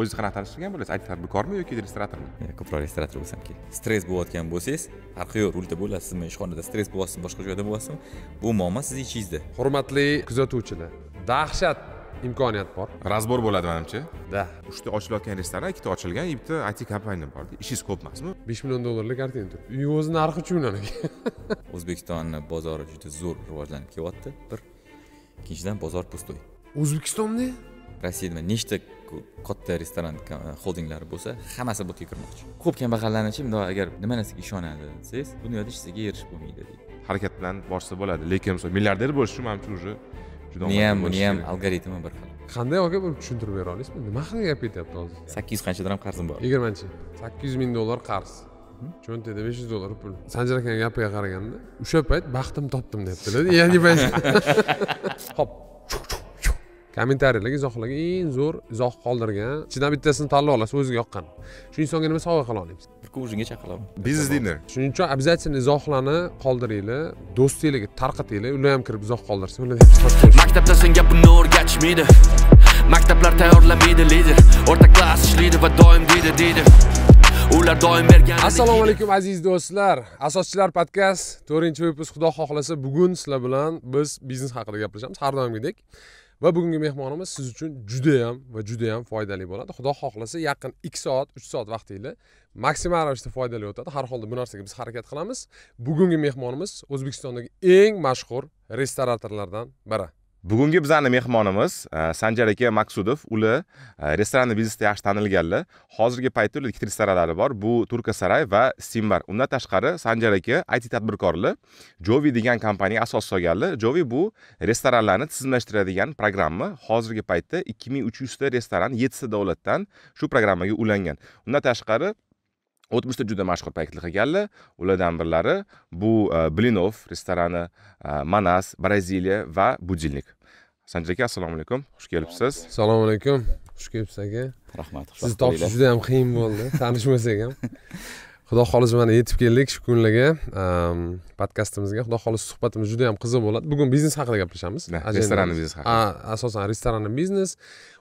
o'zingiz qanaqa tanishtirgan bo'lasiz it tadbirkormi yoki restoratormi ko'proq restorator kerak stress bo'layotgan bo'lsangiz farqi yo'q rulda bo'lasizmi ishxonada stress bo'lyapsizmi boshqa joyda bo'lyapsizmi bu muammo sizni ichingizda hurmatli kuzatuvchilar dahshat imkoniyat bor razbor bo'ladi manimcha да uchta ochilayotgan restoran ikkita ochilgan и bitta it kompaniya bor ishingiz ko'p emasmi besh million dollarlik kartina uy o'zi narxi uch million o'zbekistonni bozori juda zo'r rivojlanib kelyapti bir ikkinchidan bozor пустой o'zbekistonda rossiyada nechta katta restoran holdinglari e, bo'lsa hammasi yerga kirmoqchi ko'p kambag'allarnichi bundoq agar nima narsaga ishonadi desangiz dunyoda hech narsaga erishib bo'lmaydi deydi harakat bilan borsa bo'ladi lekin milliarder bo'lish uchun manimcha уже juda uni ham buni ham algoritmi bir xil qanday aka buni tushuntirib bera olasizmi nima haqida gap ketyapti hozir sakkiz yuz qancha dirham qarzim bor yigirmanchi sakkiz yuz ming dollar qarz cho'ntakda besh yuz dollar pul sanjar akani gapiga qaraganda o'sha payt baxtim topdim deyaptilar ya'ni ho'p kommentariyalarga izohlarga eng zo'r izoh qoldirgan ichidan bittasini tanlab olasiz o'ziga yoqqan shu insonga nima sovg'a qila olamiz ужинga chaqiramiz biznes dinner shuning uchun обязательно izohlarni qoldiringlar do'stinglarga tarqatinglar ular ham kirib izoh qoldirsin ular ham maktabda senga buni o'rgatishmaydi maktablar tayyorlamaydi lider o'rta klass ishlaydi va doim deydi deydi ular doim bergan assalomu alaykum aziz do'stlar asoschilar podkast to'rtinchi vyupusk xudo xohlasa bugun sizlar bilan biz biznes haqida gaplashamiz har doimgidek va bugungi mehmonimiz siz uchun judayam va judayam foydali bo'ladi xudo xohlasa yaqin ikki soat uch soat vaqtingni maksimal ravishda foydali o'tadi har holda bu narsaga biz harakat qilamiz bugungi mehmonimiz o'zbekistondagi eng mashhur restoratorlardan biri bugungi bizani mehmonimiz e, sanjar aka maqsudov ular e, restoran biznesda yaxshi tanilganlar hozirgi paytda ular ikkita restoranlari bor bu turka saray va simbar undan tashqari sanjar aka it tadbirkorlar jovi degan kompaniyaga asos solganlar jovi bu restoranlarni tizimlashtiradigan programma hozirgi paytda ikki ming uch yuzta restoran yettita davlatdan shu programmaga ulangan undan tashqari o'tmishda juda mashhur paytlar qilganlar ulardan birlari bu e, blinov restorani e, manas braziliya va budilnik sanjar aka assalomu alaykum xush kelibsiz assalomu alaykum xush kelibsiz aka rahmat sizni topish juda ham qiyin bo'ldi tanishmasak ham xudo xohlasa mana yetib keldik shu kunlarga podkastimizga xudo xohlasa suhbatimiz juda ham qiziq bo'ladi bugun biznes haqida gaplashamiz restoran biznes haqida asosan restoran biznes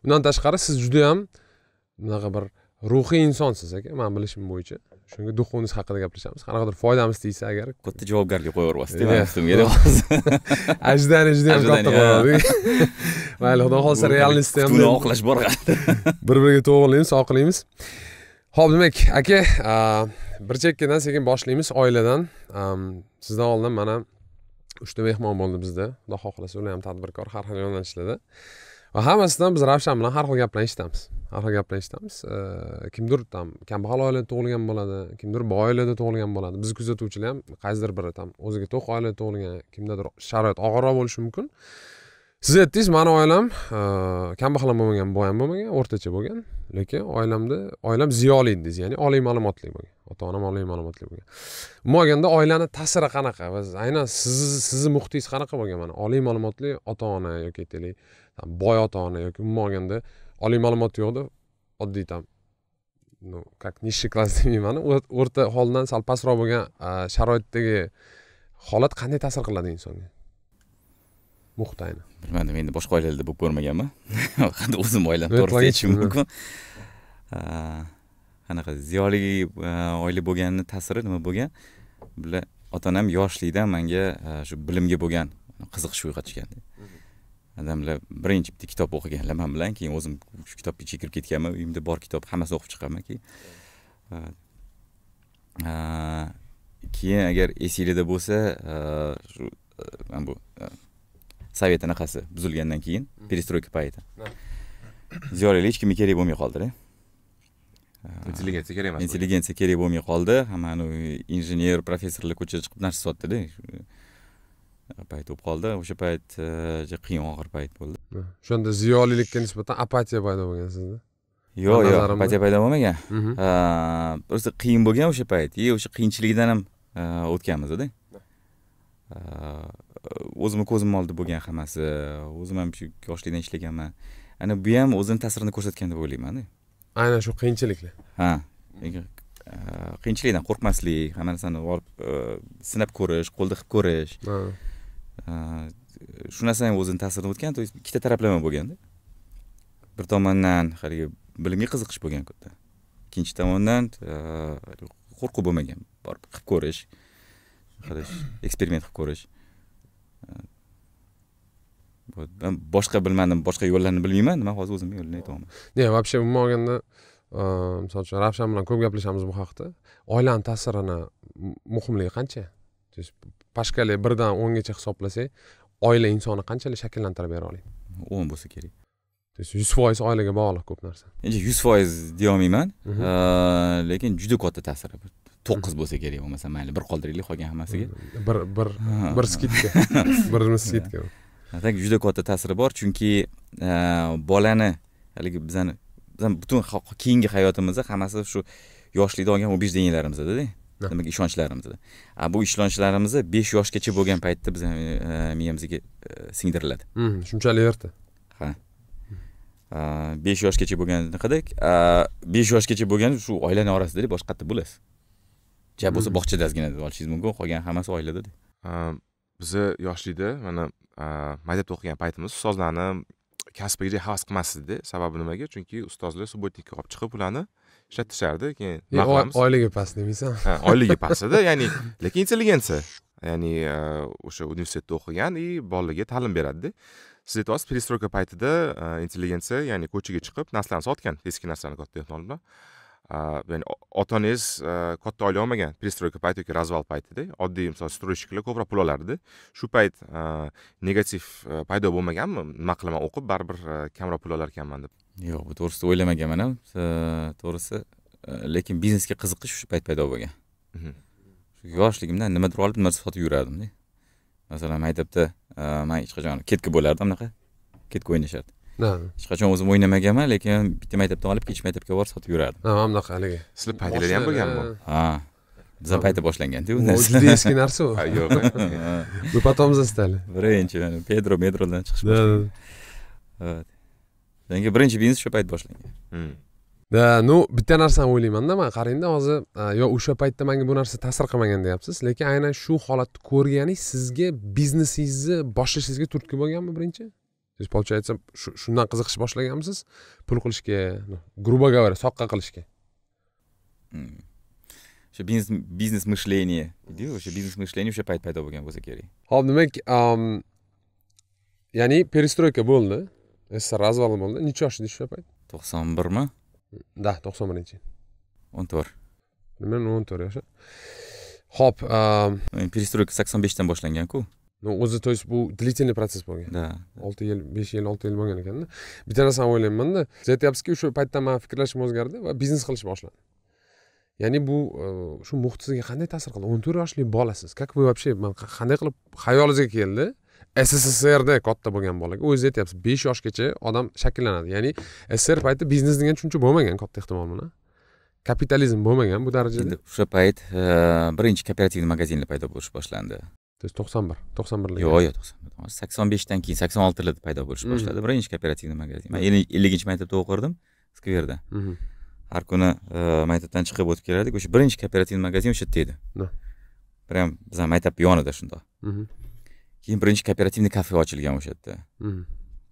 undan tashqari siz juda ham bunaqa bir ruhiy insonsiz aka man bilishim bo'yicha shunga duxovniz haqida gaplashamiz qanaqadir foydamiz tegsa agar katta javobgarlik qo'yaveryapsizda ajdani juda ham katta qo'yadi mayli xudo xohlasa realnistda ham oqlash bor bir biriga to'g'rilaymiz oqlaymiz ho'p demak aka bir chekkadan sekin boshlaymiz oiladan sizdan oldin mana uchta mehmon bo'ldi bizda xudo xohlasa ular ham tadbirkor har xil yo'nalishlarda va hammasidan biz ravshan bilan har xil gaplarni eshitamiz gapni gaplashamiz kimdir там kambag'al oilada tug'ilgan bo'ladi kimdir boy oilada tug'ilgan bo'ladi biz kuzatuvchilar ham qaysidir biri там o'ziga to'q oilada tug'ilgan kimdadir sharoit og'irroq bo'lishi mumkin siz aytdingiz mani oilam e, kambag'al ham bo'lmagan boy ham bo'lmagan o'rtacha bo'lgan lekin oilamda oilam ziyoli dedingiz ya'ni oliy ma'lumotli bo'lgan ota onam oliy ma'lumotli bo'lgan umuman olganda oilani ta'siri qanaqa aynan sizni sizni muhitingiz qanaqa bo'lgan mana oliy ma'lumotli ota ona yoki aytaylik boy ota ona yoki umuman olganda oliy ma'lumot yo'qda oddiy там ну как низший класс demayman o'rta holdan sal pastroq bo'lgan sharoitdagi holat qanday ta'sir qiladi insonga muhit ayni bilmadim endi boshqa oilalarda bo'lib ko'rmaganman o'zim oilam to'g'risida aytishim mumkin qanaqa ziyoli e, oila bo'lganini ta'siri nima bo'lgan bular ota onam yoshlikdan manga e, shu bilimga bo'lgan qiziqish uyg'otishgan odamlar birinchi bitta kitob o'qiganlar man bilan keyin o'zim shu kitobga kirib ketganman uyimda bor kitob hammasini o'qib chiqaman keyin keyin agar esinglarda bo'lsa shu mana bu sovet anaqasi buzilgandan keyin перестройка payti ziyolilar hech kimga kerak bo'lmay qoldida intelligensiya kerak emas intelligensiya kerak bo'lmay qoldi hammani injener professorlar ko'chaga chiqib narsa sotdida payt bo'lib qoldi o'sha payt qiyin og'ir payt bo'ldi o'shanda ziyolilikka nisbatan apatiya paydo bo'lgan sizda yo'q yo'q apatiya paydo bo'lmagan просто qiyin bo'lgan o'sha payt и o'sha qiyinchilikdan ham o'tganmizda o'zimni ko'zimni oldida bo'lgan hammasi o'zim ham shu yoshlikdan ishlaganman ana bu ham o'zini ta'sirini ko'rsatgan deb o'ylaymanda aynan shu qiyinchiliklar ha qiyinchilikdan qo'rqmaslik hamma narsani olib sinab ko'rish qo'lda qilib ko'rish shu narsa ham o'zini ta'sirini o'tgan то есть ikkita taraflama bo'lganda bir tomondan haligi bilimga qiziqish bo'lgan katta ikkinchi tomondan qo'rquv bo'lmagan borib qilib ko'rish qilish eksperiment qilib ko'rish boshqa bilmadim boshqa yo'llarni bilmayman man hozir o'zimni yo'limni aytyapman не вообще umuman olganda misol uchun ravshan bilan ko'p gaplashamiz bu haqida oilani ta'sirini muhimligi qancha то есть по shkale birdan o'ngacha hisoblasak oila insonni qanchalik shakllantirib bera oladi o'n bo'lsa kerak то есть yuz foiz oilaga bog'liq ko'p narsa endi yuz foiz deyolmayman mhm. lekin juda katta ta'siri to'qqiz mhm. bo'lsa kerak bo'lmasa mayli bir qoldiraylik qolgan hammasiga mhm. bir bir bir skidka bir skidka juda katta ta'siri bor chunki bolani haligi bizani bizani butun keyingi hayotimizda hammasi shu yoshlikda olgan убеждениелаrimizda nimaga ishonchlarimizni bu ishonchlarimiz besh yoshgacha bo'lgan paytda bizni e, miyamizga e, singdiriladi hmm, shunchalik erta ha besh yoshgacha bo'lganaqada besh yoshgacha bo'lgan shu oilani orasida boshqa qayerda bo'lasiz ja bo'lsa hmm. ozgina olishingiz mumkin qolgan hammasi oilada bizni yoshlikda mana maktabda o'qigan paytimiz ustozlarni kasbiga havas qilmasdikda sababi nimaga chunki ustozlar subbotnikka olib chiqib ularni ishlatishardi keyin e, oyligi past demaysan ha oyligi edi ya'ni lekin intelligensiya ya'ni e, o'sha universitetda o'qigan и bolalarga ta'lim beradida siz aytyapsiz перестройка paytida e, intelligensiya ya'ni ko'chaga chiqib narsalarni sotgan eski narsani katta ehtimol bilan ya'ni ota onangiz katta oila olmagan perestroyka payti yoki razval paytida oddiy misol stroy shikli ko'proq pul olardi shu payt negativ paydo bo'lmaganmi nima qilaman o'qib baribir kamroq pul olar ekanman deb yo'q bu to'g'risida o'ylamaganman ham to'g'risi lekin biznesga qiziqish shu payt paydo bo'lgan yoshligimdan nimadir olib nimadir sotib yurardimda masalan maktabda man hech qachon ketka bo'lardim anaqa ketka o'ynashardi hech qachon o'zim o'ynamaganman lekin bitta maktabdan olib ikkinchi maktabga borib sotib yurardim ha bunaqa haligi sizni paytinglarda ham bo'lganmi ha bizni payti boshlanganda u narsa juda eski narsa u yo'q мы потом застали birinchi pedro medrodan chiqishib yangi birinchi biznes o'sha payt boshlangan да hmm. ну bitta narsani o'ylaymanda man qarangda hozir yo o'sha paytda manga bu narsa ta'sir qilmagan deyapsiz lekin aynan shu holatni ko'rganingiz sizga biznesingizni boshlashingizga turtki bo'lganmi birinchi то есть polschacha shundan qiziqish boshlaganmisiz pul qilishga грубо говоря soqqa qilishga o'sha biznes biznes mishlenie deydiyu o'sha biznes mishlenie o'sha payt paydo bo'lgan bo'lsa kerak ho'p demak ya'ni перестройка bo'ldi sssr razvali bo'ldi nechi yoshida o'sha payt to'qson birmi да to'qson birinchi yil o'n to'rt nimani o'n to'rt yoshi ho'p перестройка sakson beshdan boshlanganku ну o'zi то есть bu длительный процесс bo'lgan да olti yil besh yil olti yil bo'lgan ekanda bitta narsani o'ylaymanda siz aytyapsizki o'sha paytda mani fikrlashim o'zgardi va biznes qilish boshladi ya'ni bu e, shu muhit sizga qanday ta'sir qildi o'n to'rt yoshli bolasiz как вы вообще qanday qilib xayolingizga keldi sssrda katta bo'lgan bolaga o'zi aytyapsiz besh yoshgacha odam shakllanadi ya'ni sssr paytida biznes degan tushuncha bo'lmagan katta ehtimol bilan kapitalizm bo'lmagan bu darajada o'sha payt e, birinchi kooperativniy magazinlar paydo bo'lishi boshlandi то есть to'qson bir to'qson birlar yo'q yo'q to'qson sakson beshdan keyin sakson oltilarda paydo bo'lish boshladi birinchi kooperativniy magazin man elliginchi maktabda o'qirdim skverda har kuni maktabdan chiqib o'tib kelardik o'sha birinchi kooperativniy magazin o'sha yerda edi прям bizani maktabni yonida shundoq keyin birinchi kooperativniy kafe ochilgan o'sha yerda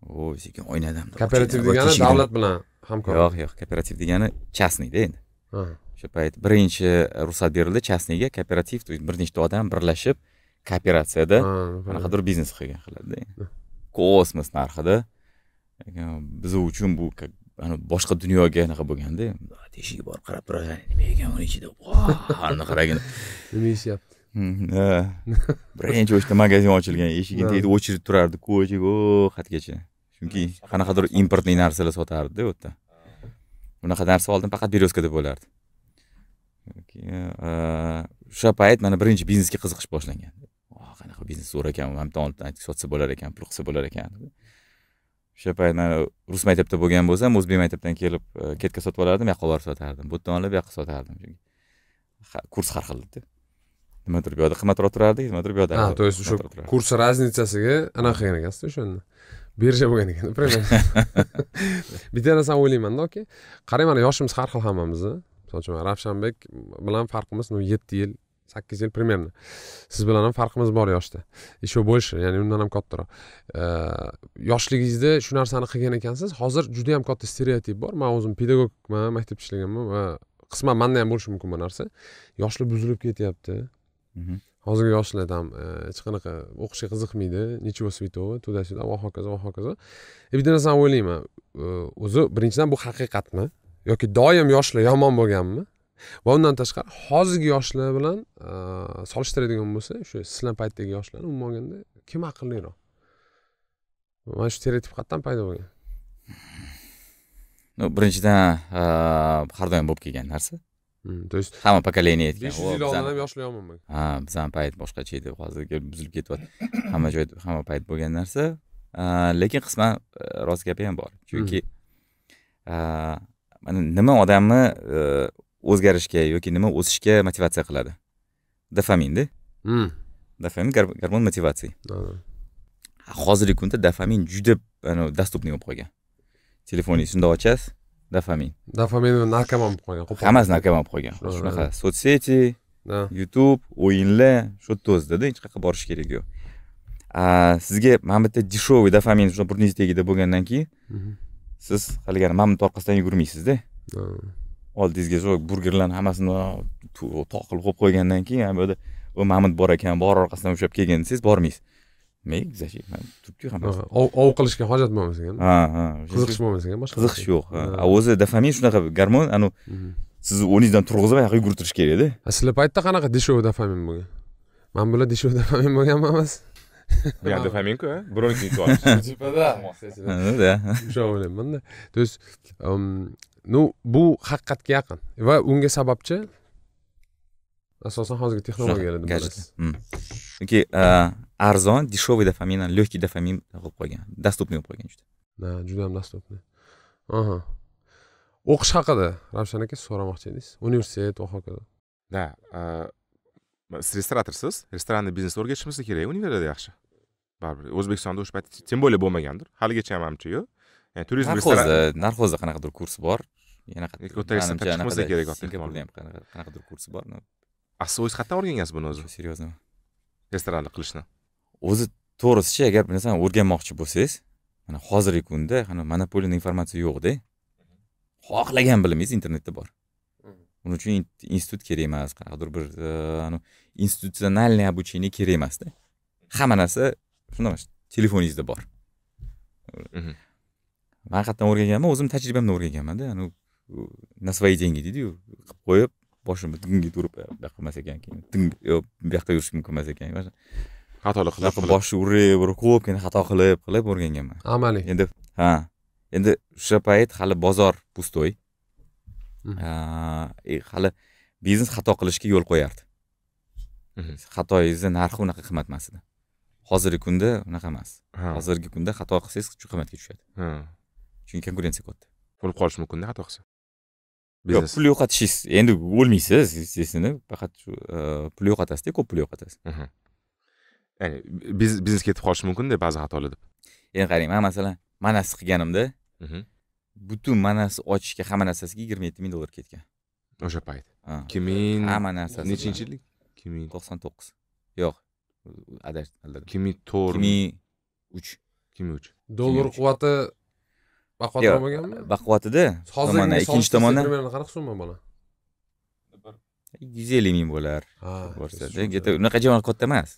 o sekin o'ynadim kooperativ degani davlat bilan hamkor yo'q yo'q kooperativ degani частныйda endi o'sha payt birinchi ruxsat berildi частныйga kooperativ bir nechta odam birlashib kooperatsiyada qanaqadir biznes qilgan qiladida kosmos narxida biz uchun bu boshqa dunyoga anaqa bo'lganda teshigi bor qarab turasan nima ekan uni ichida uni qaragin nima yeyishyapti birinchi o'sha magazin ochilgan eshigini tagida очередь turardi ko'chaga xatgacha chunki qanaqadir importniy narsalar sotardida u yerda bunaqa narsa oldin faqat березкада bo'lardi o'sha payt mana birinchi biznesga qiziqish boshlangan biznes zo'r ekan ham oldin sotsa bo'lar ekan pul qilsa bo'lar ekan o'sha payt man rus maktabida bo'lgan bo'lsam o'zbek maktabdan kelib e, ketka sotib olardim yoqqa borib sotardim bu yerda olib yoqqa sotardim chunki kurs har xilda nimadir bu yoqda qimmatroq turardi nimadir bu yoqda ha то есть o'sha kurs разницасiga anaqa qilgan ekansizda o'shani birja bo'lgan ekan bitta narsani o'ylaymanda oka qarang mana yoshimiz har xil hammamizni misol uchun ravshanbek bilan farqimiz ну yetti yil sakkiz yil примерно siz bilan ham farqimiz bor yoshda еще e, больше ya'ni undan ham kattaroq e, yoshligingizda shu narsani qilgan ekansiz hozir juda yam katta stereotip bor man o'zim pedagogman maktabda ishlaganman va qisman manda ham bo'lishi mumkin bu narsa yoshlar buzilib ketyapti mhm. hozirgi yoshlar там e, hech qanaqa o'qishga qiziqmaydi ничего святого туда сюда va hokazo va hokazo bitta narsani o'ylayman o'zi birinchidan bu haqiqatmi yoki doim yoshlar yomon bo'lganmi va undan tashqari hozirgi yoshlar bilan e, solishtiradigan bo'lsa o'sha sizlar paytdagi yoshlarni umuman olganda kim aqlliroq mana shu stereotip qayerdan paydo bo'lgan ну birinchidan e, har doim bo'lib kelgan narsa то есть hamma поколение aytgan besh yuz yil oldin ham yoshlar yomon bo'lgan ha bizani payt boshqacha edi hozirgi buzilib ketyapti hamma joyda hamma payt bo'lgan narsa e, lekin qisman rost gapi ham bor chunki mana nima odamni o'zgarishga yoki nima o'sishga motivatsiya qiladi dofaminda hmm. dofamin garmon motivatsiya hozirgi kunda dofamin juda доступный bo'lib qolgan telefoningiz shundoq ochasiz dofamin dofamin narkoman bo'lib qolgan hammasi narkoman bo'lib qolgan shunaqa соцсети youtube o'yinlar shu yerni o'zidada hech qayerqa borish keragi yo'q sizga mana bitta дешевый dofamin burningizni tagida bo'lgandan keyin mhm. siz haligi mana bunni orqasidan yugurmaysizda oldingizga shu burgerlarni hammasini toq qilib qo'yib qo'ygandan keyin bu yerda u mamut bor ekan bor orqasidan ushlab kelgin desangiz bormaysiz nega zashey turibdiku hammasi ov qilishga hojat bo'lmas ekan ha ha qiziqish bo'lmas ekan boshqa qiziqish yo'q o'zi dofamin shunaqa gormon anu mhm. sizni o'rningizdan turg'izib oyoqqa yugurtirish kerakda sizlar paytda qanaqa deshov dofamin bo'lgan man bular deshov dofamin bo'lganman emas я дофаминку birovnikini yutib olish типа да o'sha o'ylaymanda то есть ну bu haqiqatga yaqin va unga sababchi asosan hozirgi texnologiyalarda gadjetlar hmm. chunki e, arzon дешевый dopamin легкий dopamin bo'lib qolgan доступный bo'lib qolgan juda juda ham доступный aha o'qish haqida ravshan aka so'ramoqchi edingiz universitet va hokazo да siz restoratorsiz restoranni biznesni o'rgatishimiz kerak universitetda yaxshi baribir o'zbekistonda o'sha payt тем более bo'lmagandir haligacha ham manimcha yo'q turizm narxo'zda narxo'zda qanaqadir kurs bor yana ko'tarilsa bo'lsa kerak singapurda ham qanaqadir kursi bor asli o'zi qayerdan o'rgangansiz buni o'zi серьезно restoranni qilishni o'zi to'g'risichi agar bir narsani o'rganmoqchi bo'lsangiz mana hozirgi kunda monopoliyaning informatsiya yo'qda xohlagan bilimingiz internetda bor uning uchun institut kerak emas qanaqadir bir institutsionalniy обучение kerak emasda hamma narsa shundoq telefoningizda bor man qayerdan o'rganganman o'zimni tajribamdan o'rganganmanda на свои деньgi deydiyu qilib qo'yib boshimni dingiga urib bunaqa qilmas ekan keyin ding bu yoqda yurish mumkin emas ekan xatolik qilib qilib boshni urib urib ko'p keyin xato qilib qilib o'rganganman amaliy endi ha endi o'sha payt hali bozor pustoy hali biznes xato qilishga yo'l qo'yardi xatoyingizni narxi unaqa emas edi hozirgi kunda unaqa emas hozirgi kunda xato qilsangiz qimmatga tushadi chunki konkurensiya katta bo'lib qolish mumkinda xato qilsa yo'q pul yo'qotishingiz endi o'lmaysiz естественно faqat shu pul yo'qotasizda ko'p pul yo'qotasiz ya'ni e, biznes ketib qolishi mumkinda ba'zi xatolar deb endi qarang man masalan manas qilganimda butun manas ochishga hamma narsasiga yigirma yetti ming dollar ketgan o'sha payt ikki ming hamma narsasi nechinchi yillik ikki ming to'qson to'qqiz yo'q adashdim aldadim ikki ming to'rt ikki ming uch ikki ming uch dollar quvvati baquvvat bo'lmaganmi baquvvatida mana ikkinchi tomondan qanaqa summa bo'ladi yuz ellik ming bo'lar unaqacha katta emas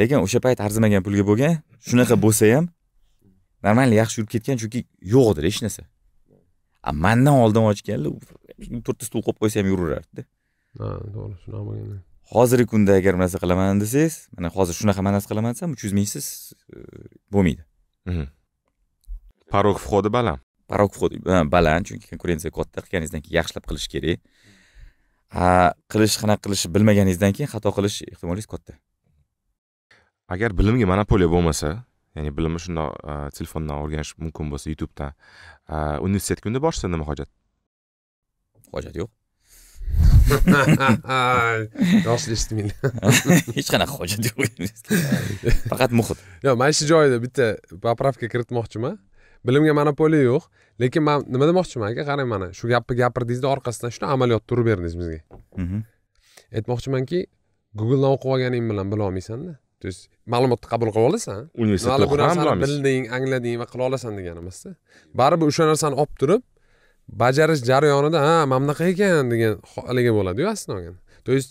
lekin o'sha payt arzimagan pulga bo'lgan shunaqa bo'lsa ham нормально yaxshi yurib ketgan chunki yo'q edida hech narsa a mandan oldin ochganlar to'rtta stul qo'yib qo'ysa ham yuraverardida ha to'g'ri shunaqa bo'lgan hozirgi kunda agar narsa qilaman desangiz mana hozir shunaqa man narsa qilaman desam uch yuz mingsiz e, bo'lmaydi mhm. porog входи baland porog входи baland chunki konkurensiya katta qilganingizdan keyin yaxshilab qilish kerak qilish qanaqa qilishni bilmaganingizdan keyin xato qilish ehtimolingiz katta agar bilimga monopoliya bo'lmasa ya'ni bilimni shundoq telefondan o'rganish mumkin bo'lsa youtubedan universitetga unda borishsa nima hojat hojat yo'q yoshlik eshitmanglar hech qanaqa hojat yo'q faqat muhit yo'q mana shu joyida bitta поправка kiritmoqchiman bilimga monopoliya yo'q lekin man nima demoqchiman aka qarang mana shu gapni gapirdingizda orqasidan shuni amaliyot turib berdingiz bizga mhm. aytmoqchimanki googledan o'qib olganing bilan bilolmaysanda то есть ma'lumotni qabul qilib olasan universitetda bu narsani bilding anglading va qila olasan degani emasda baribir o'sha narsani olib turib bajarish jarayonida ha mana bunaqa ekan degan haligi bo'ladiyu aslini olganda то есть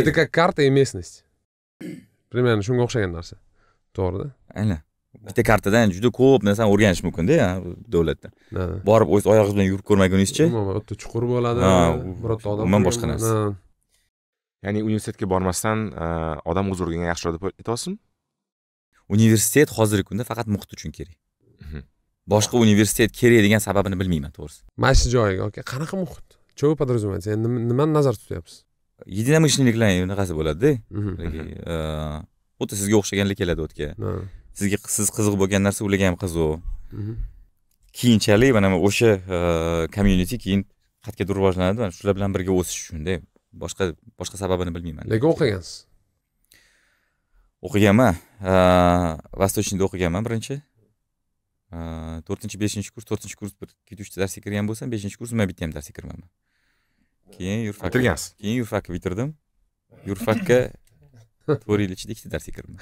это как карта и местность примерно shunga o'xshagan narsa to'g'rida aynan bitta kartadan juda ko'p narsani o'rganish mumkinda davlatda borib o'z oyog'ingiz bilan yurib ko'rmaguningizcha umuman bitta chuqur bo'ladi birorta odam umuman boshqa narsa ya'ni universitetga bormasdan e, odam o'zi o'rgangan yaxshiroq deb aytyapsizmi universitet hozirgi kunda faqat muhit uchun kerak mhm. boshqa universitet kerak degan sababini bilmayman to'g'risi mana shu joyiga okey qanaqa muhit чего подразумевается endi nimani nazarda tutyapsiz единомышленниклар unaqasi bo'ladida xuddi mhm, mhm. e, sizga o'xshaganlar keladi u yerga sizga siz qiziq bo'lgan narsa ularga ham qiziq mhm. keyinchalik mana o'sha e, community keyin qayerga rivojlanadi mana shular bilan birga o'sish shunday boshqa boshqa sababini bilmayman lekin o'qigansiz o'qiganman восточныйda e, o'qiganman birinchi e, to'rtinchi beshinchi kurs to'rtinchi kurs bir ikki uchta darsga kirgan bo'lsam beshinchi kurs nima bitta ham darsga kirmaman keyin yurfak bitirgansiz keyin yurfakni bitirdim yurfakka to'rt yil ichida ikkita darsga kirdim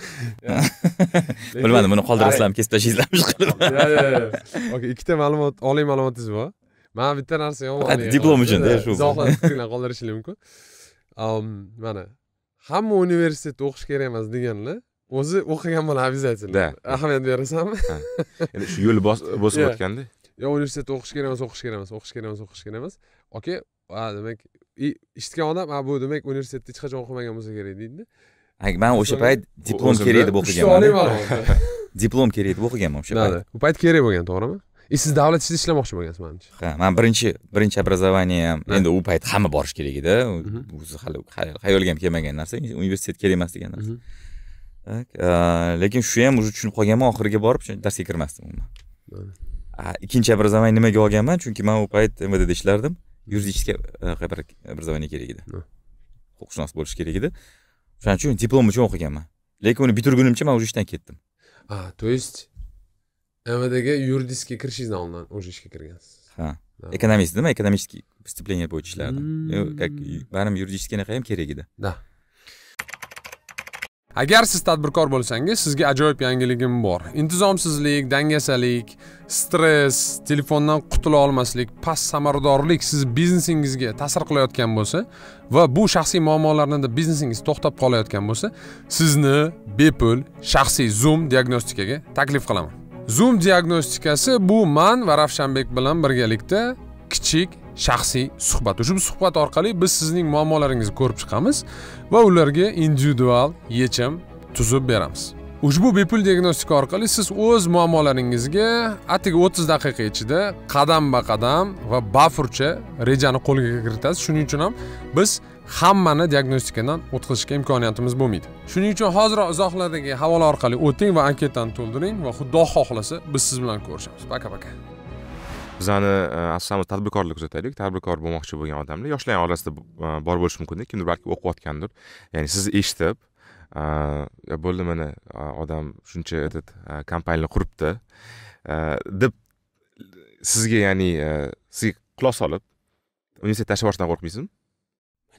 bilmadim buni qoldirasizlarmi kesib tashlaysizlarmi ishqilib yo'q ikkita ma'lumot oliy ma'lumotingiz bor man bitta narsa yomon diplom uchun shu bilan qoldirishim mumkin mana hamma universitetda o'qish kerak emas deganlar o'zi o'qigan bola обязательно да ahamiyat berasanmi endi shu yo'l bosib o'tganda yo universitetda o'qish kerak emas o'qish kerak emas o'qish kerak emas o'qish kerak emas oka demak eshitgan odam a bu demak universitetda hech qachon o'qimagan bo'lsa kerak deydida man o'sha payt diplom kerak deb o'qiganman diplom kerak deb o'qiganman o'sha payt u payt kerak bo'lgan to'g'rimi и siz davlat ishida ishlamoqchi bo'lgansiz manimcha ha man birinchi birinchi образование ham endi u payt hamma borishi kerak edi o'zi hali hayolga ham kelmagan narsa universitet kerak emas degan narsa lekin shu ham уже tushunib qolganman oxiriga borib darsga kirmasdim umuman ikkinchi образование nimaga olganman chunki man u payt mvdda ishlardim yuridik образование e, kerak edi huquqshunos bo'lish kerak edi shuning uchun diplom uchun o'qiganman lekin uni bitirgunimcha man уже ishdan ketdim a то есть mvdga yuridiskka kirishingizdan oldin уже ishga kirgansiz ha экономист nima экономический поступление bo'yicha ishlardim как baribir юридический ham kerak edi да agar siz tadbirkor bo'lsangiz sizga ajoyib yangiligim bor intizomsizlik dangasalik stress telefondan qutula olmaslik past samaradorlik siz biznesingizga ta'sir qilayotgan bo'lsa va bu shaxsiy muammolardan biznesingiz to'xtab qolayotgan bo'lsa sizni bepul shaxsiy zoom diagnostikaga taklif qilaman zoom diagnostikasi bu man va ravshanbek bilan birgalikda kichik shaxsiy suhbat ushbu suhbat orqali biz sizning muammolaringizni ko'rib chiqamiz va ularga individual yechim tuzib beramiz ushbu bepul diagnostika orqali siz o'z muammolaringizga atigi o'ttiz daqiqa ichida qadamma qadam va bafurcha rejani qo'lga kiritasiz shuning uchun ham biz hammani diagnostikadan o'tkazishga imkoniyatimiz bo'lmaydi shuning uchun hoziroq izohlardagi havola orqali o'ting va anketani to'ldiring va xudo xohlasa biz siz bilan ko'rishamiz paka paka bizani e, asosan tadbirkorlik kuzataylik tadbirkor bo'lmoqchi bo'lgan odamlar yoshlar orasida e, bor bo'lishi mumkinda kimdir balki o'qiyotgandir ya'ni siz eshitib e, bo'ldi mana odam shuncha этот kompaniya quribdi deb sizga ya'ni sizga quloq solib universitet tashlab yuborishdan qo'rqmaysizmi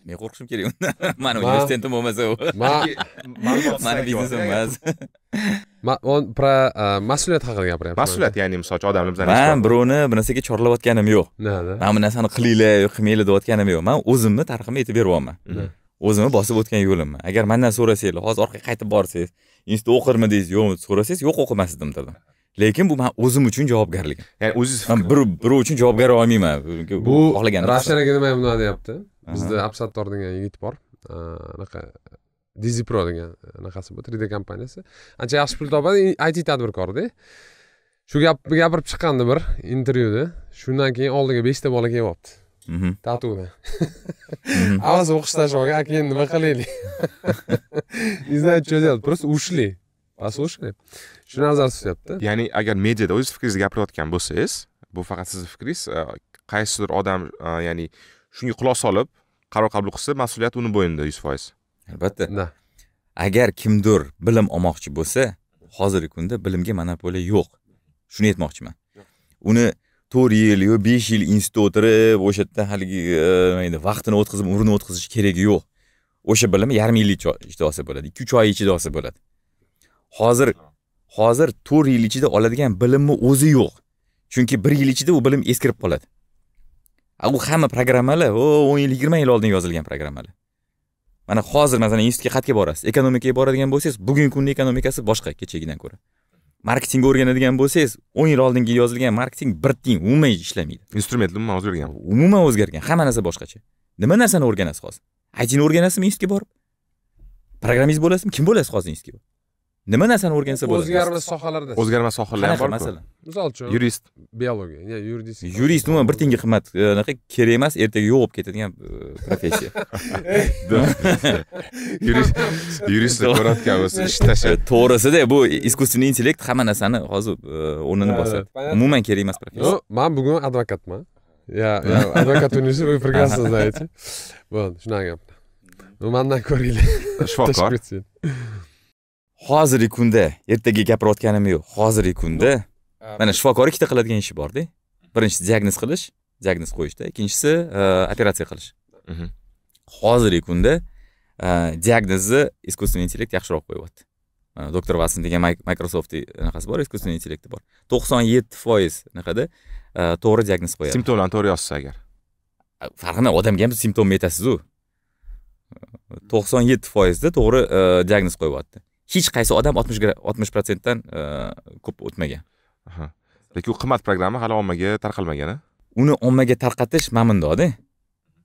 men qo'rqishim kerak undan mani universitetim bo'lmasa u mani biznesim emas man про mas'uliyat haqida gapiryapman mas'uliyat ya'ni misol uchun odamni bizani man birovni bir narsaga chorlayotganim yo'q mana bu narsani qilinglar yo qilmanglar deyotganim yo'q man o'zimni tariximga aytib beryapman o'zimni bosib o'tgan yo'limni agar mandan so'rasanglar hozir orqaga qaytib borsangiz institutda o'qirmidingiz yo'qmi so'rasangiz yo'q o'qimasdim dedim lekin bu man o'zim uchun javobgarlik ya'ni o'zingiz bir birov uchun javobgar bera olmayman bu xohlagan ravshan aka nima bunaqa deyapti bizda absattor degan yigit bor anaqa dizipro degan anaqasi bor 3d kompaniyasi ancha yaxshi pul topadi it tadbirkorda shu gapni gapirib chiqqandi bir intervyuda shundan keyin oldiga beshta bola kelyapti mhm. tatudan mhm. avaz o'qish tashlab olgan aka endi nima qilaylik не знаю что делать просто ушли послушали shu nazar tutyapti ya'ni agar mediada o'z fikringizni gapirayotgan bo'lsangiz bu faqat sizni fikringiz qaysidir odam ya'ni shunga quloq solib qaror qabul qilsa mas'uliyat uni bo'ynida yuz foiz albatta да agar kimdir bilim olmoqchi bo'lsa hozirgi kunda bilimga monopoliya yo'q shuni aytmoqchiman uni to'rt yil yo besh yil institutda o'tirib o'sha yerda haligi e, nimaydi vaqtini o'tkazib umrini o'tkazish keragi yo'q o'sha bilimni yarim yillik ichida olsa bo'ladi ikki uch oy ichida olsa bo'ladi hozir hozir to'rt yil ichida oladigan bilimni o'zi yo'q chunki bir yil ichida u bilim eskirib qoladi u hamma programmalar o'n yil yigirma yil oldin yozilgan programmalar mana hozir masalan institutga xatga borasiz ekonomikaga boradigan bo'lsangiz bugungi kunni ekonomikasi boshqa kechagidan ko'ra marketingni o'rganadigan bo'lsangiz o'n yil oldingi yozilgan marketing bir tiyin umuman ishlamaydi instrument umuman o'zgargan umuman o'zgargan hamma narsa boshqacha nima narsani o'rganasiz hozir aytini o'rganasizmi institutga borib programmist bo'lasizmi kim bo'lasiz hozir institutga nima narsani o'rgansa bo'ladi o'zgarmas sohalarda o'zgarmas sohalar ham borku masalan misol uchun yurist biologiya yuridik yurist umuman bir tiyinga qimmat e, anaqa kerak emas ertaga yo'q bo'lib ketadigan e, professiya yurist yuristni ko'rayotganmiz ish tashlab e, to'g'risida bu искусственный intellekt hamma narsani hozir o'rnini bosadi umuman kerak emas professiya man bugun advokatman я advokat universitet вы прекрасно знаете вот shunaqa gap mandan ko'ringlar shifokor hozirgi kunda ertaga gapirayotganim yo'q hozirgi kunda mana shifokor ikkita qiladigan ishi borda birinchisi diagnoz qilish diagnoz qo'yishda ikkinchisi e, operatsiya qilish mhm. hozirgi kunda e, diagnozni искусственный intellekt yaxshiroq qo'yyapti doktor vatson degan microsoftni anaqasi bor искусственный intellekti bor to'qson yetti foiz anaqada e, to'g'ri diagnoz qo'yadi simptomlarni to'g'ri yozsa agar farqi nima odamga ham simptom aytasizu to'qson yetti foizda to'g'ri diagnoz qo'yyapti hech qaysi odam oltmish oltmish protsentdan e, ko'p o'tmagan lekin u qimmat programma hali ommaga tarqalmagan a uni ommaga tarqatish mana bundoqda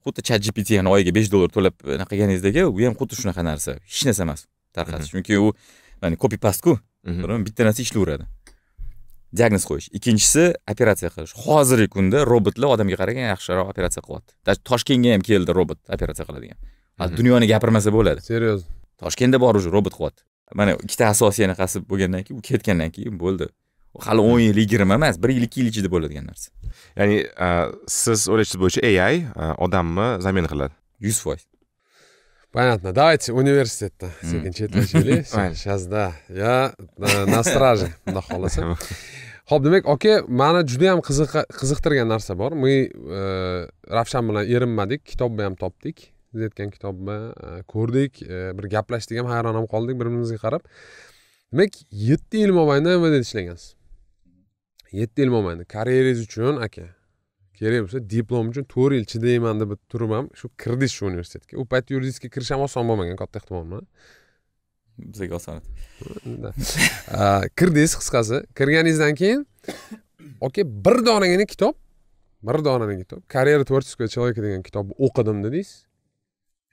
xuddi chat gptni oyiga besh dollar to'lab anaqa e, qilganingizdagi u ham xuddi shunaqa narsa hech narsa emas tarqatish mhm. chunki u kopi pastku mhm. bitta narsa ishlayveradi diagnoz qo'yish ikkinchisi operatsiya qilish hozirgi kunda robotlar odamga qaragan yaxshiroq operatsiya qilyapti даже toshkentga ham keldi robot operatsiya qiladigan mhm. dunyoni gapirmasa bo'ladi серьезно toshkentda bor уже robot qilyapti mana ikkita asosiy anaqasi bo'lgandan keyin u ketgandan keyin bo'ldi hali o'n yil yigirma emas bir yil ikki yil ichida bo'ladigan narsa ya'ni siz o'ylashingiz bo'yicha ai odamni zamena qiladi yuz foiz Понятно. Давайте университетда sekin chetlashaylik. да Ya на страже, xudo xohlasa. Xo'p, demak, aka, meni juda ham qiziqtirgan narsa bor. Мы э, Ravshan bilan erinmadik, kitobni ham topdik. yozayotgan kitobni e, ko'rdik e, bir gaplashdik ham hayron ham qoldik bir birimizga qarab demak yetti yil mobaynida mvdda ishlagansiz yetti yil mobaynida karyerangiz uchun aka kerak bo'lsa diplom uchun to'rt yil chidayman deb turib ham shu kirdingiz shu universitetga u payt yuridiskiy kirish ham oson bo'lmagan katta ehtimol bilan bizga oson kirdingiz qisqasi kirganingizdan keyin oka bir donagina kitob bir donagina kitob karyera творческого человека degan kitobni o'qidim dedingiz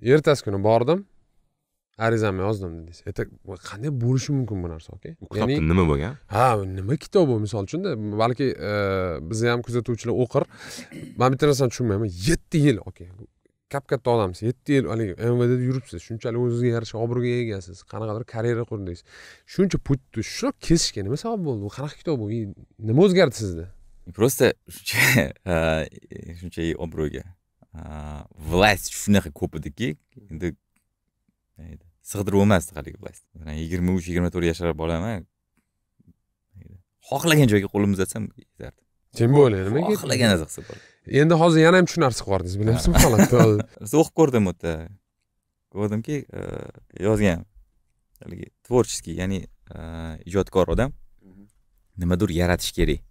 ertasi kuni bordim arizamni yozdim dedingiz e, qanday bo'lishi mumkin bu narsa okey kitobni nima bo'lgan ha nima kitob bu misol uchunda balki e, bizni ham kuzatuvchilar o'qir man bitta narsani tushunmayman yetti yil okey kap katta odamsiz yetti yil haligi mvdda yuribsiz shunchalik o'zingizga yarasha obro'ga egasiz qanaqadir karyera qurdingiz shuncha putni shu kesishga nima sabab bo'ldi bu qanaqa kitob bu nima o'zgardi sizda просто shuncha obro'ga э, Э, власть shunaqa ko'p ediki endi sig'dirib bo'lmasdi haligi власть yigirma uch yigirma to'rt yashar bolaman xohlagan joyga qo'limni uzatsam yetardi tем более nimaga xohlagan narsa qilsa bo'ladi endi hozir yana ham shu narsa qildingiz bilyapsizmi holatni o'qib ko'rdim u yerda ko'rdimki yozgan haligi творческий ya'ni ijodkor odam nimadir yaratish kerak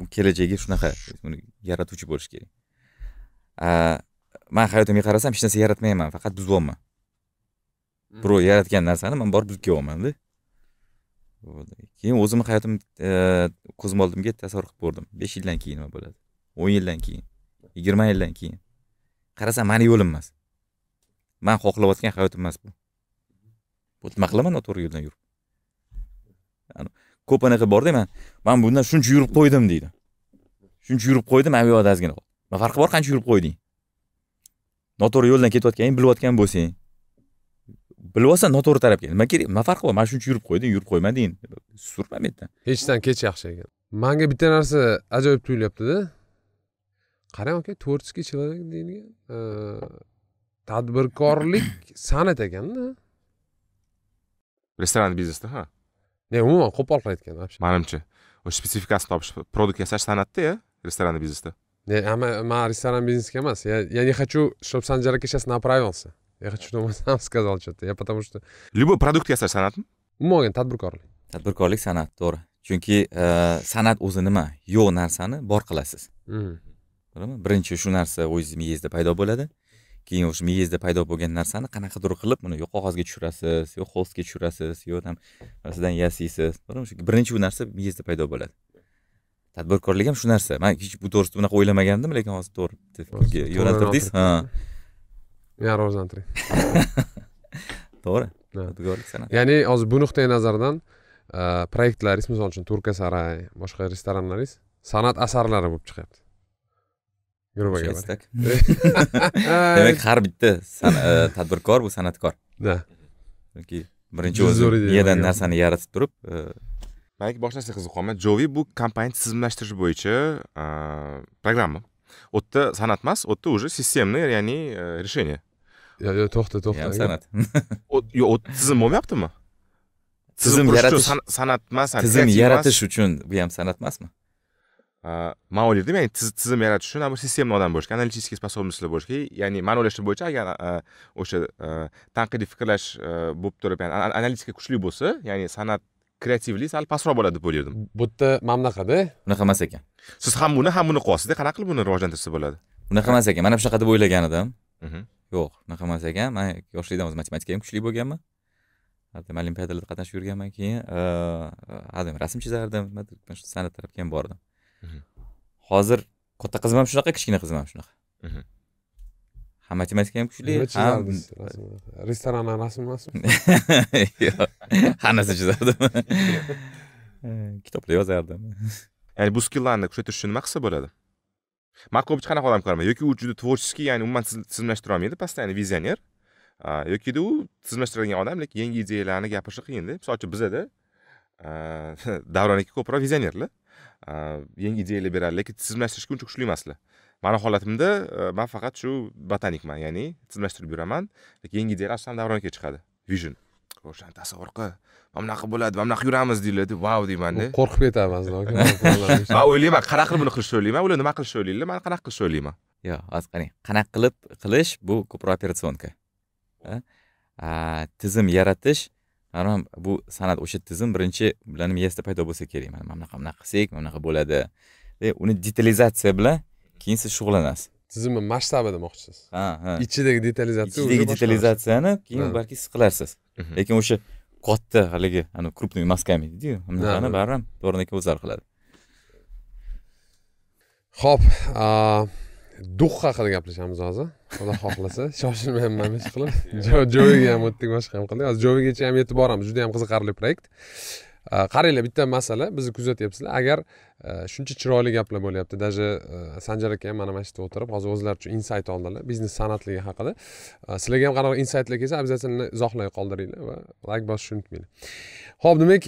bu kelajagi shunaqa uni yaratuvchi bo'lish kerak man hayotimga qarasam hech narsa yaratmayman faqat buzyapman hmm. birov yaratgan narsani man borib buzib kelyapmanda keyin o'zimni hayotim e, ko'zim oldimga tasavvur qilib ko'rdim besh yildan keyin nima bo'ladi o'n yildan keyin yigirma yildan keyin qarasam mani yo'lim emas man xohlayotgan hayotim emas bu nima qilaman noto'g'ri yo'ldan yurib ko'p anaqa bor man man bundan shuncha yurib qo'ydim deydi shuncha yurib qo'ydim mana bu yoqda ozgina qoldi farqi bor qancha yurib qo'yding noto'g'ri yo'ldan ketayotganingni bilayotgan bo'lsang bilib olsan noto'g'ri tarafga nima kerak nima farqi bor mana shuncha yurib qo'yding yurib qo'ymading surma bu yerdan hechdan kech yaxshi ekan manga bitta narsa ajoyib tuyulyaptida qarang aka творческий человек deyilgan tadbirkorlik san'at ekanda restoran biznesda ha yo'q umuman qo'pol aytgan вообще manimcha o'sha spesifikasini topish produkt yasash san'atda restoranный biznesda man restoran бизнесga emas я не хочу чтобы sanjaraka сейчас направился я хочу чтобы сам сказал что то я потому что любой produkt yasash san'atmi umuman tadbirkorlik tadbirkorlik san'at to'g'ri chunki e, san'at o'zi nima yo'q narsani bor qilasiz hmm. birinchi shu narsa o'zingizni miyangizda paydo bo'ladi keyin o'sha miyangizda paydo bo'lgan narsani qanaqadir qilib uni yo qog'ozga tushirasiz yo holsga tushirasiz yo там narsadan yasaysiz o'sha birinchi bu narsa miyangizda paydo bo'ladi tadbirkorlik ham shu narsa man hech bu to'g'risida bunaqa o'ylamagandim lekin hozir to'g'ri yo'naltirdingiz ha я rivojlantiring to'g'ri yodgorlik san'ati ya'ni hozir bu nuqtai nazardan e, proyektlaringiz misol uchun turka saray boshqa restoranlaringiz san'at asarlari bo'lib chiqyapti yurmagan uchastak demak har bitta e, tadbirkor bu san'atkor да yoki birinchi o'zi miyadan narsani yaratib turib balki e, boshqa narsaga qiziq qolman jovi bu kompaniya tizimlashtirish bo'yicha e, programma u yerda san'at emas u yerda уже системный ya'ni решение yo'q to'xta to'xta san'at yo'q tizim bo'lmayaptimi tizim yaratish san'at emas tizim yaratish uchun bu ham san'at emasmi man o'ylaydimi ya'ni tizim yaratish uchun bir sistemli odam bo'lish kerak analitический способностьlar kerak ya'ni man o'ylashim bo'yicha agar o'sha tanqidiy fikrlash bo'lib turib ya'ni analitika kuchli bo'lsa ya'ni san'at kreativlik sal pastroq bo'ladi deb o'ylardim bu yerda mana bunaqada unaqa emas ekan siz ham buni ham buni qilyapsizda qanaqa qilib buni rivojlantirsa bo'ladi unaqa emas ekan mana shunaqa deb o'ylagan edim yo'q unaqa emas ekan man yoshlikdan o'zi matematika ham kuchli bo'lganman olimpiadalarda qatnashib yurganman keyin hadem rasm chizardim san'at tarafga ham bordim Mhm. hozir katta qizim ham shunaqa kichkina qizim ham shunaqa mhm. ham matematika ham kuchli ham restoran anasi emasmi yo'q xanasa chizardim kitoblar yozardim ya'ni bu skillarni kuchaytirish uchun nima qilsa bo'ladi man ko'pincha qanaqa odam ko'raman yoki u juda творческий ya'ni umuman tizimlashtira olmaydi постоянно vizioner yokida u tizimlashtiradigan odam lekin yangi ideyalarni gapirishi qiyinda misol uchun bizada davron aka ko'proq vizionerlar yangi ideya beradi lekin tizimlashtirishga uncha kuchli emaslar mani holatimda e, man faqat shu botanikman ya'ni tizimlashtirib yuraman lekin yangi ideyalar sal davronga chiqadi vision o'shani tasavvur qil mana bunaqa bo'ladi mana bunaqa yuramiz deydilar deb vau deymanda qo'rqib ketaman man o'ylayman qanaqa qilib buni qilishni o'ylayman ular nima qilishni o'ylaydilar man qanaqa qilishni o'ylayman yo'q hozir qarang qanaqa qilib qilish bu ko'proq operatsionka tizim yaratish mana bu san'at o'sha tizim birinchi bularni miyasida paydo bo'lsa kerak mana bunaqa bunaqa qilsak mana bunaqa bo'ladi uni detalizatsiya bilan keyin siz shug'ullanasiz tizimni masshtabi demoqchisiz ha ha ichidagi detalizatsiya ichidagi detalizatsiyani keyin balki siz qilarsiz mhm. lekin o'sha katta haligi ani крупный мазками deydiyu bunaqani baribir dvorniy o'zlari qiladi ho'p duh haqida gaplashamiz hozir xudo xohlasa shoshilmayapman hech qilib joviga ham o'tdik boshqa ham qildik hozir jovigacha ham yetib boramiz juda yam qiziqarli proyekt qaranglar bitta masala bizni kuzatyapsizlar agar shuncha chiroyli gaplar bo'lyapti даже sanjar aka ham mana mana shu yerda o'tirib hozir o'zlari uchun insayt oldilar biznes san'atligi haqida sizlarga ham qanaqa insaytlar kelsa обязательно izohlay qoldiringlar va layk bosishni unutmanglar ho'p demak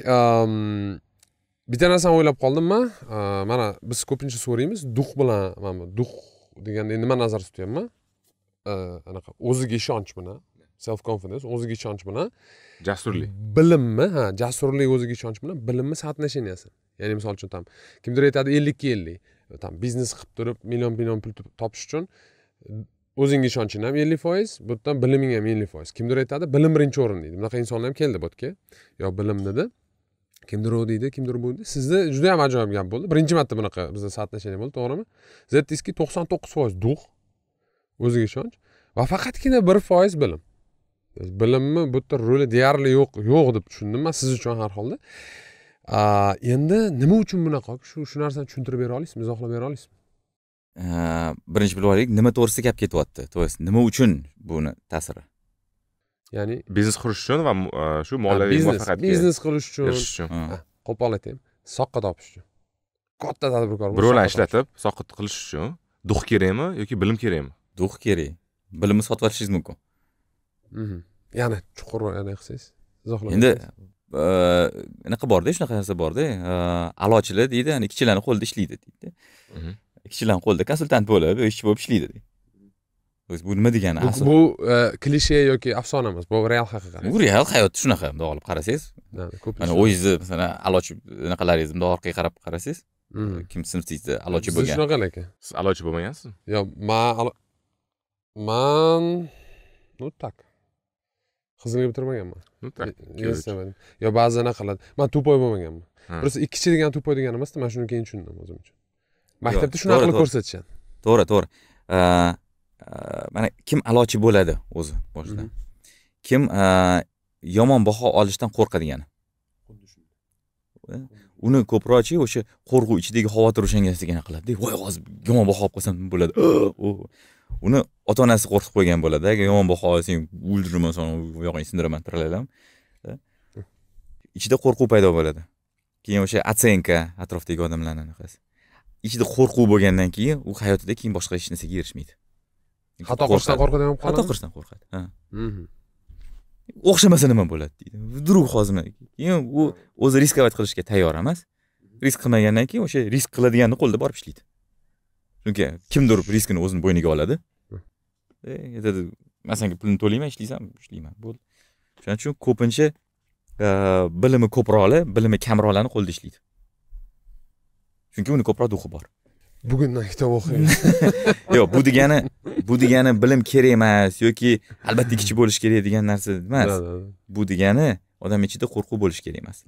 bitta narsani o'ylab qoldim man mana biz ko'pincha so'raymiz duh bilan mana bu duh deganda nima nazarda tutyapman anaqa o'ziga ishonch bilan self confidence o'ziga ishonch bilan jasurlik bilimmi ha jasurlik o'ziga ishonch bilan bilimni соотношениясi ya'ni misol uchun там kimdir aytadi ellikka ellik там biznes qilib turib million million pul topish uchun e, o'zingga ishonching ham ellik foiz bu yerdan biliming ham ellik foiz kimdir aytadi bilim birinchi o'rin deydi bunaqa insonlar ham keldi bu yerga yo bilim dedi kimdir u deydi kimdir bu deydi sizda juda ham ajoyib gap bo'ldi birinchi marta bunaqa bizda соотношение bo'ldi to'g'rimi zetiski to'qson to'qqiz foiz duh o'ziga ishonch va faqatgina bir foiz bilim bilimni bu yerda roli deyarli yo'q yo'q deb tushundim man siz uchun har holda endi nima uchun bunaqa shu shu narsani tushuntirib bera olasizmi izohlab bera olasizmi birinchi bilib olaylik nima to'g'risida gap ketyapti то есть nima uchun buni ta'siri ya'ni biznes qurish uchun va shu moliyaviy muvaffaqiyatga biznes qilish uchun erishish uchun qo'pol aytayim soqqa topish uchun katta tadbirkor birovlarni ishlatib soqqa qilish uchun duh kerakmi yoki bilim kerakmi дух kerak bilimni sotib olishingiz mumkin ya'ni chuqur yana qilsangiz izohlab endi anaqa borda shunaqa narsa borda a'lochilar deydi ana kichilarni qo'lida ishlaydi deydi kichilarni qo'lida konsultant bo'lib ishchi bo'lib ishlaydi deydi bu nima degani asl bu klishe yoki afsona emas bu real haqiqat bu real hayotda shunaqa bundoq olib qarasangiz mana o'zingizni masalan a'lochi anaqalaringizni bundoq orqaga qarab qarasangiz kim sinfingizda a'lochi bo'lgan shunaqa lekin siz a'lochi bo'lmagansiz yo'q man man ну так qizgina bitirmaganman estaman yo ba'zi anaqa qiladi man tupoy bo'lmaganman просто ikkichi degan tupoy degani emasda man shuni keyin tushundim o'zim uchun maktabda shunaqa qilib ko'rsatishadi to'g'ri to'g'ri e, mana kim a'lochi bo'ladi o'zi boshida mhm. kim e, yomon baho olishdan qo'rqadigani uni ko'proqchi o'sha qo'rquv ichidagi xavotir o'shanga sigina qiladida voy hozir yomon baho olib qolsam nima bo'ladi uni ota onasi qo'rqib qo'ygan bo'ladi agar yomon baho olsang o'ldiraman seni oyog'ingni sindiraman tralalam ichida qo'rquv paydo bo'ladi keyin o'sha оценка atrofdagi odamlarni anaqasi ichida qo'rquv bo'lgandan keyin u hayotida keyin boshqa hech narsaga erishmaydi xato qilishdan qo'rqadi ham xato qilishdan qo'rqadi ha mhm. o'xshamasa nima bo'ladi deydi вдруг hozir keyin u o'zi riskovать qilishga tayyor emas risk qilmagandan keyin o'sha risk qiladiganni qo'lida borib ishlaydi chunki kimdir riskini o'zini bo'yniga oladi aytadi e, man senga pulni to'layman ishlaysan ishlayman bo'ldi o'shaning uchun ko'pincha e, bilimi ko'proqlar bilimi kamroqlarni qo'lida ishlaydi chunki uni ko'proq duxi bor bugundan kitob o'qing yo'q bu degani bu degani bilim kerak emas yoki albatta kichik bo'lish kerak degan narsa emas bu degani odam ichida qo'rquv bo'lishi kerak emas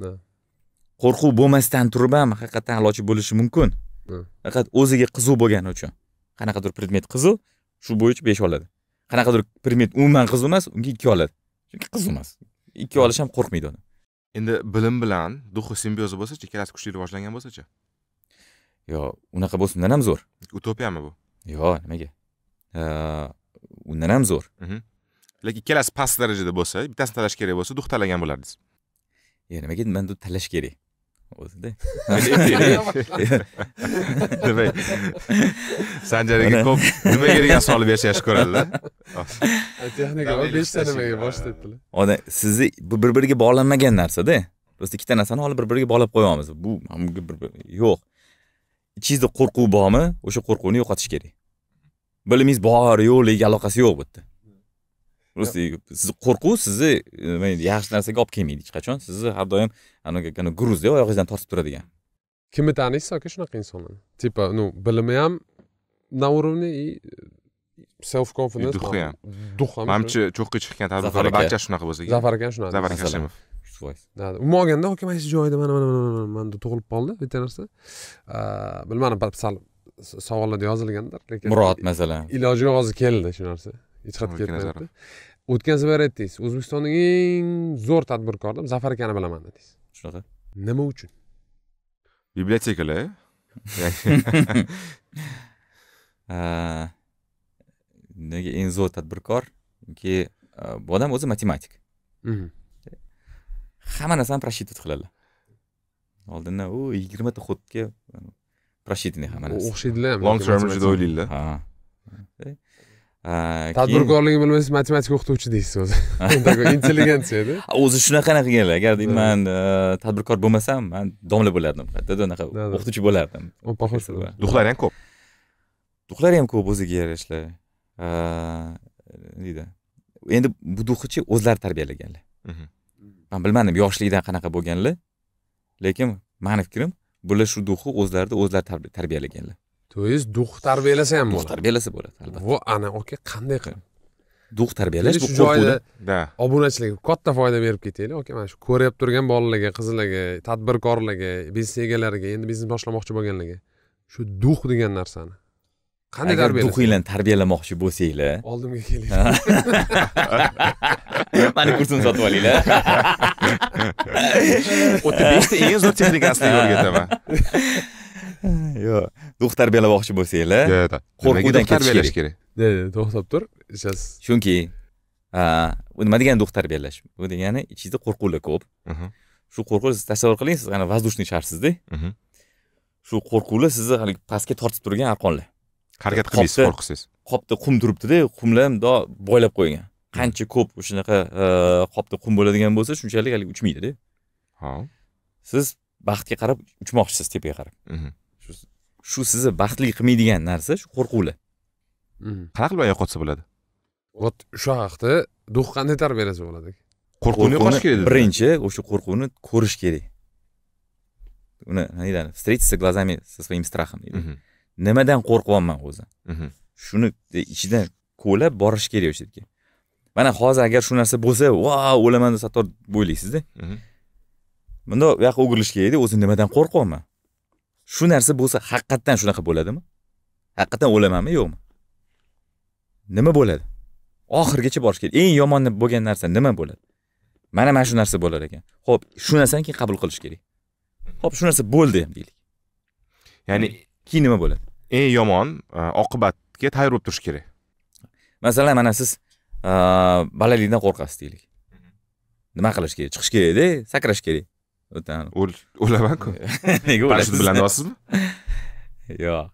qo'rquv bo'lmasdan turib ham haqiqatdan iloji bo'lishi mumkin Hm. faqat o'ziga qiziq bo'lgani uchun qanaqadir predmet qiziq shu bo'yicha besh oladi qanaqadir predmet umuman qiziq emas unga ikki oladi chunki qiziq emas ikki olish ham qo'rqmaydi uni endi bilim bilan duhi simbiozi bo'lsachi ikkalasi kuchli rivojlangan bo'lsachi yo'q unaqa bo'lsa undan ham zo'r utopiyami bu yo'q nimaga undan ham zo'r mhm. lekin ikkalasi past darajada bo'lsa bittasini tanlash kerak bo'lsa duh tanlagan bo'lardingiz yo nimaga man tanlash kerak o'zida demak sanjar aka ko'p nimaga degan solib yashashni ko'radilar texnika beshta nimaga boshida aytdilar odam sizni bir biriga bog'lanmagan narsa-da. просто ikkita narsani olib bir biriga bog'lab qo'yamiz bu bir yo'q ichingizda qo'rquv bormi o'sha qo'rquvni yo'qotish kerak bilimingiz bor yo'qligi aloqasi yo'q bu yerda просто sizni qo'rquv sizni e, yaxshi narsaga olib kelmaydi hech qachon sizni har doim anaqa gruzda oyog'ingizdan tortib turadigan kimni taniysiz aka shunaqa insonlarni типа ну bilimi ham на уровне и e, self confidence duhi ham duh ham manimcha cho'qqa chiqgan tadbirkorlar barchasi shunaqa bo'lsa kerak zafar aka shunaqa zafar hashimov umuman olganda oka mana shu joyda mana mana mana manda tug'ilib qoldi bitta narsa bilmadim sal savollarda yozilgandir lekin murod masalan iloji yo'q hozir keldi shu narsa ichirib ketmayapti o'tgan safar aytdingiz o'zbekistondagi eng zo'r tadbirkor deb zafar akani bilaman dedingiz shunaqa nima uchun bibliotekalar nega eng zo'r tadbirkor chunki e, bu odam o'zi matematik mhm. hamma narsani просчитывать qiladilar oldindan u yigirmata ходga просчитанный e, hamma narsa o'xshaydilar long term juda o'ylaydilar ha e, tadbirkorligi bilmaysiz matematika o'qituvchi deysiz o'zi такой intelligensiyada o'zi shunaqani qilganlar agar man э, tadbirkor bo'lmasam man domla bo'lardim qayerda anaqa o'qituvchi bo'lardim duxlari ham ko'p duxlari ham ko'p o'ziga yarasha deydi endi bu duxichi o'zlari tarbiyalaganlar mhm. man bilmadim yoshlikdan qanaqa bo'lganlar lekin mani fikrim bular shu duxni o'zlarida o'zlari tarbiyalaganlar то есть duh tarbiyalasa ham bo'ladi duh tarbiyalasa bo'ladi albatta vo ana oka qanday qilib duh tarbiyalash bu joyda obunachilarga katta foyda berib ketaylik oka mana shu ko'rib turgan bolalarga qizlarga tadbirkorlarga biznes egalariga endi biznes boshlamoqchi bo'lganlarga shu duh degan narsani qanday tarbiya duhinglarni tarbiyalamoqchi bo'lsanglar oldimga kelinglar mani kursimni sotib olinglar o'tib beshta eng zo'r texnikasini o'rgataman yo'q ruh tarbiyalamoqchi bo'lsanglar qo'rquvdan ketish kerak to'xtab tur сейчас chunki nima degani ruh tarbiyalash bu degani ichingizda qo'rquvlar ko'p shu qo'rquv siz tasavvur qiling siz ana воздушный sharsizda shu qo'rquvlar sizni haligi pastga tortib turgan arqonlar harakat qilmaysiz qo'rqsangiz qopda qum turibdida qumlar mundoq boylab qo'ygan qancha ko'p shunaqa e, qopda qum bo'ladigan bo'lsa shunchalik haligi uchmaydida siz baxtga qarab uchmoqchisiz tepaga qarab shu sizni baxtli qilmaydigan narsa shu qo'rquvlar mm. qanaqa qilib oyoq qotsa bo'ladi вот shu haqda duh qanday tarbiyalasa bo'ladi qo'rquvni yo'qotish kerak birinchi o'sha qo'rquvni ko'rish kerak uni nima встретиться глазами со своим страхом deydi nimadan qo'rqyapman o'zi shuni e, ichida kovlab borish kerak o'sha yerga mana hozir agar shu narsa bo'lsa va o'laman deb sattor o'ylaysizda bundoq u yoqqa o'girilish kerakda o'zi nimadan qo'rqyapman shu narsa bo'lsa haqiqatdan shunaqa bo'ladimi haqiqatdan o'lamanmi yo'qmi nima bo'ladi oxirigacha borish kerak eng yomon bo'lgan narsa nima bo'ladi mana mana shu narsa bo'lar ekan ho'p shu narsani keyin qabul qilish kerak ho'p shu narsa bo'ldi ham deylik ya'ni keyin nima bo'ladi eng yomon e, oqibatga tayyor bo'lib turish kerak masalan mana siz e, balalikdan qo'rqasiz deylik mhmm. nima qilish kerak chiqish kerakda sakrash kerak قول قول parashyut bilan deyapsizmi yo'q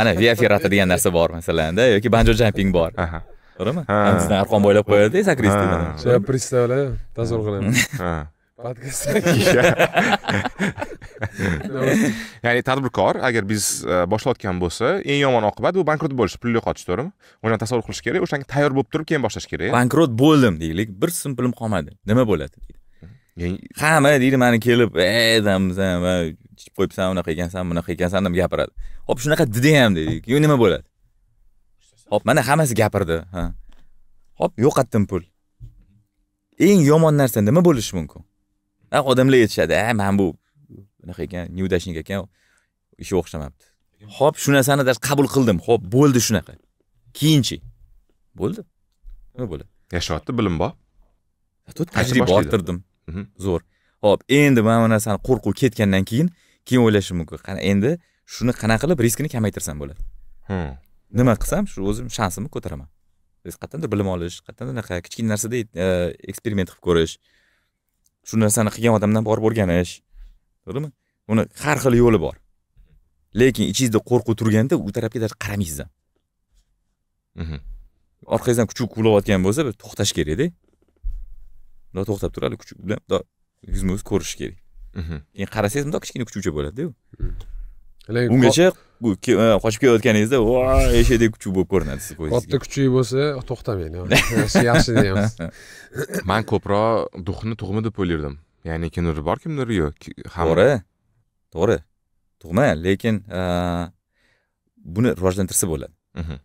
ana ferrata degan narsa bor masalanda yoki banjo jamping bor to'g'rimi bizdan arqon boylab qo'yadida sakristidan я представляю tasavvur qilaman podkast ya'ni tadbirkor agar biz boshlayotgan bo'lsa eng yomon oqibat bu bankrot bo'lish pulni yo'qotish to'g'rimi o'shani tasavvur qilish kerak o'shanga tayyor bo'lib turib keyin boshlash kerak bankrot bo'ldim deylik bir so'm pulim qolmadi nima bo'ladi hamma deydi mani kelib ey san ichib qo'yibsan unaqa ekansan bunaqa ekansan deb gapiradi hop shunaqa dediyam deydi keyin nima bo'ladi hop mana hammasi gapirdi ha hop yo'qotdim pul eng yomon narsa nima bo'lishi mumkin odamlar aytishadi a mana bu unaqa ekan неудачник ekan ishga o'xshamabdi hop shu narsani даже qabul qildim hop bo'ldi shunaqa keyinchi bo'ldi nima bo'ladi yashayapti bilim bor tajriba orttirdim zo'r ho'p endi mana bu narsani qo'rquv ketgandan keyin keyin o'ylashim mumkin qani endi shuni qanaqa qilib riskini kamaytirsam bo'ladi nima qilsam shu o'zim shansimni ko'taraman qayerdandir bilim olish qayerdandir anaqa kichkina narsada e, eksperiment qilib ko'rish shu narsani qilgan odamdan borib o'rganish to'g'rimi buni har xil yo'li bor lekin ichingizda qo'rquv turganda u tarafga даже qaramaysiz ham mhmm. orqangizdan kuchuk ulayotgan bo'lsa to'xtash kerakda bundoq to'xtab turadi kuchuk bilan bundoq yuzma yuz ko'rish kerak mhm. keyin qarasangiz bundoq kichkina kuchukcha bo'ladiyu lekin ungacha e, qochib kelayotganingizda voy eshakdek kuchuk bo'lib ko'rinadi sizni ko'zingizga katta kuchuk bo'lsa to'xtamaydi yaxshi deyapsiz man ko'proq duxni tug'ma deb o'ylardim ya'ni kimdir bor kimdir yo'q to'g'ri to'g'ri tug'ma lekin e, buni rivojlantirsa bo'ladi mhm.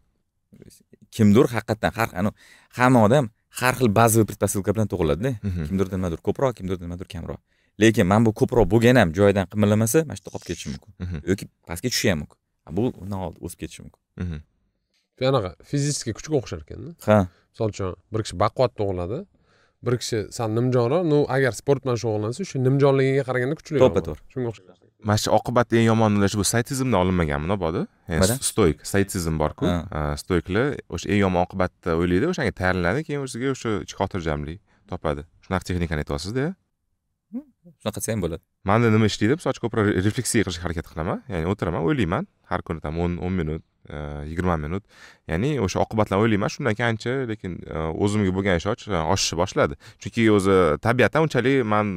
kimdir haqiqatdan har hamma odam har xil bazaviy предпосылка bilan tug'iladida mhm. kimdirda nimadir ko'proq kimdirda nimadir kamroq lekin mana bu ko'proq bo'lgani ham joyidan qimirlamasa mana shu yerda qolib ketishi mumkin mhm. yoki pastga tushishi ham mumkin bu undan oldin o'sib ketishi mumkin anaqa mhm. fizический kuchga o'xshar ekanda ha misol uchun bir kishi baquvvat tug'iladi bir kishi sal nimjonroq ну agar sport bilan shug'ullansa o'sha nimjonligiga qaraganda kuchliroq to'ppa to'g'ri shunga o'xshagan mana shu oqibati eng yomon ulash bu saytizmdan olinmagan mabodo stoik saytizm borku stoiklar o'sha eng yomon oqibatda o'ylaydi o'shanga tayyorlanadi keyin o'ziga o'sha ichki xotirjamlik topadi shunaqa texnikani aytyapsizda hmm, shunaqa qilsa ham bo'ladi manda nima ishlaydi misol uchun ko'proq refleksiya qilishga harakat qilaman ya'ni o'tiraman o'ylayman har kuni там o'n o'n minut e, yigirma minut ya'ni o'sha oqibatlarni o'ylayman shundan keyin ancha lekin e, o'zimga bo'lgan ishonch e, oshishi boshladi chunki o'zi tabiatan unchalik man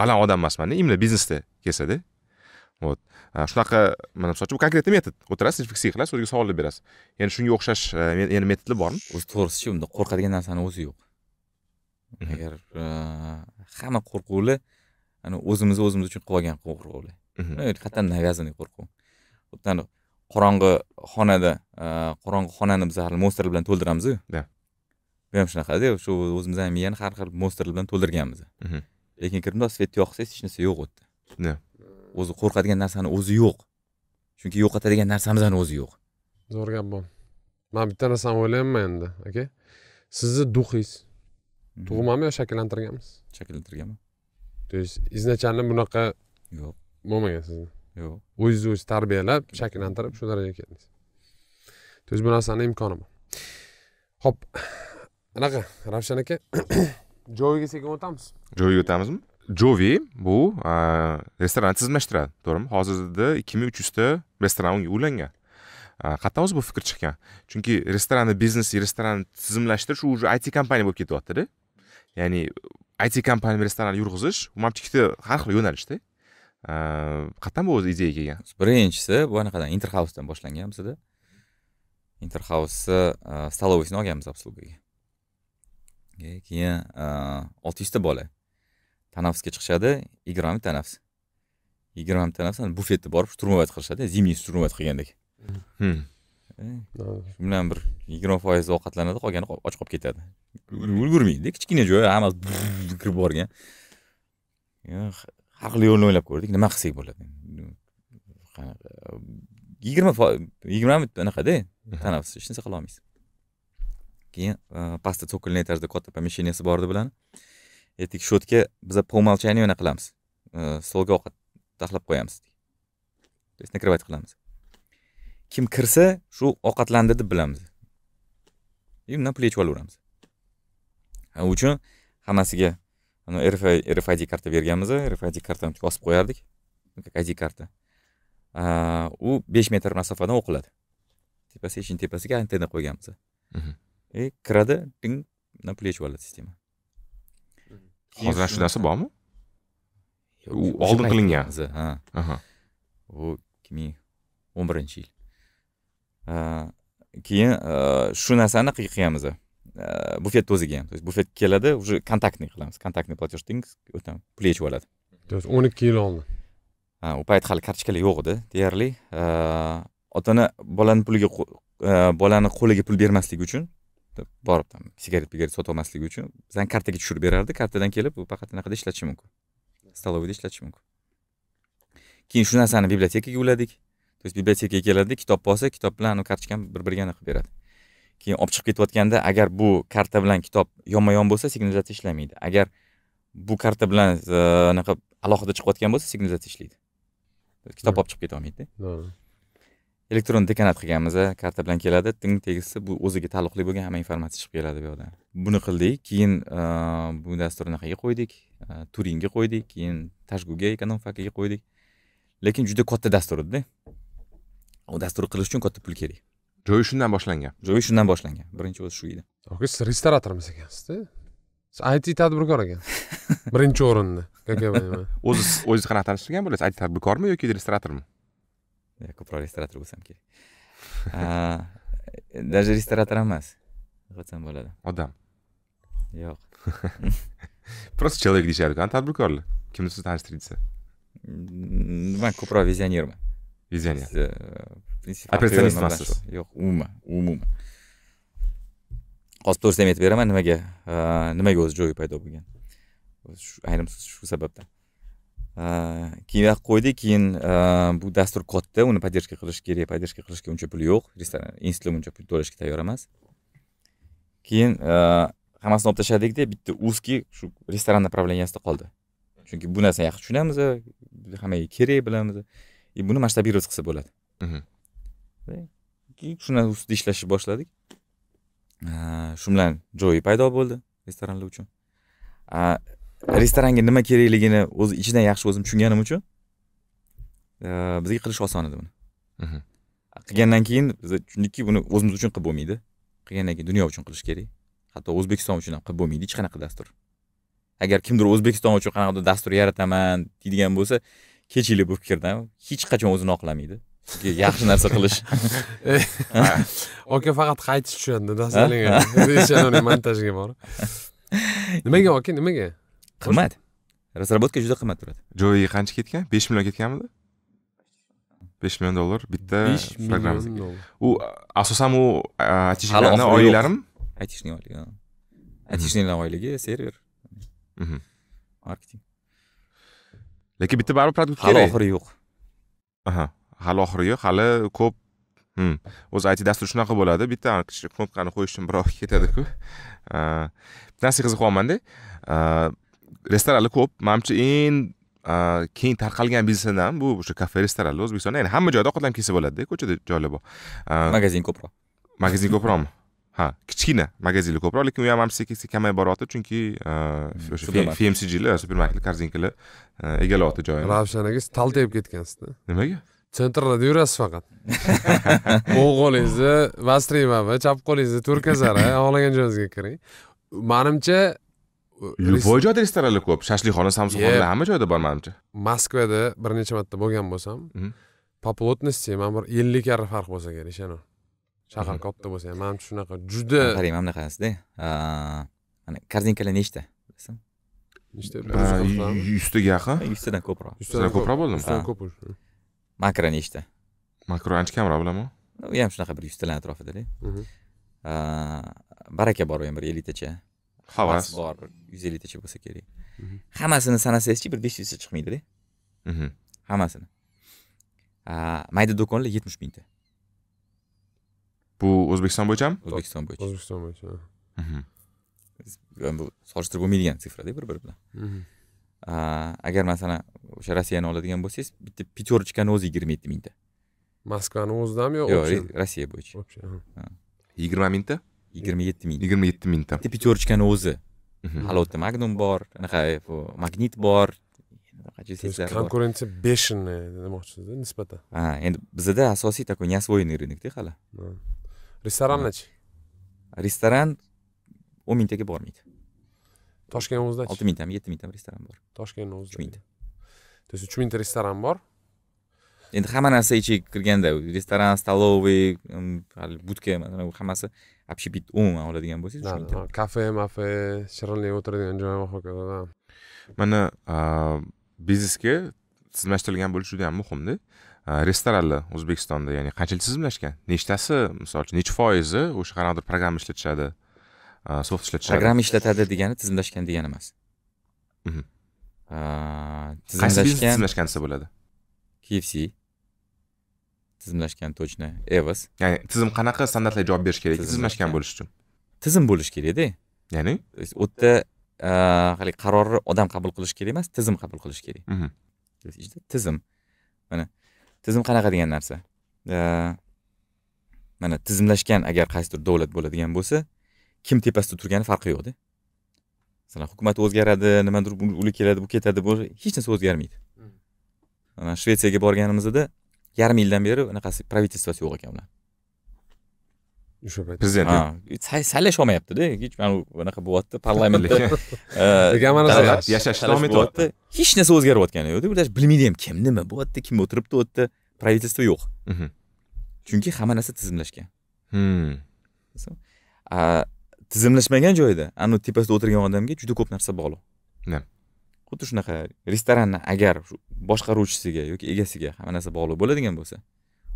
baland odam emasmanda именно biznesda kelsada вот shunaqa mana misol uchun konkretniy metod o'tirasiz fiksiy qilasiz o'ziga savollar berasiz ya'ni shunga o'xshash yana metodlar bormi o'zi to'g'risichi unda qo'rqadigan narsani o'zi yo'q agar hamma qo'rquvlar ana o'zimizni o'zimiz uchun qilib olgan qo'rquvlar qat'an навязанный qo'rquv xuddi qorong'i xonada qorong'i xonani biz hali mo'star bilan to'ldiramizu bu ham shunaqada shu o'zimizni ham miyani har xil mo'star bilan to'ldirganmiz lekin kirdimda svetni yoqsangiz hech narsa yo'q u yerda o'zi qo'rqadigan narsani o'zi yo'q chunki yo'qotadigan narsamizni o'zi yo'q zo'r gap bu man bitta narsani o'ylayapman endi aka sizni duxingiz mhm. tug'mami yo shakllantirganmisiz shakllantirganman то есть изначально bunaqa yo'q bo'lmagan sizni yo'q o'zingizni o'zingiz tarbiyalab shakllantirib shu darajaga keldingiz то есть bu narsani imkoni bor ho'p anaqa ravshan aka joyiga sekin o'tamiz joyiga o'tamizmi jovi bu restoran tizimlashtiradi to'g'rimi hozirda ikki ming uch yuzta restoran unga ulangan qayerdan o'zi bu fikr chiqqan chunki restoranni biznesi restoranni tizimlashtirish u уже it kompaniya bo'lib ketyaptida ya'ni it kompaniya restoran yurg'izish u ikkita har xil yo'nalishda qayerdan bu o'zi ideya kelgan birinchisi bu anaqadan interhausdan boshlangan bizda interhausni столовыйсini olganmiz обслугаga keyin olti yuzta bola tanaffusga chiqishadi yigirma minut tanaffus yigirma minut tanaffus bufetda borib штурмовать qilishadi zimniy штурмовать qilgandek hmm. shu bilan bir yigirma foiz ovqatlanadi qolgani och qolib ketadi ulgurmaydida kichkina joy hammasi kirib borgan har xil yo'lni o'ylab ko'rdik nima qilsak bo'ladi yigirma yigirma minut anaqada tanaffus hech narsa qilolmaysiz keyin e, pastda цокольный этажda katta помещениyasi bor edi bularni etik shotga biza по умолчанию qilamiz stolga ovqat taxlab qo'yamiz то есть накрывать qilamiz kim kirsa shu ovqatlandi deb bilamiz и undan pul yechib olaveramiz u uchun hammasiga rfid karta berganmiz rfid kartani osib qo'yardik id karta u besh metr masofadan o'qiladi tepasi eshikni tepasiga antenna qo'yganmiz и mhm. e, kiradi ding pul yechib oladi sistema hozir shunasi bormi u oldin qilingan ha u ikki ming o'n birinchi yil keyin e, shu narsani qilganmiz e, bufetni o'ziga ham то есть bufet keladi уже контактный qilamiz контактный платеж deymiz o'tam pul yechib oladi то есть o'n ikki yil oldin ha u payt hali kartochkalar yo'q edi deyarli e, ota ona bolani puliga bolani qo'liga pul bermasligi uchun deb borib там sigaret pigaret olmasligi uchun bizani kartaga tushirib berardi kartadan kelib u faqat anaqada ishlatishi mumkin столовыйda ishlatishi mumkin keyin shu narsani bibliotekaga uladik то есть bibliotekaga keladi kitob olsa kitob bilan anavi kartochkani bir biriga anaqa qilib beradi keyin olib chiqib ketayotganda agar bu karta bilan kitob yonma yon bo'lsa signalizatsiya ishlamaydi agar bu karta bilan e, anaqa alohida chiqayotgan bo'lsa signalizatsiya ishlaydi kitob olib chiqib ketolmaydida elektron dekanat qilganmiz karta bilan keladi teng tegisi bu o'ziga taalluqli bo'lgan hamma informatsiya chiqib keladi bu yoqdan buni qildik keyin bu dasturni qayerga qo'ydik turinga qo'ydik keyin tashguga ekonom fakaga qo'ydik lekin juda katta dastur edida u dasturni qilish uchun katta pul kerak joyi shundan boshlangan joyi shundan boshlangan birinchi o'zi shu edi siz restoratormiz ekansizda siz it tadbirkor ekansiz birinchi o'rinda o'ziz o'zingiz qanaqa tanishtirgan bo'lasiz it tadbirkormi yoki restoratormi yoki biror restorator bo'lsam A даже restorator emas xohlsam bo'ladi odam yo'q просто человек deyishadiku tadbirkorlar kimni siz tanishtiring A představíš ko'proq Jo, vizioner operatsionist emassiz yo'q umuman umuman hozir to'g'risida ham aytib beraman nimaga nimaga o'zi jo'yi paydo bo'lgan ayrim shu sababdan keyin vaqt qo'ydik keyin bu dastur katta uni поддержка qilish kerak поддержка qilishga uncha pul yo'q restoran institut uncha pul to'lashga tayyor emas keyin hammasini olib tashladikda bitta узкий shu restoran направлениясida qoldi chunki bu narsani yaxshi tushunamiz hammaga kerak bilamiz и buni масштабировать qilsa bo'ladi shuni ustida ishlashni boshladik shu bilan joyi paydo bo'ldi restoranlar uchun restoranga nima kerakligini o'zi ichidan yaxshi o'zim tushunganim uchun e, bizga qilish oson edi buni mhm. qilgandan keyin biz tushundikki buni o'zimiz uchun qilib bo'lmaydi qilgandan keyin dunyo uchun qilish kerak hatto o'zbekiston uchun ham qilib bo'lmaydi hech qanaqa dastur agar kimdir o'zbekiston uchun qanaqadir dastur yarataman deydigan bo'lsa kechiringlar bu fikrdan hech qachon o'zini oqlamaydi yaxshi narsa qilish oka faqat qaytish tushadi dastalinga montajga borib nimaga oka nimaga qimmat разработка juda qimmat turadi joyi qancha ketgan besh million ketganmidi besh million dollar bitta programma u asosan u aytishniklarni oyliklarim aytishnik oyligi mhm. aytishniklar oyligi server mhm. marketing lekin bitta baribir produkt kerak hali oxiri yo'q aha hali oxiri yo'q hali ko'p hmm. o'zi it dasturi shunaqa bo'ladi bitta knopkani qo'yish uchun birov ketadiku bitta narsa qiziq qiziqyapmanda restoranlar ko'p manimcha eng keng tarqalgan biznesdan ham bu o'sha kafe restoranlar o'zbekistonda ya'ni hamma joyda ovqatlanib kelsa bo'ladida ko'chada joylar bor magazin ko'proq magazin ko'proqmi ha kichkina magazinlar ko'proq lekin u ham ham sekin sekin kamayib boryapti chunki o'sha fmcglar supermarketlar korzinkalar egallayapti joyini ravshan aka siz taltayib ketgansizda nimaga sentrlarda yurasiz faqat o'ng qo'lingizni vastremami chap qo'lingizni turkazara xohlagan joyingizga kiring manimcha voy joyda restoranlar ko'p shashlikxona samsuxxonalar hamma joyda bor manimcha moskvada bir necha marta bo'lgan bo'lsam по плотности man bir ellik karra farq bo'lsa kerak ishonavering shahar katta bo'lsa ham manimcha shunaqa juda qarang mana bunaqasida mana korzinkalar nechta bilasan nechta yuztaga yaqin yuztadan ko'proq yuztadan ko'proq bo'ldimi yuztadan ko'p makro nechta makro ancha kamroq bilaman u ham shunaqa bir yuztalar atrofidada baraka bor bu ham bir elliktacha havas bor bir yuz elliktacha bo'lsa kerak hammasini sanasangizchi bir besh yuzta chiqmaydida hammasini mayda do'konlar yetmish mingta bu o'zbekiston bo'yichami o'zbekiston bo'yicha o'zbekiston bo'yicha bu solishtirib bo'lmaydigan sifrada bir biri bilan agar masalan o'sha rossiyani oladigan bo'lsangiz bitta пятерочкаni o'zi yigirma yetti mingta moskvani o'zidami yo'q yo'q rossiya bo'yicha yigirma mingta yigirma yetti ming yigirma yetti mingta bitta pятерочкani o'zi mhm. halovda magnum bor anaqa magnit bor konkurensiya бешеная demoqchisiz nisbatan ha endi bizada asosiy такой неосвоенный рынокda hali restoranlarchi restoran o'n mingtaga bormaydi toshkentni o'zidachi olti mingtami yetti mingtami restoran bor toshkentni o'zida uch mingta то есть uch mingta restoran bor endi hamma narsa ichiga kirganda restoran столовый budka hammasi общепит umuman oladigan bo'lsangiz kafe mafe shirinlik o'tiradigan joy va hokazo mana biznesga tizimlashtirilgan bo'lishi juda yam muhimda restoranlar o'zbekistonda ya'ni qanchalik tizimlashgan nechtasi misol uchun necha foizi o'sha qanaqadir programma ishlatishadi soft ishlatishadi programma ishlatadi degani tizimlashgan degani emas tizimlashgan tizimlashgan desa bo'ladi kfc tizimlashgan точно evas ya'ni tizim qanaqa standartlarga javob berishi kerak tizimlashgan bo'lishi uchun tizim bo'lishi kerakda ya'ni u yerda haligi qarorni odam qabul qilishi kerak emas tizim qabul qilishi kerak mhm. tizim mana tizim qanaqa degan narsa mana tizimlashgan agar qaysidir davlat bo'ladigan bo'lsa kim tepasida turgani farqi yo'qda masalan hukumat o'zgaradi nimadir u keladi bu ketadi bu hech narsa o'zgarmaydi hmm. mana shvetsiyaga borganimizda yarim yildan beri anaqasi правительствosi yo'q ekan ularni o'sha payt prezident ha saylash olmayaptida hech mana anaqa bo'lyapti parlamentda davlat yashashni davom etyapti hech narsa o'zgarayotgani yo'q ular bilmaydi ham kim nima bo'lyapti kim o'tiribdi u yerda правительство yo'q mhm. chunki hamma narsa tizimlashgan hmm. tizimlashmagan joyda anavi tepasida o'tirgan odamga juda ko'p narsa bog'liq xuddi shunaqa restoranni agar boshqaruvchisiga yoki egasiga hamma narsa bog'liq bo'ladigan bo'lsa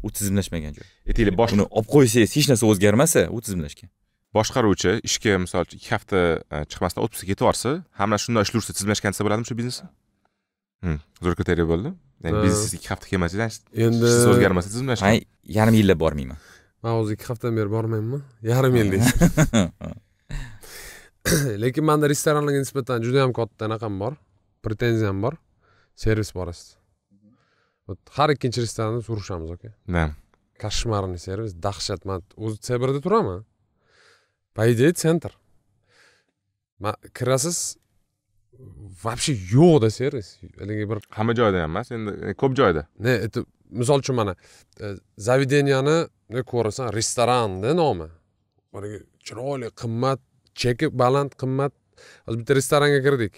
u tizimlashmagan joy aytaylik bosh uni olib qo'ysangiz hech narsa o'zgarmasa u tizimlashgan boshqaruvchi ishga misol ikki hafta e, chiqmasdan отпускка ketib yuborsa hamma shunday ishlaversa tizimlashgan desa bo'ladimi shu biznesni hmm, zo'r kriteriya bo'ldi ya'ni ikki hafta kelmasangiz endi o'zgarmasa tizimlashgan man yarim yillab bormayman man o'zi ikki haftadan beri bormayman yarim yil deysiz lekin manda restoranlarga nisbatan juda yam katta anaqam bor pretenziyam bor servis borasiz mhm. вот har ikkinchi restoranda surishamiz aka да кошмарный servis dahshat man o'zi c birda turaman по идее центр kirasiz вообще yo'qda servis haligi bir hamma joyda ham emas endi e, ko'p joyda misol uchun mana заведенияni e, ko'rasan restoranni nomi chiroyli qimmat cheki baland qimmat hozir bitta restoranga kirdik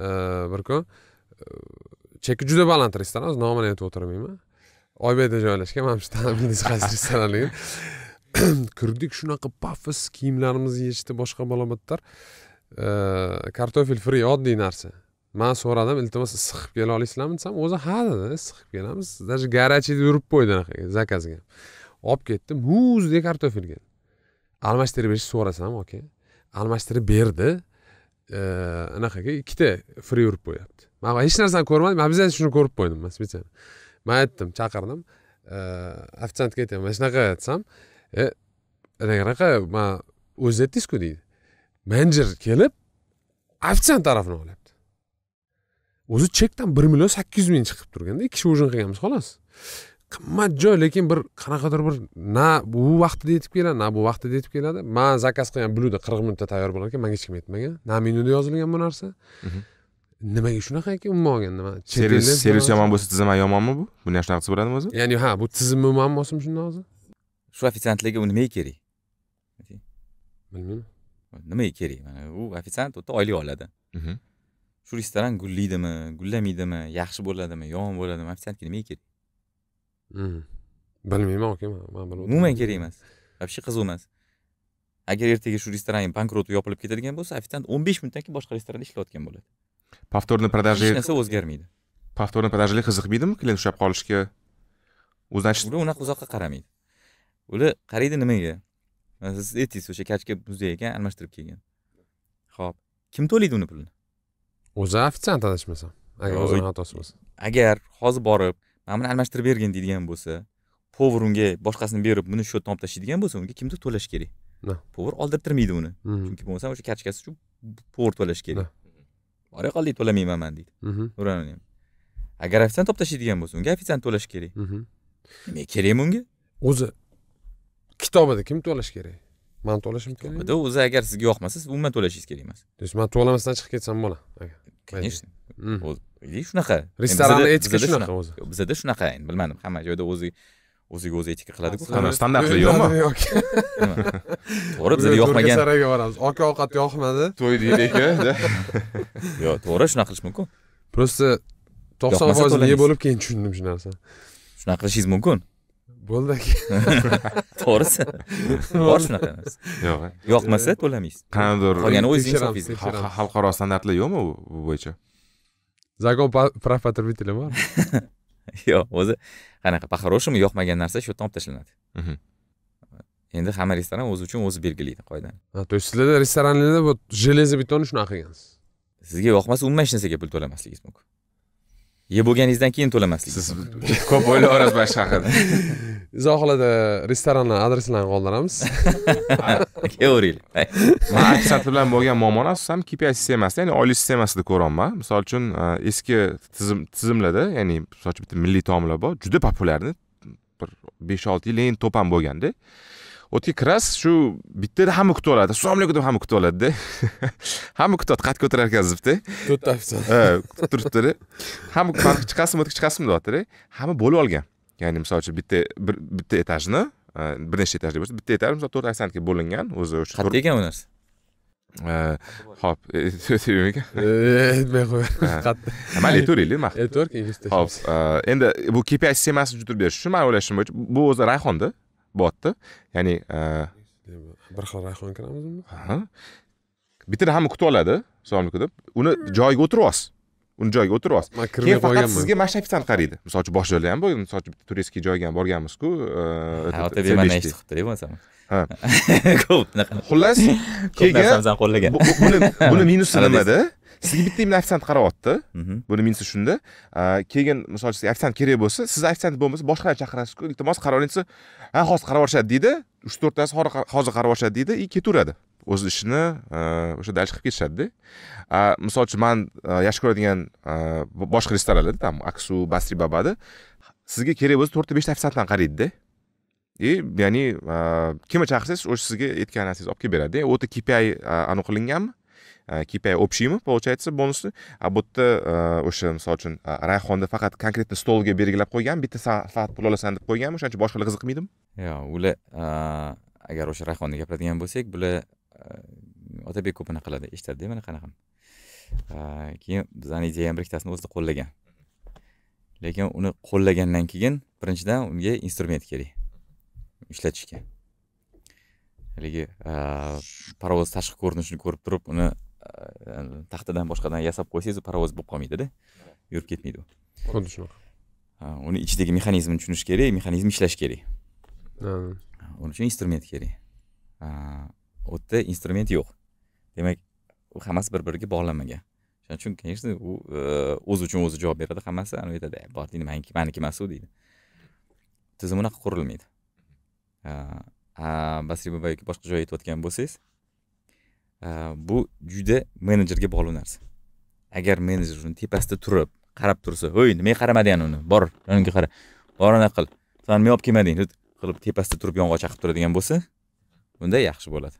bir eh, kun eh, cheki juda baland restoran hozir nomini aytib o'tirmayman oybekda joylashgan mana shu tanamiz qaysi restoranligini kirdik shunaqa pafis kiyimlarimizni yechdi boshqa balomatlar eh, kartofel fri oddiy narsa man so'radim iltimos issiq qilib kela olasizlarmi desam o'zi ha dedi issiq qilib kelamiz даже горячийda yurib qo'ydi anaqa zakazga olib ketdi muzdek kartofel keldi almashtirib berishni so'rasam aka almashtirib berdi anaqaga ikkita free urib qo'yapti man hech narsani ko'rmadim man обязательно shuni ko'rib qo'ydim man специально man aytdim chaqirdim ofitsiantga aytyapman mana shunaqa desam e, anaqa man o'z aytdingizku deydi menejer kelib ofitsiant tarafini olyapti o'zi chekdan bir million sakkiz yuz ming chiqib turganda ikki kishi ужин qilganmiz xolos qimmat joy lekin bir qanaqadir bir na bu vaqtida yetib keladi na bu vaqtida yetib keladi man zakaz qilgan bluda qirq minutda tayyor bo'lar ekan manga hech kim aytmagan na menyuda yozilgan bu narsa mhm. nimaga shunaqa ekan umuman olganda man servis servis yomon bo'lsa tizim ham yomonmi bu buni ham qilsa bo'ladimi o'zi ya'ni ha bu tizim yomonmi bo'lsin shunda o'zi shu ofitsiantlarga u nimaga kerak bilmayman nimaga kerak mana u ofitsiant u yerda oylik oladi mhm. shu restoran gullaydimi gullamaydimi yaxshi bo'ladimi yomon bo'ladimi ofitsiantga nimaga kerak bilmayman aka man bilmayman umuman kerak emas вообще qiziq emas agar ertaga shu restoran bankrot yopilib ketadigan bo'lsa ofitsiant o'n besh minutdan keyin boshqa restoranda ishlayotgan bo'ladi повторный продажа hech narsa o'zgarmaydi повторный продажaga qiziqmaydimi klient ushlab qolishga o'zi значит ular unaqa uzoqqa qaramaydi ular qaraydi nimaga siz aytdingiz o'sha kachka muzey ekan almashtirib kelgan ho'p kim to'laydi uni pulini o'zi ofitsiant adashmasam agar o'zini xatosi bo'lsa agar hozir borib mana buni almashtirib bergin deydigan bo'lsa povar unga boshqasini berib buni yerdan olib tashlaydigan bo'lsa unga kimdir to'lash kerak povar oldirtirmaydi uni chunki bo'lmasam o'sha kartochkasi uchun povar to'lash kerak bora qol deydi to'lamayman man deydi ham agar ofitsiant olib tashlaydigan bo'lsa unga ofitsiant to'lash kerak nima kerakmi unga o'zi kitobida kim to'lash kerak man to'lashim kerak kitobida o'zi agar sizga yoqmasa siz umuman to'lashingiz kerak emas то есть man to'lamasdan chiqib ketsam bo'ladi конечно shunaqa Restoranda etika shunaqa o'zi bizada shunaqa bilmadim hamma joyda o'zi o'ziga o'zi etika qiladiku hamma standartida yo'qmi to'g'ri bizada yoqmagan saraga boramiz oka ovqat yoqmadi to'y deydi ekan yo'q to'g'ri shunaqa qilish mumkin просто to'qson foiz nega bo'lib keyin tushundim shu narsani shunaqa qilishingiz mumkin bo'ldi aka to'g'risi bor shunaqa narsa yo'q yoqmasa to'lamaysiz qandaydir qolgani o'zingiz xalqaro standartlar yo'qmi bu bo'yicha zakon прав потребителя bor yo'q o'zi qanaqa по хорошему yoqmagan narsa shu yerdan olib tashlanadi mhm. endi hamma restoran o'zi uchun o'zi belgilaydi qoidani то есть sizlarda restoranlarda вот железо betonni shunaqa qilgansiz sizga yoqmasa umuman hech narsaga pul to'lamasligingiz mumkin yeb bo'lganingizdan keyin to'lamasligingiz siz ko'p o'ylayverasiz mana shu haqida izoh holida restoranlar adreslarini qoldiramiz kelavering man bilan bo'lgan muammoni asosan kpi sistemasida ya'ni oylik sistemasida ko'ryapman misol uchun e, eski tizim tizimlarda ya'ni misol uchun bitta milliy taomlar bor juda populyarni bir besh olti yil eng to'pan bo'lganda u yerga kirasiz shu bittada hamma kutib oladi assalomu alaykum hamma kutib oladida hamma kutadi qayerga ko'tarar ekansiz bitta to'rtta официант turibdida hamma chiqasizmi chiqasizmi deyaptida hamma bo'lib olgan ya'ni misol uchun bitta bir bitta etajni e, bir nechta etajli bo'lsa bitta etaj misol to'rt aksentga bo'lingan o'zi o'sha qattiq ekan bu narsa e, hop nima e, ekan aytmay qo'y mayli aytaveraylik mayli aytaverk hop endi bu kpi sistemasini tushuntirib berish uchun man o'ylashim bo'yicha bu o'zi rayhonda botni ya'ni bir xil rayhon kiramizmi bitta hamma kutib oladi deb uni joyiga o'tiryapsiz uni joyiga o'tiryapsiz keyin faqat sizga mana shu ofitsiant qaraydi misol uchun joylar ham bo'lgan misol uchun bitta turistik joyga ham borganmizku e, e, e, ko'p xullas keyin qo'llagan buni minusi nimada sizga bitta bittagina ofitsiant qarayapti mhm. buni minusi shunda keyin misol uchun sizga ofitsiant kerak bo'lsa siz ofitsiant bo'lmasa boshqalarni chaqirasizku iltimos qarab oling desa ha hozir qarab yuborishadi deydi uch to'rttasi hozir qarab yuborishadi deydi и ketaveradi o'z ishini e, o'sha dal qilib ketishadida misol uchun man e, yaxshi ko'radigan e, boshqa restoranlarda там aksu basri babada sizga kerak bo'lsa to'rtta beshta ofitsiantdan qaraydida и ya'ni kimni chaqirsangiz o'sha sizga aytgan narsangizni olib kelib beradi u yerda kpi anavi qilinganmi kpi общийmi получается bonusni а bu yerda o'sha misol uchun rayhonda faqat konkretно stolga belgilab qo'ygan bitta faqat pul olasan deb qo'yganmi o'shaning uchun boshqalar qiziqmaydimi yo'q ular agar o'sha rayhonni gapiradigan bo'lsak bular otabek э, ko'p bunaqa qiladi eshitadida mana qanaqani э, keyin bizani ideya ham biriktasini o'zida qo'llagan lekin uni qo'llagandan keyin birinchidan unga instrument kerak ishlatishga haligi э, parovoz tashqi ko'rinishini ko'rib turib uni taxtadan boshqadan yasab qo'ysangiz u parovoz bo'lib qolmaydida yurib ketmaydi u xuddi shunaqa uni ichidagi mexanizmni tushunish kerak mexanizm ishlashi kerak uning uchun instrument kerak u yerda instrument yo'q demak u hammasi bir biriga bog'lanmagan shuning uchun конечно u e, o'zi uchun o'zi javob beradi hammasi anavi aytadi bortingni maniki maniki emasu deydi tizim unaqa qurilmaydi basriba yoki boshqa joyga aytayotgan bo'lsangiz bu juda menejerga bog'liq narsa agar menejer uni tepasida turib qarab tursa hoy nimaga qaramading uni bor yoningga qara bor anaqa qil san nima olib kelmading qilib tepasida turib yong'oq chaqib turadigan bo'lsa unda yaxshi bo'ladi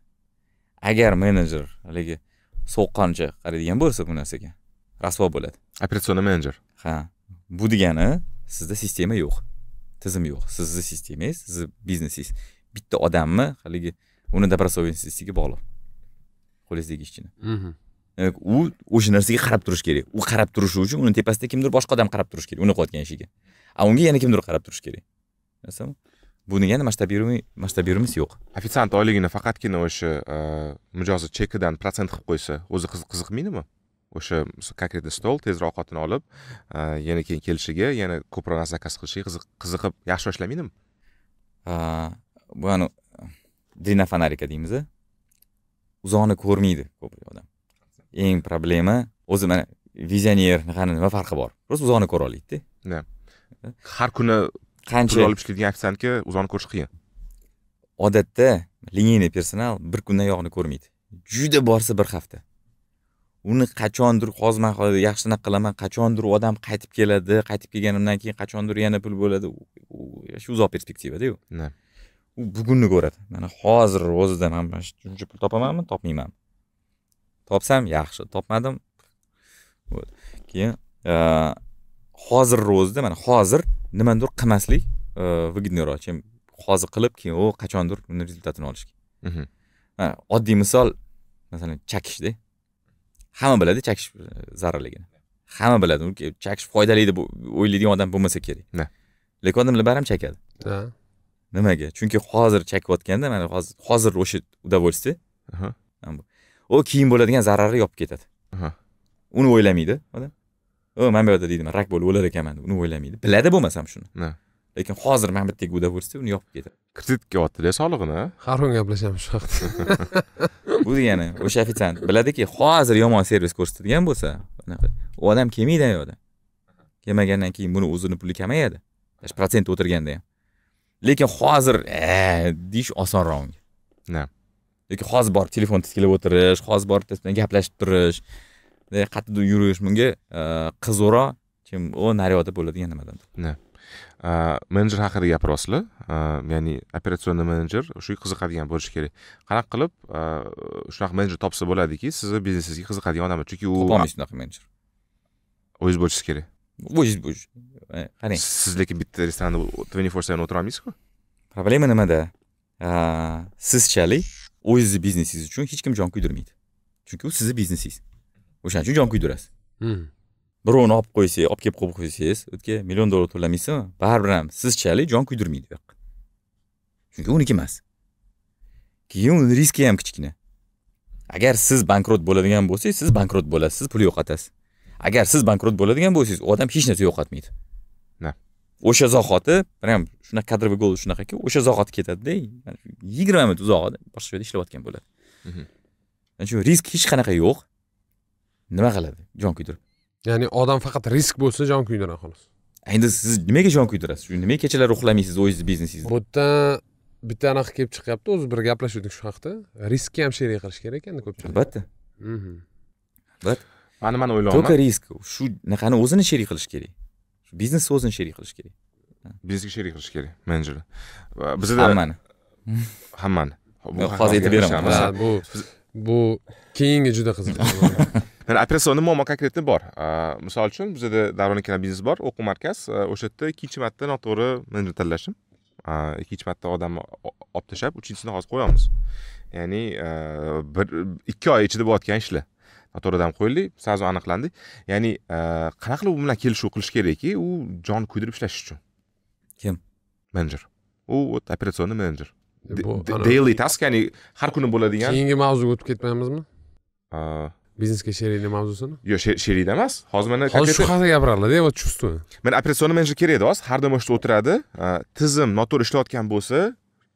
agar menejer haligi so'qqancha qaraydigan bo'lsa bu narsaga rasvo bo'ladi operatsionniy menejer ha bu degani sizda sistema yo'q tizim yo'q sizni sistemangiz sizni biznesingiz bitta odamni haligi uni добросовестностьga bog'liq qo'lingizdagi ishchini mhm. u o'sha narsaga qarab turishi kerak u qarab turishi uchun uni tepasida kimdir boshqa odam qarab turishi kerak uni qilayotgan ishiga a unga yana kimdir qarab turishi kerak bilasanmi buni yana masshtab yo'q ofitsiant oyligini faqatgina o'sha e, mijozi chekidan protsent qilib qo'ysa o'zi qiziqmaydimi o'sha как stol tezroq ovqatini olib e, yana keyin kelishiga yana ko'proq narsa zakaz qilishiga qiziqib yaxshi ishlamaydimi e, bu ani fonarika deymiz uzoqni ko'rmaydi ko'p odam eng problema o'zi mana vizionerni qani nima farqi bor просто uzoqni ko'ra olaydida har kuni qancha pul olib ishlaydigan ofitsiantga o'zini ko'rish qiyin odatda liniyniy personal bir kundan yog'ni ko'rmaydi juda borsa bir hafta uni qachondir hozir man hozir qilaman qachondir odam qaytib keladi qaytib kelganimdan keyin qachondir yana pul bo'ladi shu uzoq perspektivadayu u bugunni ko'radi mana hozir o'zida man shuncha pul topamanmi topmaymanmi topsam yaxshi topmadim keyin hozirni o'zida mana hozir nimanidir qilmaslik выгодныйroq e, чем hozir qilib keyin u qachondir uni rezultatini olishga mhm. oddiy misol masalan chakishda hamma biladi chakish e, zararligini hamma biladi chakish foydali deb o'ylaydigan odam bo'lmasa kerak lekin odamlar baribir chakadi nimaga chunki hozir chakayotganda mana hozir hozir o'sha удовольствие u keyin bo'ladigan zarari yopib ketadi uni o'ylamaydi odam mana bu yerda deydi man rak bo'lib o'lar ekanman uni o'ylamaydi biladi bo'lmasam shuni lekin hozir bu yerda guda bo'lsa uni yopib ketadi kreditga oldida solig'ini har kun gaplashamiz shu haqida bu degani o'sha ofitsiant biladiki hozir yomon servis ko'rsatadigan bo'lsa u odam kelmaydi yoqda kelmagandan keyin buni o'zini puli kamayadi protsent o'tirganda ham lekin hozir deyish osonroq unga lekin hozir borib telefon titkilab o'tirish hozir borib gaplashib turish qattiq yurish bunga e, qiziqroq chem u naryoqda bo'ladigan nimadandir e, menejer haqida gapiryapsizlar e, ya'ni operatsionniy menejer shu qiziqadigan bo'lishi kerak qanaqa qilib shunaqa menejer topsa bo'ladiki sizni biznesingizga qiziqadigan odamlar chunki u topolmaysiz unaqa menejer o'zingiz bo'lishingiz kerak o'zingiz qarang siz lekin bitta restoranda twenty four seven o'tira olmaysizku problema nimada sizchalik o'zizni biznesingiz uchun hech kim jon kuydirmaydi chunki u sizni biznesingiz o'shaning uchun jon kuydirasiz hmm. birovni olib qo'ysangiz olib kelib qo'yib qo'ysangiz u yerga million dollar to'lamaysizmi baribir ham sizchalik jon kuydirmaydi u yoqqa chunki uniki emas keyin uni riski ham kichkina agar siz bankrot bo'ladigan bo'lsangiz siz bankrot bo'lasiz siz pul yo'qotasiz agar siz bankrot bo'ladigan bo'lsangiz odam hech narsa yo'qotmaydi o'sha zahoti прям shunaqa kadровый gol shunaqaki o'sha zahoti ketadida yigirma minut uzog'ida boshqa joyda ishlayotgan bo'ladi mhm. shuning uchun risk hech qanaqa yo'q nima qiladi jon kuydirib ya'ni odam faqat risk bo'lsa jon kuydiradi xolos endi siz nimaga jon kuydirasiz shu nimaga kechalar uxlamaysiz o'zingizni biznesingizni bu yerda bitta anaqa kelib chiqyapti o'zi bir gaplashuvdik shu haqida riskni ham sherik qilish kerak endi ko'pchilik albatta mhm. albatta mana nimani o'ylayapman только risk shu naqani o'zini sherik qilish kerak biznesni o'zini sherik qilish kerak biznesga sherik qilish kerak menejeri bizada hammani hammani hozir aytib beraman bu bu keyingi juda qiziq operatsionni muammo konkretni bor misol uchun bizada davron ikkala biznes bor o'quv markaz o'sha yerda ikkinchi marta noto'g'ri menejer tanlashim ikkinchi marta odamni olib tashlab uchinchisini hozir qo'yamiz ya'ni bir ikki oy ichida bo'layotgan ishlar noto'g'ridan qo'yildik сразу aniqlandi ya'ni qanaqa qilib u bilan kelishuv qilish kerakki u jon kuydirib ishlash uchun kim menejer u вот operatsionniy menejer e, daily task ya'ni har kuni bo'ladigan keyingi mavzuga o'tib ketmaymizmi biznesga sheriklik mavzusini yo'q sherik emas hozir mana hozir shu haqida gapiradilarda вот чувствую mana operatsionniy menejer kerakda hozir har doim o'sha yerda o'tiradi tizim noto'g'ri ishlayotgan bo'lsa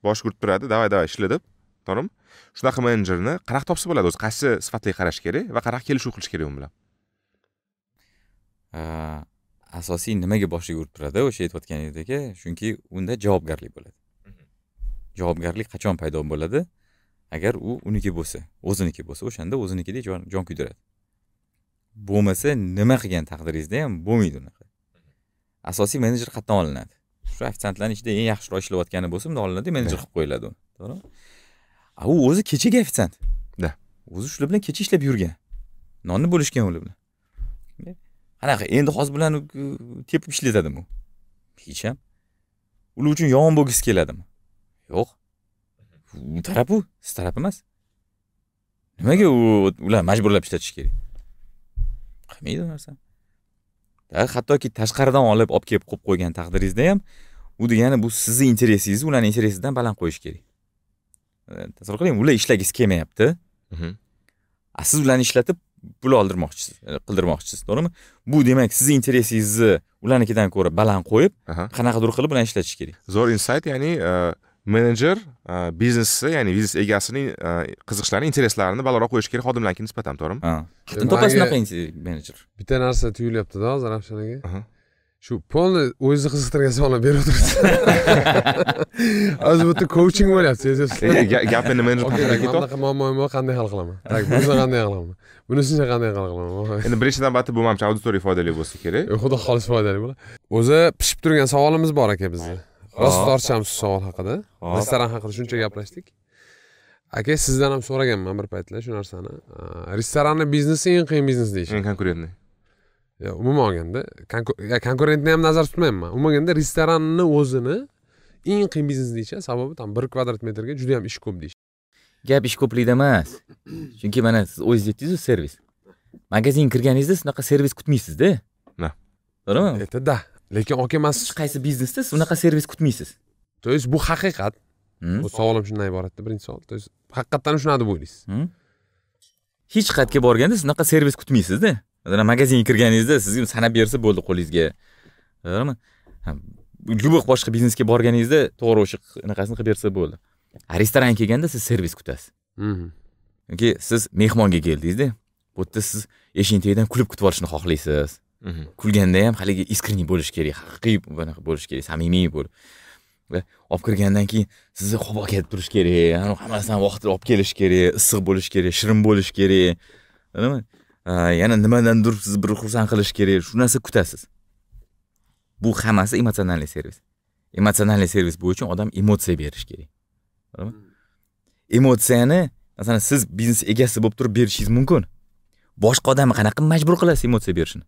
bosh urib turadi давай давай ishla deb to'g'rimi shunaqa menejerni qanaqa topsa bo'ladi o'zi qaysi sifatli qarash kerak va qanaqa kelishuv qilish kerak u bilan asosiy nimaga bosh urib turadi o'sha aytayotganingizdek chunki unda javobgarlik bo'ladi mhm. javobgarlik qachon paydo bo'ladi agar u uniki bo'lsa o'ziniki bo'lsa o'shanda o'zinikidek jon kuydiradi bo'lmasa nima qilgan taqdiringizda ham bo'lmaydi unaqa asosiy menejer qayerdan olinadi shu ofitsiantlarni ichida eng yaxshiroq ishlayotgani bo'lsa bunday olinadi menejer qilib qo'yiladi uni to'g'rimi a u o'zi kechagi ofitsiant да o'zi shular bilan kecha ishlab yurgan nonni bo'lishgan ular bilan qanaqa endi hozir bilan tepib ishlatadimi hech ham ular uchun yomon bo'lgisi keladimi yo'q u talab siz taraf emas nimaga u ular majburlab ishlatish kerak qilmaydi u narsani hattoki tashqaridan olib olib kelib qo'yib qo'ygan taqdiringizda ham u degani bu sizni interesingizni ularni interesidan baland qo'yish kerak e, tasavvur qiling ular ishlagisi kelmayapti mhm. a siz ularni ishlatib pul oldirmoqchisiz e, qildirmoqchisiz to'g'rimi bu demak sizni interesingizni ularnikidan ko'ra baland qo'yib qanaqadir qilib ularni ishlatish kerak zo'r insayt ya'ni e, menejer e, biznesni ya'ni biznes egasining e, qiziqishlarini intereslarini baloroq qo'yish kerak xodimlarga nisbatan to'g'rimi xatni shunaqa menejer bitta narsa tuyulyaptida hozir ravshan aka shu полный o'zizni qiziqtirgan savollar berib o'tiribsiz hozir bitta kouching bo'lyapti sezyapsizlar e, gapini menejer bunaqa muammoim bor qanday hal qilaman так bunisini qanday hal qilaman bunisini qanday hal qilaman endi birinchi navbatda bu manimcha auditoriya foydali bo'lsa kerak xudo xohlasa foydali bo'ladi o'zi pishib turgan savolimiz bor aka bizda rosa tortishamiz shu savol haqida restoran haqida shuncha gaplashdik aka sizdan ham so'raganman bir paytlar shu narsani restoranni biznesi eng qiyin biznes deyishadi eng konkurentniy umuman olganda konkurentni ham nazarda tutmayapman umuman olganda restoranni o'zini eng qiyin biznes deyishadi sababi там bir kvadrat metrga juda yam ish ko'p deyishadi gap ish ko'pligida emas chunki mana siz o'zingiz aytdingizu servis magazin kirganingizda shunaqa servis kutmaysizda to'g'rimi это да lekin olganmasiz hech qaysi biznesda siz unaqa servis kutmaysiz то есть bu haqiqat hmm. bu savolim shundan iboratda birinchi savol то есть haqiqatdan shunaqa deb o'ylaysiz hmm. hech qayerga borganda siz unaqa servis kutmaysizda magazinga kirganingizda sizga sanab bersa bo'ldi qo'lingizga to'g'rimi любой boshqa biznesga borganingizda to'g'ri o'sha anaqasini qilib bersa bo'ldi restoranga kelganda siz servis kutasiz mhm. yoki siz mehmonga keldingizda bu yerda siz eshikni tagidan kulib kutib olishni xohlaysiz kulganda ham haligi искренний bo'lish kerak haqiqiy bunaqa bo'lish kerak samimiy bo'lib va olib kirgandan keyin sizni ho'p olib kelib turish kerak hammasini vaqtida olib kelish kerak issiq bo'lish kerak shirin bo'lish kerak yana nimadandir sizni bir xursand qilish kerak shu narsa kutasiz bu hammasi emotsionalniy servis emotsionalniy servis uchun odam emotsiya berishi kerak emotsiyani masalan siz biznes egasi bo'lib turib berishingiz mumkin boshqa odamni qanaqa majbur qilasiz emotsiya berishni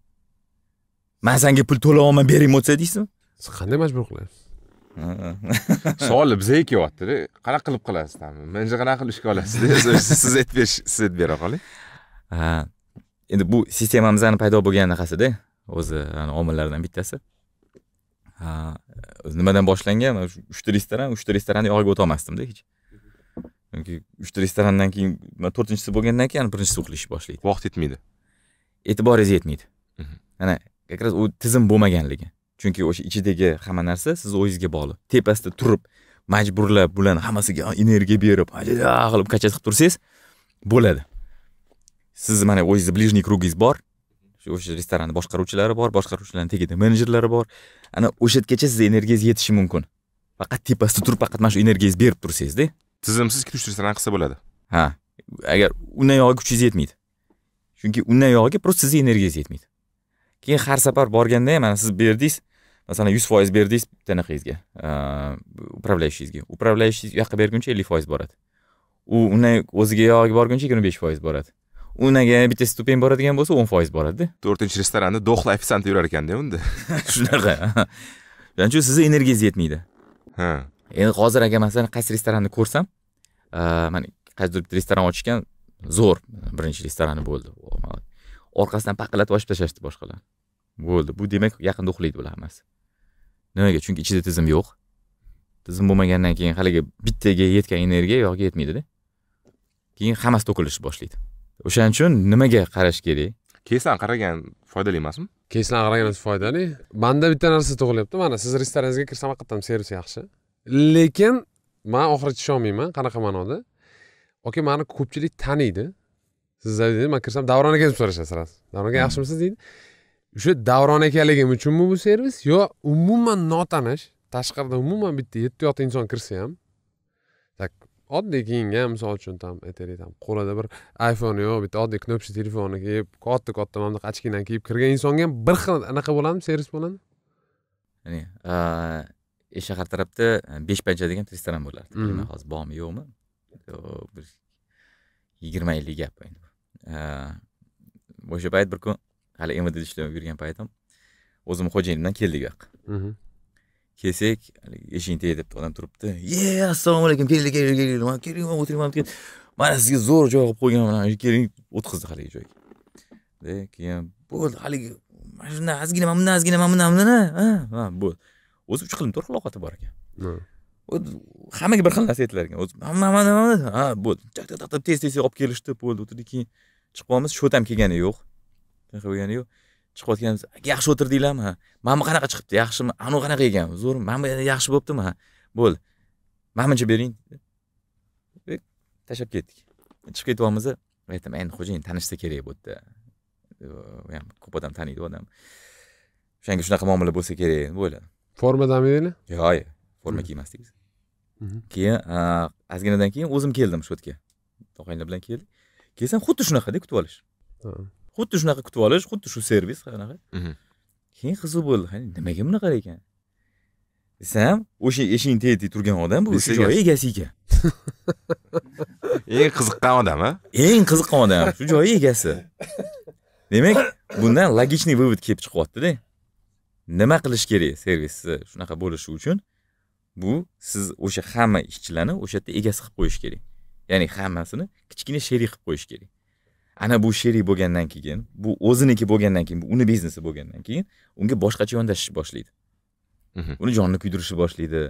man senga pul to'layolmay bering bo'lsa deysizmi siz qanday majbur qilasiz savol zerikib kelyaptida qanaqa qilib qilasiz menimcha qanaqa qilib ishga olasiz siz aytib berish siz aytib bera qoling ha endi bu sistemamizni paydo bo'lgan anaqasida o'zi omillardan bittasi nimadan boshlangan mana shu uchta restoran uchta restoranni og'iga o'tolmasdimda hech chunki uchta restorandan keyin to'rtinchisi bo'lgandan keyin birinchisi uxlashni boshlaydi vaqt yetmaydi e'tiboringiz yetmaydi mana как раз u tizim bo'lmaganligi chunki o'sha ichidagi hamma narsa sizni o'zingizga bog'liq tepasida turib majburlab bularni hammasiga energiya berib qilib kachat qilib tursangiz bo'ladi siz mana o'zingizni ближний кругingiz bor o'sha restoranni boshqaruvchilari bor boshqaruvchilarni tegida menejerlari bor ana o'sha yergacha sizni energiyangiz yetishi mumkin faqat tepasida turib faqat mana shu energiyangizni berib tursangizda tizimsiz ikki uch restoran qilsa bo'ladi ha agar undan yog'iga kuchingiz yetmaydi chunki undan yog'iga просто sizni energiyangiz yetmaydi keyin har safar borganda ham mana siz berdingiz masalan yuz foiz berdingiz tanaqangizga управляющийizga управляющий u yoqqa berguncha ellik foiz boradi u undan o'ziga yog'iga borguncha yigirma besh foiz boradi unaga yana bitta stupen boradigan bo'lsa o'n foiz boradida to'rtinchi restoranda do'xli ofitsiant yurar ekanda unda shunaqa shuning uchun sizni energiyangiz yetmaydi ha endi hozir agar masalan qaysi restoranni ko'rsam e, mana qaysidir bitta restoran ochishgan zo'r birinchi restorani bo'ldi orqasidan paqillatib ochib tashlashdi boshqalar bo'ldi bu demak yaqinda uxlaydi bular hammasi nimaga chunki ichida tizim yo'q tizim bo'lmagandan keyin haligi bittaga yetgan energiya yo'qqa yetmaydida keyin hammasi to'kilishni boshlaydi o'shaning uchun nimaga qarash kerak keyslarni qaragan foydali emasmi keyslarni qaragan foydali manda bitta narsa tug'ilyapti mana siz restoraningizga kirsam haqiqatdan servis yaxshi lekin man oxiri tisha olmayman qanaqa ma'noda oka mani ko'pchilik taniydi siz man kirsam davron aka deb so'rashadi сразу davron aka hmm. yaxshimisiz deydi o'sha davron akaligim uchunmi bu servis yo umuman notanish tashqaridan umuman bitta yetti olti inson kirsa ham так oddiy kiyingan misol uchun там aytaylik там qo'lida bir iphone yo'q bitta oddiy knopочный telefonni kiyib katta katta mana bunaqa очкиni kiyib kirgan insonga ham bir xil anaqa bo'ladimi servis bo'ladimi ya'ni shahar tarafda e, besh pancha degan restoran bo'lardi mm-hmm. bilmayman hozir bormi yo'qmi bir yigirma ellik gap o'sha payt bir kun hali mvdda ishlab yurgan paytim o'zimni xo'jayinimdan keldik u yoqqa mhm. kelsak haligi eshiging tegi odam turibdi ye assalomu alaykum keling kelinglar kelinglar kelingman o'tiringman mana sizga zo'r joy qilib qo'yganman keling o'tqizdi haligi joyga keyin bo'ldi haligi mana shunda ozgina mana bundan ozgina mana bundan bundan ha bo'ldi o'zi uch xil to'rt xil ovqati bor ekan hammaga bir xil narsa aytilar ekan o'zi mana mana mana ha bo'ldi tez tez olib kelishdi bo'ldi o'tirdik keyin chiqib qolamiz ham kelgani yo'q shunaqa bo'lganiyu chiqib aka yaxshi o'tirdinglarmi ha mana bu qanaqa chiqibdi yaxshimi anavi qanaqa ekan zo'r mana bu yaxshi bo'libdimi ha bo'ldi mana buncha bering tashlab ketdik chiqib ketyapmiz aytdim endi xo'jayin tanishsa kerak bu yerda u ham ko'p odam taniydi odam o'shanga shunaqa muomala bo'lsa kerak deb o'yladim formadami endi yo'q yo'q forma hmm. kiymasdik biz mhm. keyin ozginadan keyin o'zim keldim shu yerga og'aynilar bilan keldik kelsam xuddi shunaqada kutib olish xuddi shunaqa kutib olish xuddi shu servis qanaqa mhm. keyin qiziq bo'ldi nimaga bunaqa ekan desam o'sha eshikni tagida turgan odam bu o'sha joy egasi ekan eng qiziqqan odam a eng qiziqqan odam shu joy egasi demak bundan logichniy вывод kelib chiqyaptida nima qilish kerak servisni shunaqa bo'lishi uchun bu siz o'sha hamma ishchilarni o'sha yerda egasi qilib qo'yish kerak ya'ni hammasini kichkina sherik qilib qo'yish kerak ana bu sherik bo'lgandan keyin bu o'ziniki bo'lgandan keyin bu uni biznesi bo'lgandan keyin unga boshqacha yondashish boshlaydi mhm. uni jonini kuydirishni boshlaydi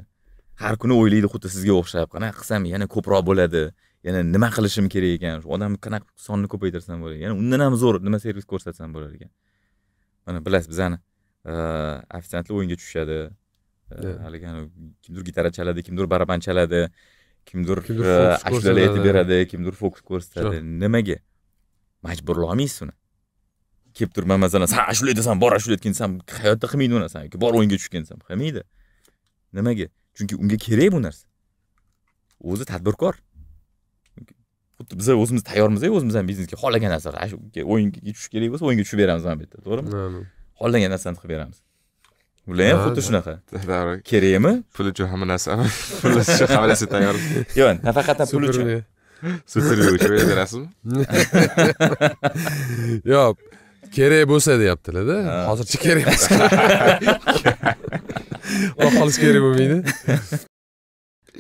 har kuni o'ylaydi xuddi sizga o'xshab qanaqa qilsam yana ko'proq bo'ladi yana nima qilishim kerak ekan shu odamni qanaqa sonni ko'paytirsam bo'ladi yana undan ham zo'r nima servis ko'rsatsam bo'lar ekan mana bilasiz bizani ofitsiantlar o'yinga tushishadi haligi kimdir gitara chaladi kimdir baraban chaladi kimdir ashulalar aytib beradi kimdir fokus ko'rsatadi nimaga olmaysiz uni kelib turib masalan san ashula desan bor aytgin san hayotda qilmaydi u narsani yoki bor o'yinga tushgin desam qilmaydi nimaga chunki unga kerak bu narsa o'zi tadbirkor xuddi biz o'zimiz tayyormiz o'zimiz ham biznesga xohlagan narsani o'yinga tushish kerak bo'lsa o'yinga tushib beramiz mana bu yerda to'g'rimi xohlagan narsani qilib beramiz bular ham xuddi shunaqa kerakmi pul uchun hamma narsami pul uchun hamma narsa tayyor yo'q nafaqat pul uchun Siz uchib berasizmi yo'q kerak bo'lsa deyaptilarda hozircha kerak emas qolish bu bo'lmaydi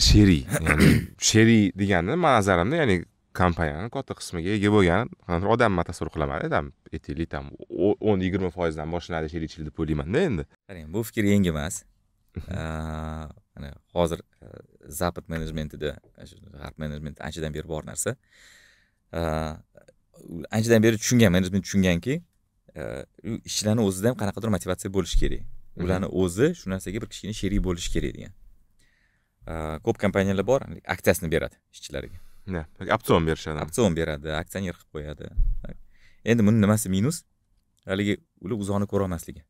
Şeri. ya'ni sherik degani mani nazarimda ya'ni kompaniyani katta qismiga ega bo'lgan odam man tasavvur qilaman там aytaylik там o'n yigirma foizdan boshlanadi sherikchilik deb o'ylaymanda endi qarang bu fikir yangi emas mana hozir e, zapad menejmentida g'arb menejmenti anchadan beri bor narsa e, anchadan beri tushungan menejment tushunganki e, ishchilarni o'zida ham qanaqadir motivatsiya bo'lishi kerak ularni o'zi shu narsaga bir kichkina sherik bo'lishi kerak degan ko'p kompaniyalar bor aksiyasini beradi ishchilariga opsion berishadi opsion beradi aksioner qilib qo'yadi endi buni nimasi minus haligi ular uzoqni ko'rolmasligi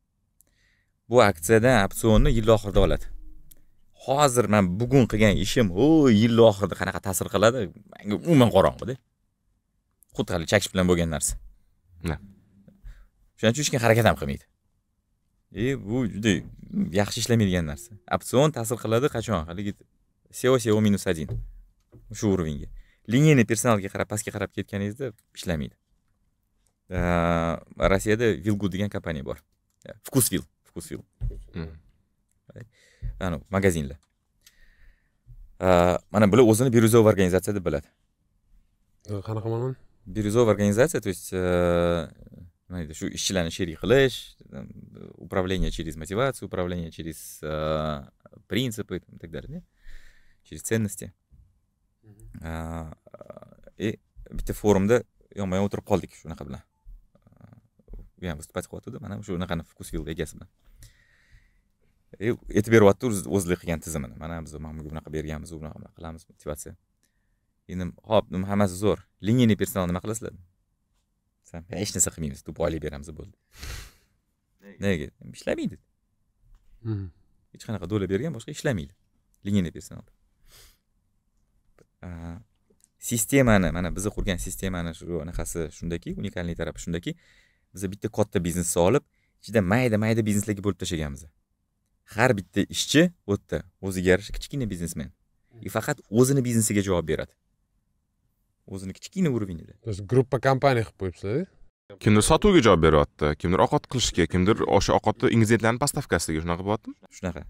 bu aksiyadan opsionni yil oxirida oladi hozir man bugun qilgan ishim u yilni oxirida qanaqa ta'sir qiladi manga umuman qorong'uda xuddi haligi chakish bilan bo'lgan narsa shuning uchun hech kim harakat ham qilmaydi e bu juda yaxshi ishlamaydigan narsa opsion ta'sir qiladi qachon haligi seo seo minus один shu уровеньga линейный personalga qarab pastga qarab ketganingizda ishlamaydi rossiyada vilgu degan kompaniya bor vkusvil vkusvil hmm. anavi magazinlar mana bular o'zini бирюзовый organizatsiya deb biladi qanaqa ma'no бирюзовый organizatsiya то есть nima deydi shu ishchilarni sherik qilish управление через мотивацию управление через э, принципы и так далее через ценности э, и bitta forumda yonma yon o'tirib qoldik shunaqa bilan u ham выступать qilyotgandi mana shu unaqani вкусвил egasi bilan aytib beryapti o'zlik qilgan tizimini mana biz mahmudga bunaqa berganmiz u bunaqa qilamiz motivatsiya endi ho'p hammasi zo'r liniyniy personal nima qilasizlar hech narsa qilmaymiz deb oylik beramiz bo'ldi nega ishlamaydi hech qanaqa dollar bergan boshqa ishlamaydi liniyniy personal sistemani mana biza qurgan sistemani shu anaqasi shundaki unikalniy tarafi shundaki biza bitta katta biznesni olib ichida mayda mayda bizneslarga bo'lib tashlaganmiz har bitta ishchi u yerda o'ziga yarasha kichkina biznesmen и hmm. faqat o'zini biznesiga javob beradi o'zini kichkina уровеньida то есть группа kompaniya qilib qo'yibsizlar kimdir sotuvga javob beryapti kimdir ovqat qilishga kimdir o'sha ovqatni ingredientlarini postavkasiga shunaqa bo'lyaptimi shunaqa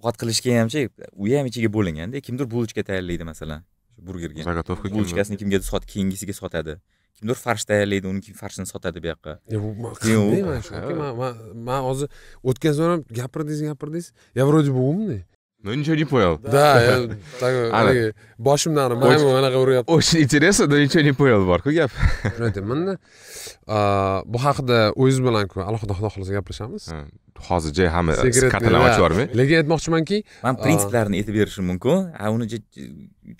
ovqat qilishga hamchi u ham ichiga bo'linganda kimdir bulochka tayyorlaydi masalan burgerga заготовка bulochkasini kimgadir sot keyingisiga sotadi kimdir farsh tayyorlaydi kim farshini sotadi bu yoqqa man hozir hozir safar ham gapirdingiz gapirdingiz я вроде бы умный но ничего не понял да такой boshimdan maymun anaqa uryapti очень интересно но ничего не понял borku gap mana bu haqida o'zingiz bilan alohida xudo xohlasa gaplashamiz hozircha hamma katani ochib yubormang lekin aytmoqchimanki man prinsiplarini aytib berishim mumkin a uni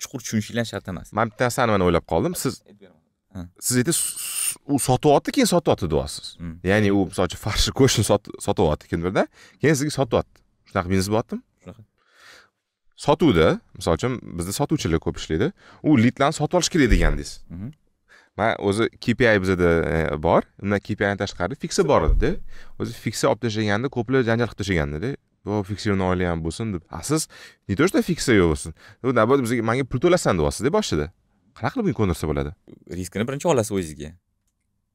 chuqur tushunishinglar shart emas man bitta narsani o'ylab qoldim siz siz aytasiz u sotyapti keyin sotyapti deyapsiz hmm. ya'ni u misol uchun farshi go'shtni sotyapti kimdirda keyin sizga sotyapti shunaqa biznes bo'lyaptimi shunaqa sotuvda misol uchun bizda sotuvchilar ko'p ishlaydi u litlarni sotib olish kerak degandingiz man mhm. o'zi kpi bizada e, bor undan kpidan tashqari fiksa bor edida o'zi fiksa olib tashlaganda ko'plar janjal qilib tashlagandida yo fiksirni ham bo'lsin deb a siz не то что fiksa yo'q bo'lsin наоборот bizga manga pul to'lasan deyapsizda boshida qanaqa qilib ko'ndirsa bo'ladi riskini birinchi olasiz o'zizga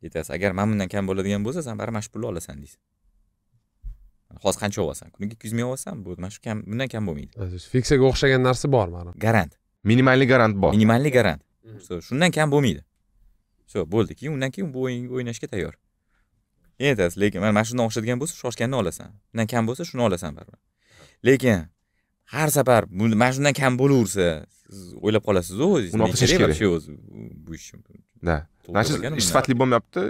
aytasiz agar man bundan kam bo'ladigan bo'lsa san baribir mana shu pulni olasan deysiz hozir qancha olasan kuniga ikki yuz ming olsam bu mana shu kam bundan kam bo'lmaydi fiksaga o'xshagan narsa bor mana garant minimalniy garant bor minimalniy garant mhm. shundan kam bo'lmaydi все bo'ldi keyin undan keyin bu o'yin o'ynashga tayyor keyin aytasiz lekin mana shundan o'xshaydigan bo'lsa shoshganni olasan undan kam bo'lsa shuni olasan baribir lekin har safar mana shundan kam bo'laversa siz o'ylab qolasizu o'zingiz unaqa qilish kerak вообще o'zi bu ish да значит ish sifatli bo'lmayapti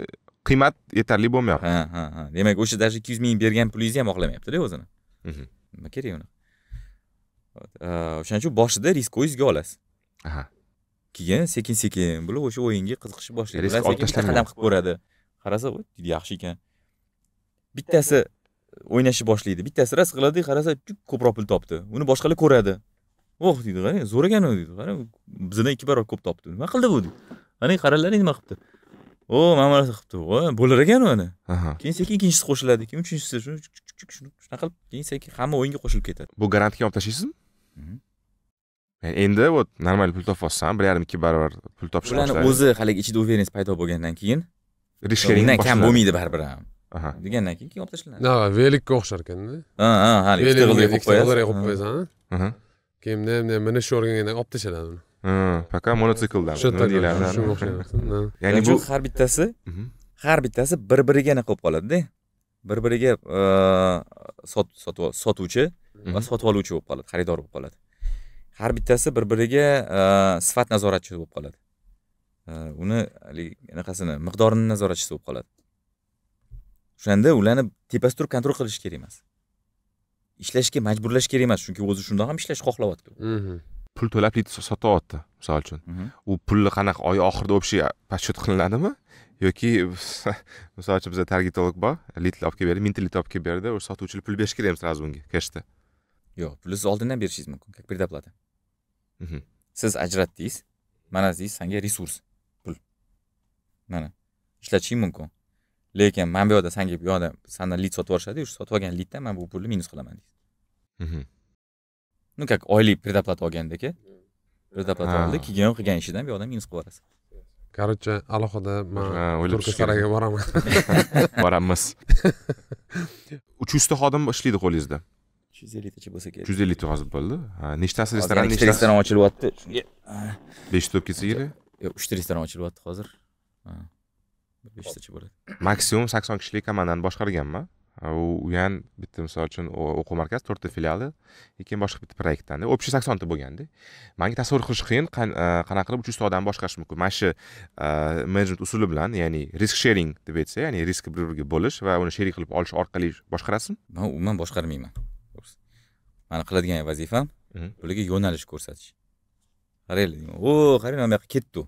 qiymat yetarli bo'lmayapti ha ha ha demak o'sha даже ikki yuz ming bergan pulingizni ham oqlamayaptida o'zini mhm. nima kerak uni o'shaning uchun boshida risk o'zizga olasiz aha keyin sekin sekin bo'lib o'sha o'yinga qiziqishni boshlaydi risk olib qadam qilib ko'radi qarasa yaxshi ekan bittasi o'ynashni boshlaydi bittasi ras qiladi qarasa ko'proq pul topdi uni boshqalar ko'radi oh deydi qani zo'ragan u deydi qarang bizdan ikki barobar ko'p topdi nima qildi bu deydi qani qaranglar nima qilibdi o mana bunaqa qilibdi voy bo'lar ekan uni keyin sekin ikkinchisi qo'shiladi keyin uchinchisi shunaqa qilib keyin sekin hamma o'yinga qo'shilib ketadi bu garantga olib tashlaysizmi mhm. endi вот нормально pul topyapsan bir yarim ikki barobar pul topishni bularni o'zi haligi ichida уверенность paydo bo'lgandan keyin решить undan kam bo'lmaydi baribir ham degandan keyin kiyib olib tashlanadi ha velikka o'xshar ekanda ha ha hali ikkita qildiga qo'yib qo'yasan keyin bunday minishni o'rgangandan olib tashladi uni пока monotsikldan shu deyiladi ya'ni bu har bittasi har bittasi bir biriga anaqa bo'lib qoladida bir biriga e, sotuvchi va sotib oluvchi bo'lib qoladi xaridor bo'lib qoladi har bittasi bir biriga e, sifat nazoratchisi bo'lib qoladi e, uni haligi anaqasini miqdorini nazoratchisi bo'lib qoladi o'shanda ularni tepasi turib kontrol qilish kerak emas ishlashga majburlash kerak emas chunki o'zi shundoq ham ishlash xohlayapti mhm. pul to'lab sotyapti misol uchun mhm. u pulni qanaqa oy oxirida общий подсчет qilinadimi yoki misol uchun bizda targetolog bor litni olib kelib berdi mingta lit olib kelib berdi o'sha sotuvchiga pul berish kerakmi sразу unga kashda yo'q pulni siz oldindan berishingiz mumkin как предоплата mhm. siz ajratdingiz mana deysiz sanga resurs pul mana ishlatishing mumkin lekin mana bu yoqda sanga bu yoqda sandan lit sotib yuborishadi shu sotib olgan litdan man bu pulni minus qilaman deydi ну mhm. как oylik предоплата olgandaki предоплата oldi keyin qilgan ishidan bu yoqdan minus qilib yuborasan короче alohida man turkistonga turkisaraga boraman boramiz uch yuzta xodim ishlaydi qo'lingizda uch yuz elliktacha bo'lsa kerak uch yuz ellikta hozir bo'ldi nechtasi restoran ikkita restoran ochilyapti shunga beshta bo'lib ketsa kerak yo'q uchta restoran ochilyapti hozir beshtacha bo'ladi maksimum sakson kishilik komandani boshqarganman u ham bitta misol uchun o'quv markaz to'rtta filiali keyin boshqa bitta proyektdan общий saksonta bo'lganda manga tasavvur qilish qiyin e, qanaqa qilib uch yuzta odamni boshqarish mumkin mana shu e, menejment usuli bilan ya'ni risk sharing deb aytsa ya'ni riskni bir biriga bo'lish va uni sherik qilib olish orqali boshqarasizmi man umuman boshqarmayman mani qiladigan vazifam ularga yo'nalish ko'rsatish qaranglar o o'h, qaranglar mana bu yoqqa ketdi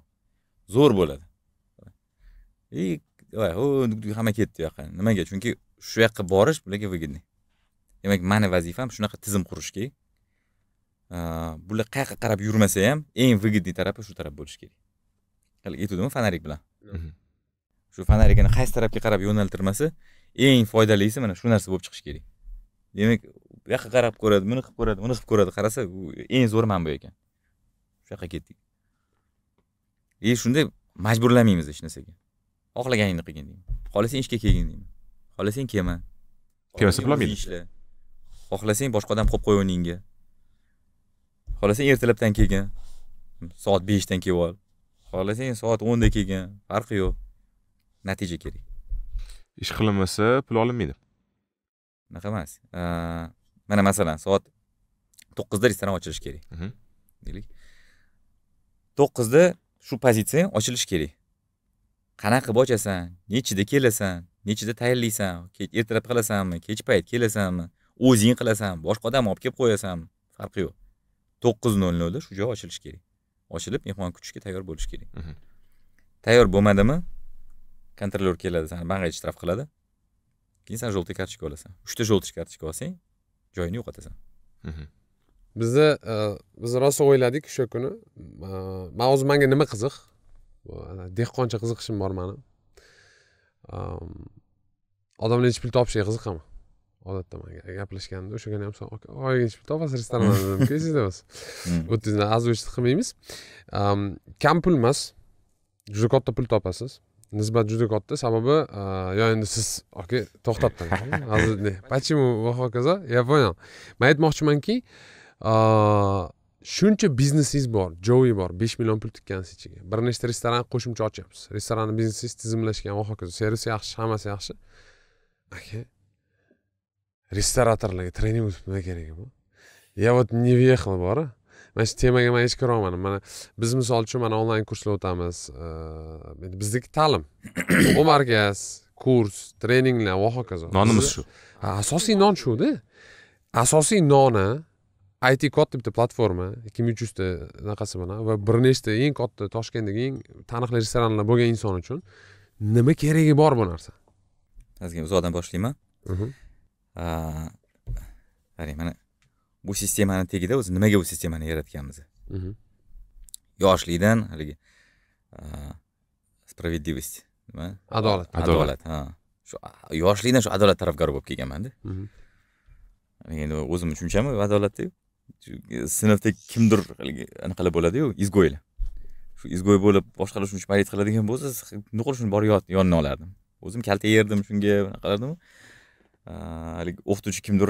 zo'r bo'ladi и hamma ketdi u yoqqa nimaga chunki shu yoqqa borish bularga выгодный demak mani vazifam shunaqa tizim qurishki bular qayoqqa qarab yurmasa ham eng выгодный tarafi shu taraf bo'lishi kerak haligi aytuvdimi fonarik bilan mhm. shu fonarikini qaysi tarafga qarab yo'naltirmasa eng foydalisi mana shu narsa bo'lib chiqishi kerak demak bu yoqqa qarab ko'radi buni qilib ko'radi buni qilib ko'radi qarasa u eng zo'ri mana bu ekan shu yoqqa ketdik и shunday majburlamaymiz hech narsaga xohlaganingni qilgin deyman xohlasang ishga kelgin deyman xohlasang kelma kelmasa pul ishla xohlasang boshqa odam qo'yib qo'y o'rningga xohlasang ertalabdan kelgin soat beshdan kelib ol xohlasang soat o'nda kelgin farqi yo'q natija kerak ish qilinmasa pul olinmaydi unaqa emas mana masalan soat to'qqizda restoran ochilishi kerak mhm. deylik to'qqizda shu pozitsiya ochilishi kerak qanaqa qilib ochasan nechida kelasan nechida tayyorlaysan ertalab qilasanmi kech payt kelasanmi o'zing qilasan boshqa odam olib kelib qo'yasanmi farqi yo'q to'qqiz nol nolda shu joy ochilishi kerak ochilib mehmon kutishga tayyor bo'lish kerak mhm. tayyor bo'lmadimi kontrolyor keladi sani bangaga shtraf qiladi keyin san желтый kartochka olasan uchta желтый kartochka olsang joyini yo'qotasan mhm. bizni e, biz rosa o'yladik o'sha kuni e, man o'zi manga nima qiziq dehqoncha qiziqishim bor mani odamlar nechi pul topishiga qiziqaman odatda man gaplashganda o'sha kuni ham oyiga nechi pul topasiz restoranda dedim o'ttiz yuzdan oshib qilmaymiz kam pul emas juda katta pul topasiz nisbat juda katta sababi yo endi siz oka to'xtab turing почему va hokazo я понял man aytmoqchimanki shuncha biznesingiz bor joyi bor besh million pul tikkansiz ichiga bir nechta restoran qo'shimcha ochyapsiz restoranni biznesingiz tizimlashgan va hokazo servis yaxshi hammasi yaxshi aka restoratorlarga trening o'tib nima keragi bu я вот не въехал bor mana shu temaga man hech kirolmadim mana biz misol uchun mana onlayn kurslar o'tamiz endi bizniki ta'lim o'margaz kurs treninglar va hokazo nonimiz shu asosiy non shuda asosiy noni it kod deb bitta platforma ikki ming uch yuzta anaqasi bilan va bir nechta eng katta toshkentdagi eng taniqli restoranlar bo'lgan inson uchun nima keragi bor bu narsa ozgina uzoqdan boshlayman qarang mana bu sistemani tagida o'zi nimaga bu sistemani yaratganmiz yoshlikdan haligi справедливость nima adolat adolat ha shu yoshlikdan shu adolat tarafdori bo'lib kelganmanda endi o'zimni tushuncham adolatda sinfda kimdir haligi anaqalar bo'ladiyu izgo'ylar shu izgo'y bo'lib boshqalar shuni parit qiladigan bo'lsa nuqul shuni borib yonini olardim o'zim kalta yerdim shunga anaqa qilardimu haligi o'qituvchi kimdir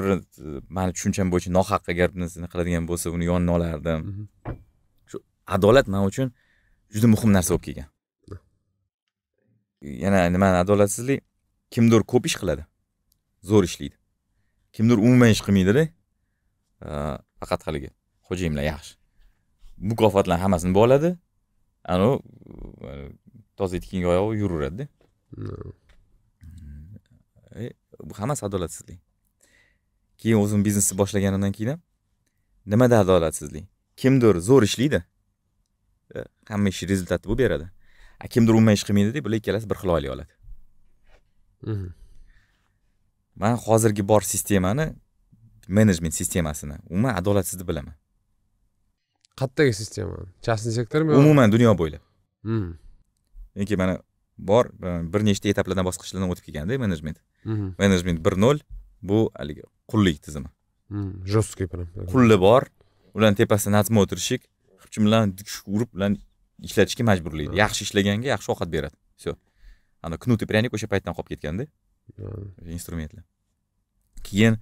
mani tushuncham bo'yicha nohaq agar qiladigan bo'lsa uni yonini olardim mhm. shu adolat man uchun juda muhim narsa bo'lib kelgan yana nima adolatsizlik kimdir ko'p ish qiladi zo'r ishlaydi kimdir umuman ish qilmaydida faqat haligi xo'jayinlar yaxshi mukofotlarni hammasini oladi anavi toza keyingi oyog'i yuraveradida bu e, hammasi adolatsizlik keyin o'zim biznesni boshlaganimdan keyin ham nimada adolatsizlik kimdir zo'r ishlaydi e, hamma ishi rezultatni bu beradi a kimdir umuman ish qilmaydi bular ikkalasi bir xil oylik oladi mhm. man hozirgi bor sistemani menejment sistemasini umuman adolatsiz deb bilaman qayerdagi sistema частный sektormi umuman dunyo bo'ylab chunki hmm. mana bor e, bir nechta etaplardan bosqichlardan o'tib kelganda menejment menejment hmm. bir nol bu haligi qullik tizimi hmm, жесткий прям qulli bor ularni tepasida nazmga o'tirishik hujumlarni urib ularni ishlatishga majburlaydi yaxshi ishlaganga yaxshi ovqat beradi все ana knut и пряник o'sha paytdan qolib ketganda instrumentlar keyin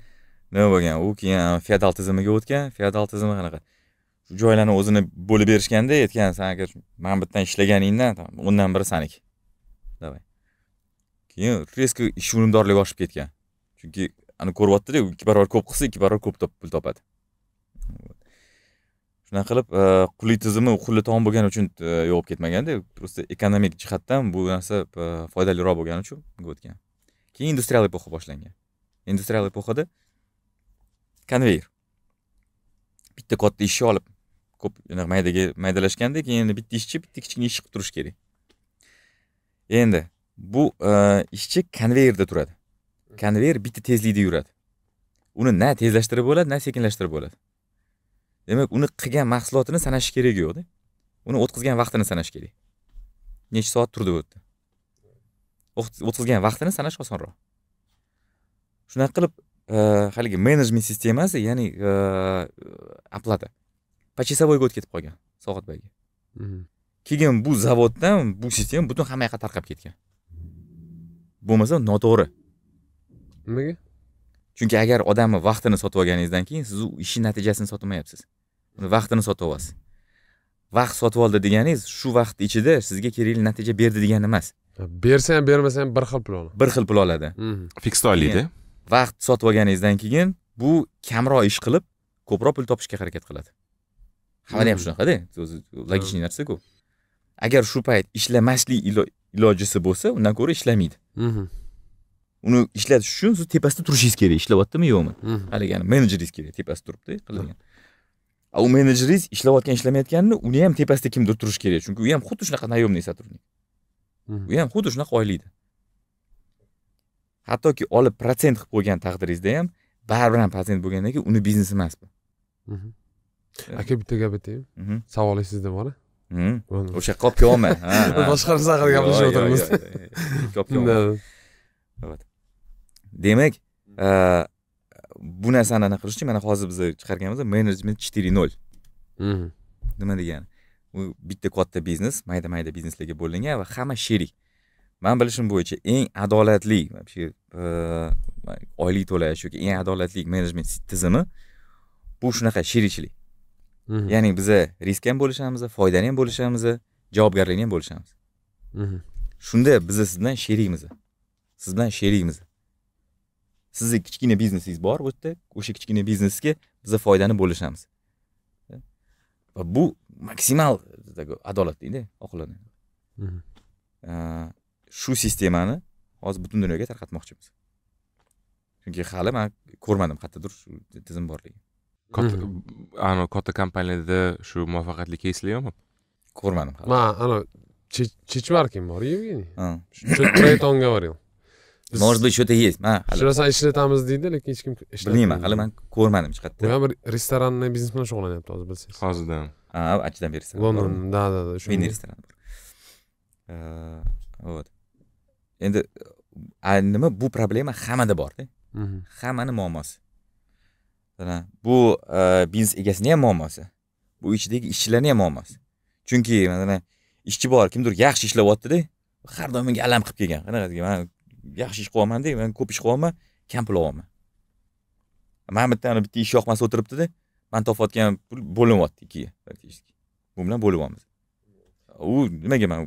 nima bo'lgan u keyin e, feodal tizimiga o'tgan feodal tizimi qanaqa shu joylarni o'zini bo'lib berishganda aytgan san agar man bittan ishlaganingdan o'ndan biri saniki давай keyin резко ish unumdorligi oshib ketgan chunki ani ko'ryaptida ikki barobar ko'p qilsa ikki barobar ko'p pul topadi shunaqa qilib e, quli tizimi qulli tom bo'lgani uchun e, yo'qolib ketmaganda просто ekonomik jihatdan bu narsa foydaliroq bo'lgani uchun o'tgan keyin industrial epoxa boshlangan industrial epoxada konveyer bitta katta ishchi olib ko'p anaqa maydaga maydalashganda keyin endi bitta ishchi bitta kichkina ishchi qilib turishi kerak endi bu e, ishchi konveyerda turadi konveyer bitta tezlikda yuradi uni na tezlashtirib bo'ladi na sekinlashtirib bo'ladi demak uni qilgan mahsulotini sanash keragi yo'qda uni o'tkazgan vaqtini sanash kerak necha soat turdi bu yerda o'tkazgan vaqtini sanash osonroq shunaqa qilib haligi menejment sistemasi ya'ni оплата почасовойga o'tib ketib qolgan soatbaga keyin bu zavoddan bu sistema butun hamma yoqqa tarqab ketgan bo'lmasa noto'g'ri nimaga chunki agar odamni vaqtini sotib olganingizdan keyin siz u ishni natijasini sotmayapsiz uni vaqtini sotib olyapsiz vaqt sotib oldi deganingiz shu vaqt ichida sizga kerakli natija berdi degani emas bersa ham bermasa ham bir xil pul oladi bir xil pul oladi fiks oylikda vaqt sotib olganingizdan keyin bu kamroq ish qilib ko'proq pul topishga harakat qiladi hammada ham hmm. shunaqada o'zi logichniy hmm. narsaku agar shu payt ishlamaslik ilojisi bo'lsa undan ko'ra ishlamaydi mhm. uni ishlatish uchun siz tepasida turishingiz kerak ishlayaptimi yo'qmi mhm. haligi menejeringiz kerak tepasida turibdi qilingan hmm. a u menejeringiz ishlayotgan ishlamayotganini uni ham tepasida kimdir turishi kerak chunki u ham xuddi shunaqa наемный сотрудник mhm. u ham xuddi shunaqa oylikda hattoki olib protsent qilib qo'ygan taqdiringizda ham baribir ham protsent bo'lgandan keyin uni biznesi emas bu mhm. aka bitta gap aytayin mhm. savolingiz sizda bormi mhm. o'sha yoqqa olib boshqa narsa haqida gaplashib o'tirmiz demak bu narsani anaqa qilishchi mana hozir biz chiqarganmiz menejment четыре ноль nima degani u bitta katta biznes mayda mayda bizneslarga bo'lingan va hamma sherik man bilishim bo'yicha eng adolatli вообще э, oylik to'lash yoki eng adolatli menejment tizimi bu shunaqa sherikchilik mhm. ya'ni biza risk ham bo'lishamiz foydani ham bo'lishamiz javobgarlikni ham bo'lishamiz mhm. shunda biza siz bilan sherikmiz siz bilan sherikmiz sizni kichkina biznesingiz bor bu yerda o'sha kichkina biznesga biza foydani bo'lishamiz va bu maksimal adolatlida oqilona mhm. shu sistemani hozir butun dunyoga tarqatmoqchimiz chunki hali man ko'rmadim qayerdadir shu tizim borligini katta mhm. anavi katta kompaniyada shu muvaffaqiyatli keyslar yo'qmi ko'rmadim hali man ana chechvarkin bor евгений proytonga borgan может быть что то есть man narsani ishlatamiz deydi lekin hech kim bilmayman hali man ko'rmadim hech qayerda u ham bir restoranniy biznes bilan shug'ullanyapti hozir bilsangiz hozirdan ha achchidan beri london да да да shu restoran вот endi nima bu problema hammada borda mhm. hammani muammosi bu e, biznes egasini ham muammosi bu ichidagi ishchilarni ham muammosi chunki masalan ishchi bor kimdir yaxshi ishlayaptida har doim menga alam qilib kelgan qanaqasiga man yaxshi ish qilyapmanda man ko'p ish qilyapman kam pul olyapman man bitta bitta ish yoqmasa o'tiribdida man topayotgan pul bo'linyapti ikkiga bu bilan bo'lyapmiz u nimaga man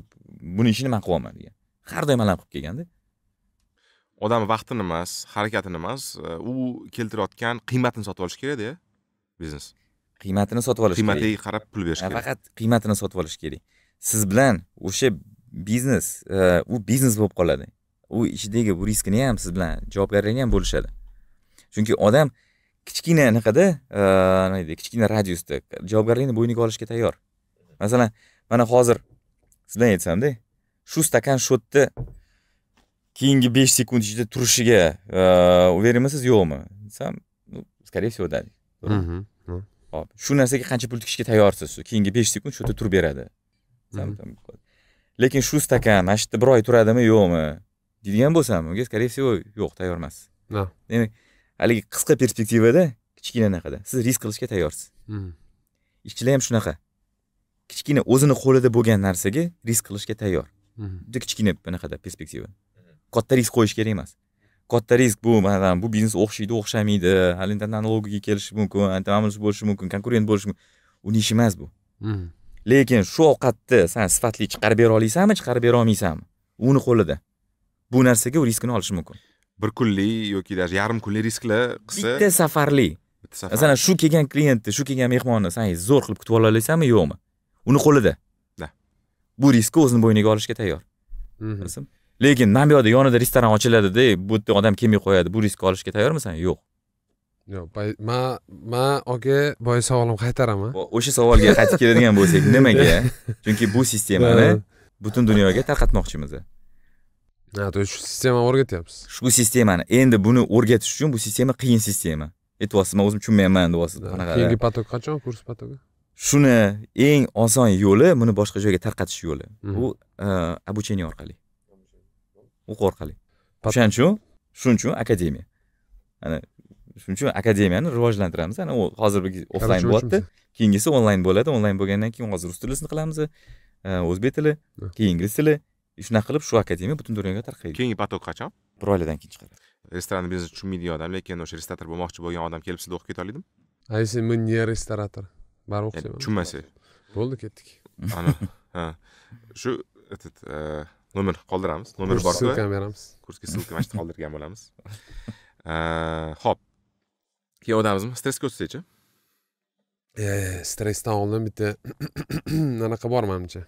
buni ishini man qilyapman degan har doim alam qilib kelganda odam vaqtini emas harakatini emas e, u keltirayotgan qiymatini sotib olish kerakda biznes qiymatini sotib olish kerak qiymatiga qarab pul berish kerak faqat qiymatini sotib olish kerak siz bilan o'sha biznes e, u biznes bo'lib qoladi u ichidagi bu riskini ham siz bilan javobgarligini ham bo'lishadi chunki odam kichkina anaqada e, nima deydi kichkina radiusda javobgarlikni bo'yniga olishga tayyor masalan mana hozir sizdan aytsamda shu stakan yerda keyingi besh sekund ichida turishiga уверенмisiz uh, yo'qmi desam скорее всего да hop shu narsaga qancha pul tikishga tayyorsiz keyingi besh sekund shu yerda turib beradi lekin shu stakan mana shu yerda bir oy turadimi yo'qmi deydigan bo'lsam unga скорее всего yo'q tayyor emas demak haligi qisqa perspektivada kichkina anaqada siz risk qilishga tayyorsiz ishchilar ham shunaqa kichkina o'zini qo'lida bo'lgan narsaga risk qilishga tayyor juda kichkina bunaqada perspektiva katta risk qo'yish kerak emas katta risk bu masalan bu biznes o'xshaydi o'xshamaydi hali analogiyaga kelishi mumkin antamamilish bo'lishi mumkin konkurent bo'lishi mumkin uni ishi emas bu mhmm. lekin shu ovqatni san sifatli chiqarib bera olasanmi chiqarib bera olmaysanmi uni qo'lida bu narsaga u riskini olishi mumkin bir kunlik yoki даже yarim kunlik risklar qilsa bitta safarlik masalan shu kelgan klientni shu kelgan mehmonni san zo'r qilib kutib ola olasanmi yo'qmi uni qo'lida bu riskni o'zini bo'yniga olishga tayyor mana bu namyoda yonida restoran ochiladida bu yerda odam kelmay qo'yadi bu riskni olishga tayyormisan yo'q yo'q man man aka boya savolimni qaytaraman o'sha savolga qaytib keladigan bo'lsak nimaga chunki bu sistemani butun dunyoga tarqatmoqchimiz ha то есть shu sistemani o'rgatyapsiz shu sistemani endi buni o'rgatish uchun bu sistema qiyin sistema aytyapsiz man o'zim tushunmayapman deyapsiz keyingi potok qachon kurs potogi shuni eng oson yo'li buni boshqa joyga tarqatish yo'li mm-hmm. e, bu обучение orqali o'quv orqali o'shaning uchun shuning uchun akademiya ana shuning uchun akademiyani rivojlantiramiz ana u hozir offlayn bo'lyapti keyingisi onlayn bo'ladi onlayn bo'lgandan keyin hozir rus tilisini qilamiz e, o'zbek tili keyin ingliz tili shunaqa qilib shu akademiya butun dunyoga tarqaydi keyingi поток qachon bir oylardan keyin chiqadi restoran biznesni tushunmaydigan odam lekin o'sha restorator bo'lmoqchi bo'lgan odam kelib sizda o'qib keta oladimi а если мы не ресторатор baribir bo'ladi tushunmasa bo'ldi ketdik ana ha shu этот nomer qoldiramiz nomer bor ссылкаni beramiz kursga ссылка mana shu qoldirgan bo'lamiz ho'p keyin o'tamizmi stressga o'tsakchi e, stressdan oldin bitta anaqa bor manimcha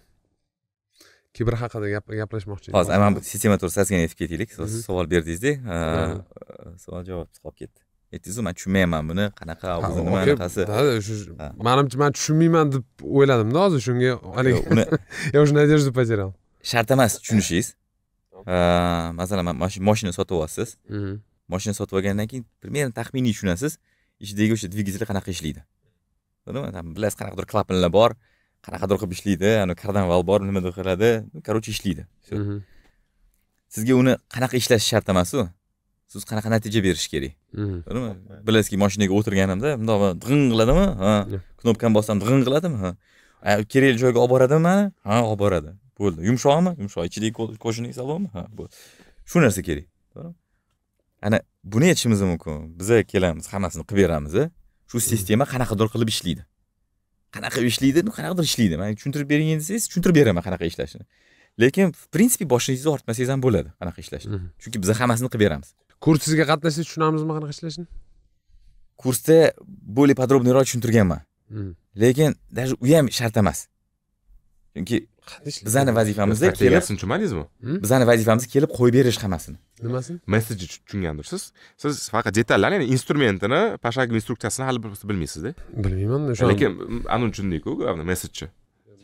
kibr haqida gaplashmoqchi edim hozir bu sistema to'g'risida ozgina aytib ketaylik savol berdingizda e, savol javob qolib ketdi aytdingizu man tushunmayapman buni qanaqa o'zi nima anaqasi manimcha man tushunmayman deb o'yladimda hozir shunga haligi uni я уже надежду потерял shart emas tushunishingiz masalan moshina sotib olyapsiz mhm. moshina sotib olgandan keyin примерно taxminiy tushunasiz ichidagi o'sha dvigatel qanaqa ishlaydi bilasiz qanaqadir klapanlar bor qanaqadir qilib ishlaydi kardanval bor nimadir qiladi короче ishlaydi mhm. sizga uni qanaqa ishlashi shart emasu siz qanaqa natija berish kerak to'g'rimi mm-hmm. bilasizki mashinaga o'tirganimda bundoq g'ing qiladimi ha knopkani bossam g'ing qiladimi ha kerakli joyga olib boradimi mani ha olib boradi bo'ldi yumshoqmi yumshoq ichidagi qo'shini salomi ha bo'ldi shu narsa kerak to'g'rimi ana buni aytishimiz mumkin biza kelamiz hammasini qilib beramiz e. shu sistema qanaqadir qilib ishlaydi qanaqa ishlaydi qanaqadir ishlaydi man tushuntirib bering desangiz tushuntirib beraman qanaqa ishlashini lekin в принципе boshingizni ortmasangiz ham bo'ladi qanaqa ishlashni mm-hmm. chunki biza hammasini qilib beramiz sizga qatnashsa tushunamizmi qanaqa ishlashini kursda более подробныйroq tushuntirganman hmm. lekin даже u ham shart emas chunki hmm? bizani vazifamizda kelib tushunmadingizmi bizani vazifamiz kelib qo'yib berish hammasini nimasini messejni tushungandirsiz siz faqat detallarni ya'ni instrumentini pashag instruksiyasini hali bilmaysizda bilmayman o'sha lekin anavi tushundikku messejni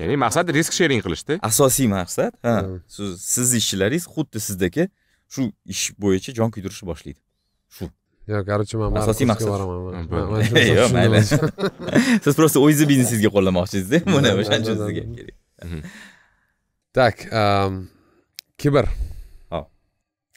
ya'ni maqsad risk sharing qilishda asosiy maqsad ha hmm. siz ishchilaringiz xuddi sizniki shu ish bo'yicha jon kuydirishni boshlaydi shu yo'q короче man asosiy maqsad mayli siz просто o'zingizni biznesingizga qo'llamoqchisizda buni o'shaning uchun sizga kerak mhm. так ehm, kibr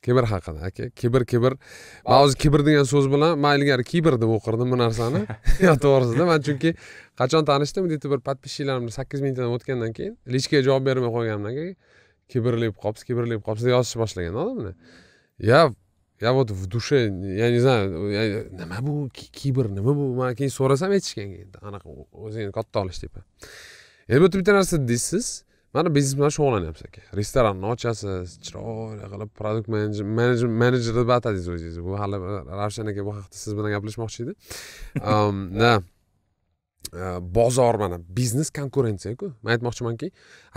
kibr haqida aka kibr kibr man hozir kibr degan so'z bilan man ilgari kibr deb o'qirdim bu narsani to'g'risida man chunki qachon tanishdim где то bir подписчикlarimni sakkiz mingtadan o'tgandan keyin lichkaga javob bermay qolganimdan keyin kibrlayib qolibsiz kibrlayib qolibsiz deb yozishni boshlagan odamlar я я вот в душе я не знаю nima bu kibr nima bu man keyin so'rasam aytishgan keyin anaqa o'zingni katta tepa endi bu yerda bitta narsa deysiz mana biznes bilan shug'ullanyapsiz aka restoranni ochasiz chiroyli qilib produkt menejer deb atadingiz o'zingizni bu hali ravshan aka bu haqida siz bilan gaplashmoqchi edi да Э, bozor mana biznes konkurensiyaku man aytmoqchimanki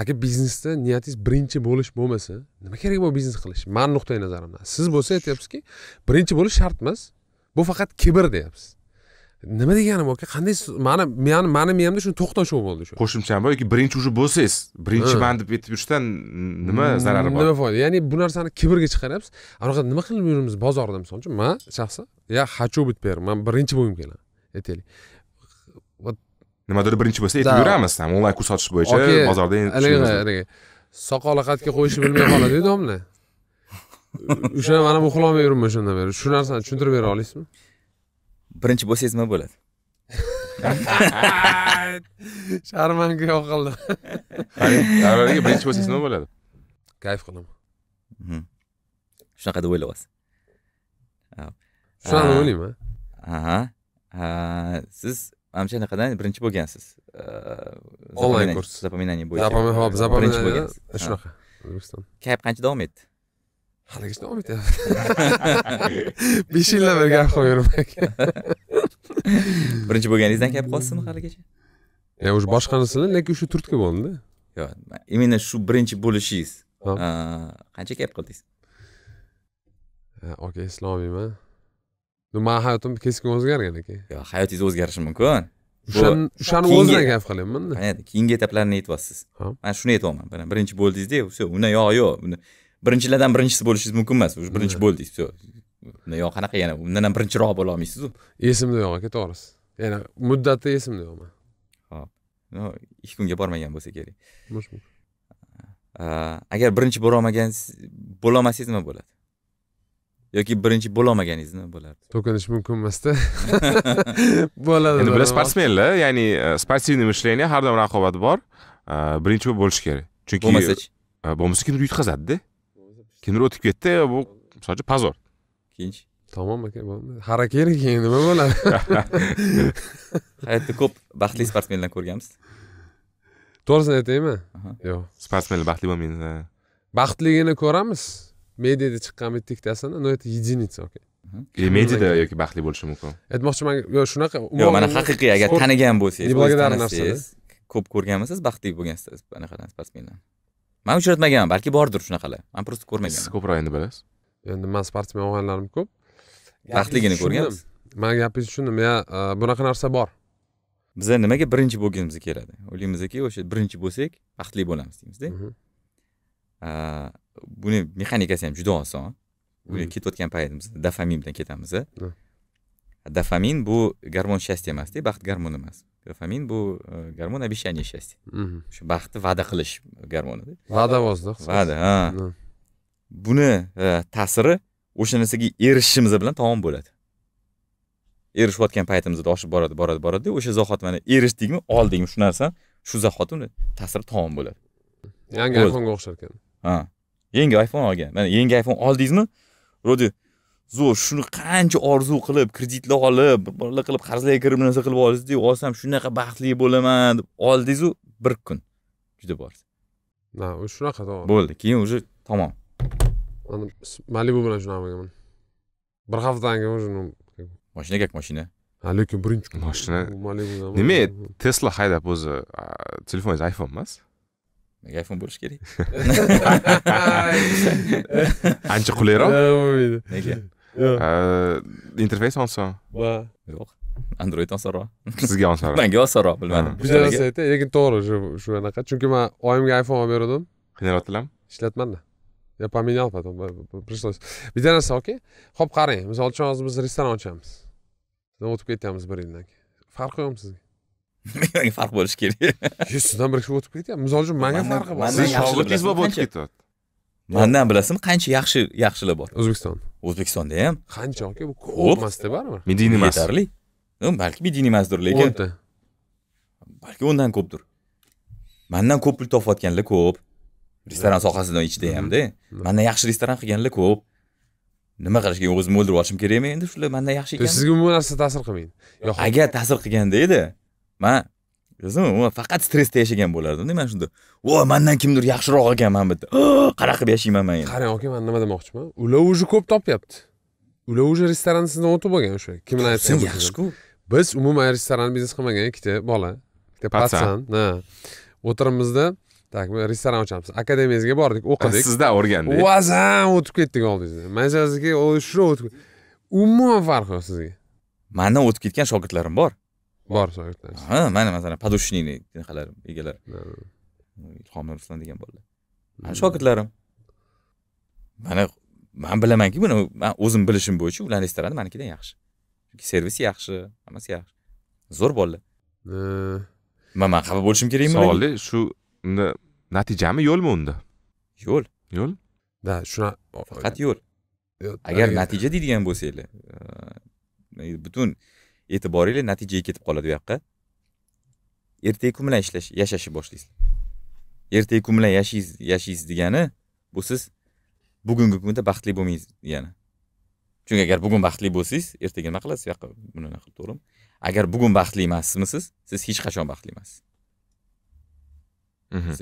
agar biznesda niyatingiz birinchi bo'lish bo'lmasa nima kerak bor biznes qilish mani nuqtai nazarimdan siz bo'lsa aytyapsizki birinchi bo'lish shart emas bu faqat kibr deyapsiz nima degani bu aka qanday mani mani mani miyamda shuni to'xtashuv bo'ldi shu qo'shimchami bor yoki birinchi уже bo'lsangiz birinchiman deb aytib yurishdan nima zarari bor nima foyda ya'ni bu narsani kibrga chiqaryapsiz anaqa nima qilib yuribmiz bozorda misol uchun man shaxsan я хочу быть первым man birinchi bo'lgim keladi aytaylik вот nimadir birinchi bo'lsa aytib yuramiz ham onlayn kurs sotish bo'yicha bozorda haligi soqoli qayerga qo'yishni bilmay qoladiyu domla o'sha mana bu qilolmay yuribman o'shandan beri shu narsani tushuntirib bera olasizmi birinchi bo'lsangiz nima bo'ladi sharmanka yo'q qildi avvaliga birinchi bo'lsangiz nima bo'ladi kayf qilaman mhm. shunaqa deb o'ylayapsiz deb o'ylayman aha siz manimcha anaqada birinchi bo'lgansiz onlayn kurs запоминание bo'yicha hop birinchi bo'lgansiz shunaqa o'zbekiston kayf qancha davom etdi haligacha davom etyapti besh yildan beri gap qilib birinchi bo'lganingizdan gap qolsinmi haligacha yo уже boshqanisini lekin shu turtki bo'ldida yo'q именно shu birinchi bo'lishingiz qancha gap qildingiz okay eslolmayman mani hayotim keskin o'zgargan aka yo'q hayotingiz o'zgarishi mumkin o'shani o'zidan gap qilyapmanda keyingi etaplarni aytyapsiz man shuni aytyapman birinchi bo'ldingizda все undan yo'q yo'q birinchilardan birinchisi bo'lishingiz mumkin emas уже birinchi bo'ldingiz все yo'q qanaqa yana undan ham birinchiroq bo'la olmaysizu esimda yo'q aka to'g'risi yana muddati esimda yo'q man hop ikki kunga bormagan bo'lsa kerak agar birinchi bo'lolmagan bo'lolmasangiz nima bo'ladi yoki birinchi bo'lolmaganingizni bo'lardi to'kinish mumkin emasda bo'ladi endi bular sportsmenlar ya'ni спортивный e, мышление har doim raqobat bor e, birinchi bo'lishi kerak chunki bo'lmasachi e, bo'lmasa kimdir yutqazadida kimdir o'tib ketdi bu misol uchun позор keyinchi tamom aka hara kerak keyin nima bo'ladi hayotda ko'p baxtli sportsmenlarni ko'rganmiz to'g'risini aytaymi yo'q sportsmenlar baxtli bo'lmaydi baxtligini ko'ramiz mediada chiqqan bitta ikkitasini но это единица okay mediada yoki baxtli bo'lishi mumkin aytmoqchiman yo shunaqa yo'q mana haqiqiy agar tanigan bo'lsangiz неблагодарный narsani ko'p ko'rganmisiz baxtli bo'lgansiz anaqadan sportsmenlar man uchratmaganman balki bordir shunaqalar man просто ko'rmaganman siz ko'proq endi bilasiz endi man sportsmen bo'lganlarim ko'p baxtligini ko'rganmiz man gapingizni tushundim ya bunaqa narsa bor biza nimaga birinchi bo'lgimiz keladi o'ylaymizki o'sha birinchi bo'lsak baxtli bo'lamiz deymizda buni mexanikasi ham juda oson buni hmm. ketayotgan paytimizda dofamin bilan ketamiz hmm. dofamin bu garmon счастья emasda baxt garmoni emas dofamin bu garmon обещание счастья o'sha baxtni va'da qilish garmonida va'davozda va'da ha hmm. buni e, ta'siri o'sha narsaga erishishimiz bilan tamom bo'ladi erishayotgan paytimizda oshib boradi boradi boradi o'sha zahoti mana erishdikmi oldikmi shu narsa shu zahoti uni ta'siri tamom bo'ladi yangi iphonga o'xshar ekan ha yangi iphone olgan mana yangi iphone oldingizmi вроде zo'r shuni qancha orzu qilib kreditlar olib birla qilib qarzlarga kirib narsa qilib oldingizdeu olsam shunaqa baxtli bo'laman deb oldingizu bir kun juda bor ha u shunaqa to'g'ri bo'ldi keyin уже tamom malibu bilan shunaqa bo'lganman bir haftadan keyin mashina как mashina ha lekin birinchi mashina nima tesla haydab o'zi telefoningiz iphone emas guy fon bo'lishi kerak ancha qulayroq nega interfeys osonroq yo'q android osonroq sizga osonroq manga osonroq bilmadim lekin to'g'ri shu anaqa chunki man oyimga iphone olib beruvdim qiynalyaptilarmi ishlatmadi я поменял потом пришлось bitta narsa okey ho'p qarang misol uchun hozir biz restoran ochamiz o'tib ketyapmiz bir yildan keyin farqi yo'qmi sizga menga farq bo'lishi kerak sizdan bir kishi o'tib ketyapti misol uchun manga farqi bor siz shogirdingiz bo'lib o'tib ketyapti mandan bilasizmi qancha yaxshi yaxshilar bor o'zbekistonda o'zbekistonda ham qancha aka bu ko'p emas deb bormi mediniy emas yetarli balki mediniy emasdir lekin o'nta balki o'ndan ko'pdir mandan ko'p pul topayotganlar ko'p restoran sohasidan ichida hamda mandan yaxshi restoran qilganlar ko'p nima qilish kerak o'zimni o'ldirib yuborishim kerakmi endi shular mandan yaxshi ekan sizga umuman narsa ta'sir qilmaydi yo'q agar ta'sir qilganda edi man bilsizmi faqat stressda yashagan bo'lardimda man shunda vo mandan kimdir yaxshiroq mana man bitta qanaqa qilib yashayman man endi qarang aka man nima demoqchiman ular уже ko'p topyapti ular уже restoran sizdan o'tib olgan o'sha bilan aytsam yaxshiku biz umuman restoran biznes qilmagan ikkita bola ikkita patsan ha o'tirimizda так restoran ochamiz akademiyangizga bordik o'qidik sizdan o'rgandik vazan o'tib ketdik oldingizda maysasiga shu o'tib umuman farqi yo'q sizga mandan o'tib ketgan shogirdlarim bor bor shogirdlar ha mana masalan podushniy anaqalar egalar ilhom ruslan degan bolalar hmm. mani shogirdlarim mana man bilamanki buni man o'zim bilishim bo'yicha ularni restorani manikidan yaxshi chunki servis yaxshi hammasi yaxshi zo'r bolalar man man xafa bo'lishim kerakmi savolda shu unda natijami yo'lmi unda yo'l yo'l да shuna faqat yo'l agar natija deydigan bo'lsanglar butun e'tiboringlar natijaga ketib qoladi u yoqqa ertagi kun bilan ishlash yashashni boshlaysiz ertagi kun bilan yashaysiz yashaysiz degani bu siz bugungi kunda baxtli bo'lmaysiz degani chunki agar bugun baxtli bo'lsangiz ertaga nima qilasiz u yoqqa buni qilib to'g'rimi agar bugun baxtli emasmisiz siz mhm. siz hech qachon baxtli emassiz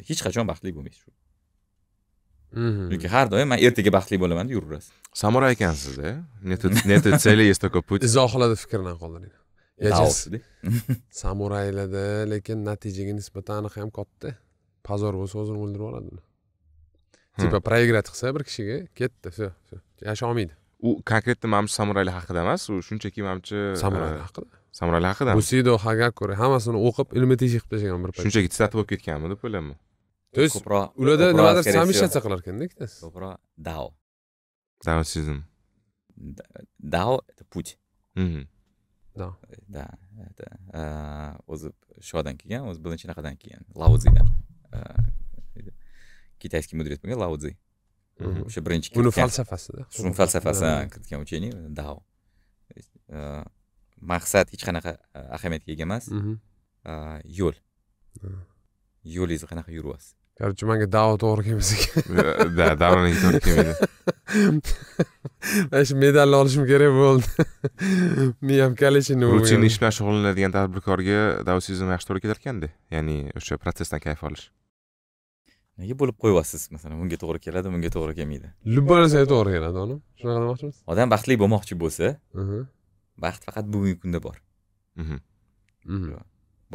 hech qachon baxtli bo'lmaysiz chunki mm-hmm. har doim man ertaga baxtli bo'laman deb yuraverasiz samuray ekansizda neta цели есть только путь izohladi fikrdan qoldiring samuraylarda lekin natijaga nisbatan anaqa ham katta pozor bo'lsa o'zini o'ldirib oladi типа проиграть qilsa bir kishiga ketdi все yasha olmaydi u конкретно manimcha samuraylar haqida emas u shunchaki manimcha e, samuraylar haqida samuraylar haqida busido hagakure hammasini o'qib ilmi teshik qilib tashlagan bir payt shunchaki titatib bo'lib ketganmi deb o'ylayapman то есть ko'proq ularda nimadir samimiy narsa qilar ekanda ikkitasi ko'proq dao даосизм dao это путь да да это o'zi shodan kelgan o'zi birinchi anaqadan kelgan lauzidan китайский мудрец bo'lgan lauzi o'sha birinchi uni falsafasida shuni falsafasidan kiritgan учение dao maqsad hech qanaqa ahamiyatga ega emas yo'l yo'lingizni qanaqa yuryapsiz короче manga davo to'g'ri kelmas ekan да davoninki to'g'ri kelmaydi mana shu medalni olishim kerak bo'ldi miyam kalishini rutinniy ish bilan shug'ullanadigan tadbirkorga daosizm yaxshi to'g'ri kelarkanda ya'ni o'sha protsessdan kayf olish nega bo'lib qo'yyapsiz masalan bunga to'g'ri keladi bunga to'g'ri kelmaydi любой narsaga to'g'ri keladi onim shunaqa demoqchimiz odam baxtli bo'lmoqchi bo'lsa baxt faqat bugungi kunda bor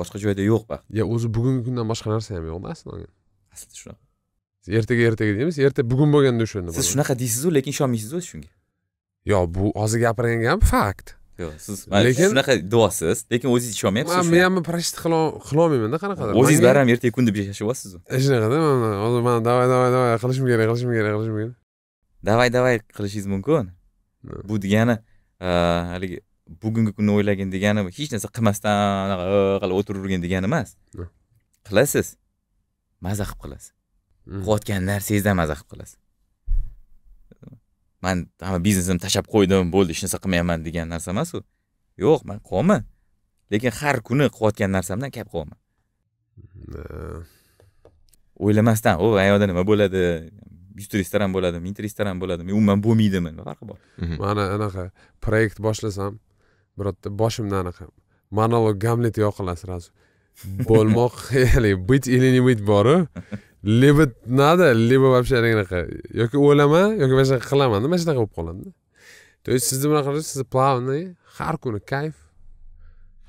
boshqa joyda yo'q baxt yo o'zi bugungi kundan boshqa narsa ham yo'qda aslida aslida shunaqa siz ertaga ertaga deymiz erta bugun bo'lganda o'shanda siz shunaqa deysizu lekin ishonmaysiz o'zi shunga yo'q bu hozir gapirgan gap fakt yo'q siz lekin shunaqa deyapsiz lekin o'zingiz ishonmayapsiz men ham prosta qilolmaymanda qanaqadir o'zingiz baribir ham ertaga kun e, deb yashayapsizu shunaqada man hozir man davay davay davay qilishim kerak qilishim kerak qilishim kerak davay davay qilishingiz mumkin bu degani e, haligi bugungi kunni o'ylagin degani hech narsa qilmasdan anaqa qilib o'tiravergin degani emas qilasiz mazza qilib qilasiz hmm. quvayotgan narsangizdan mazza qilib qilasiz man hamma biznesimni tashlab qo'ydim bo'ldi hech narsa qilmayman degan narsa emas u yo'q man qilyapman lekin har kuni quvayotgan narsamdan gap qilyapman o'ylamasdan o ayoda nima bo'ladi yuzta restoran bo'ladi mingta restoran men umuman bo'lmaydimi nima farqi bor mana anaqa proyekt boshlasam birorta boshimda anaqa monolog gamlet yoqiladi сразу bo'lmoq ya'ni быть или не быть boru либо надо либо вообще haligi anaqa yoki o'laman yoki mana shunaqa qilaman mana shunaqa bo'lib qoladida то есть sizni bunaqa qilish sizni плавный har kuni kayf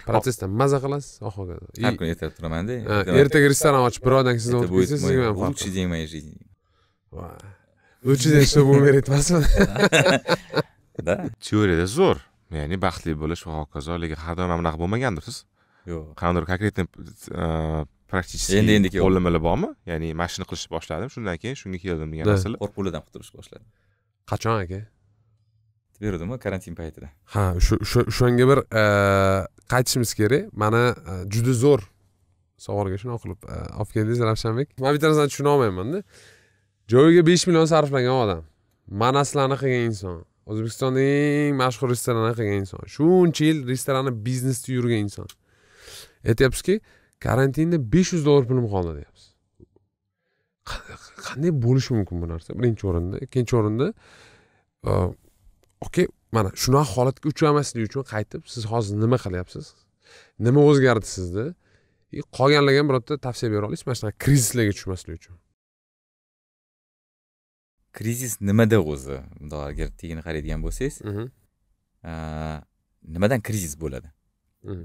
protsessdan maza qilasiz va hokazo har kuni ertalab turamanda ertaga restoran ochib birovdan sizni o'tkazsangiz sizga ham лучший день моей жизни лучший день чтобы умереть emasmi да teoriyada zo'r ya'ni baxtli bo'lish va hokazo lekin har doim bunaqa bo'lmagandirsiz yo'q qandir конкретный э, практически endi endi qo'llanmalar bormi ya'ni mana shuni qilishni boshladim shundan keyin shunga keldim degan masala qo'rquvlardan qutulishni boshladim qachon aka berdimi karantin paytida ha o'sha o'shanga bir e, qaytishimiz kerak mana e, juda zo'r savolga shunaqa qilib e, olib keldingiz ravshanbek man bitta narsani tushuna olmaymanda joyiga besh million sarflagan odam manaslarni qilgan inson o'zbekistonda eng mashhur restoranni qilgan inson shuncha yil restoranni biznesda yurgan inson aytyapsizki karantinda besh yuz dollar pulim qoldi deyapsiz qanday bo'lishi mumkin bu narsa birinchi o'rinda ikkinchi o'rinda e, okey mana shunaqa holatga uchramaslik uchun qaytib siz hozir nima qilyapsiz nima o'zgardi sizda e, qolganlarga ham birorta tavsiya bera olasizmi mana shunaqa krizislarga tushmaslik uchun krizis nimada o'zi bundoq agar tekin qaraydigan bo'lsangiz mhmm. e, nimadan krizis bo'ladi mhmm.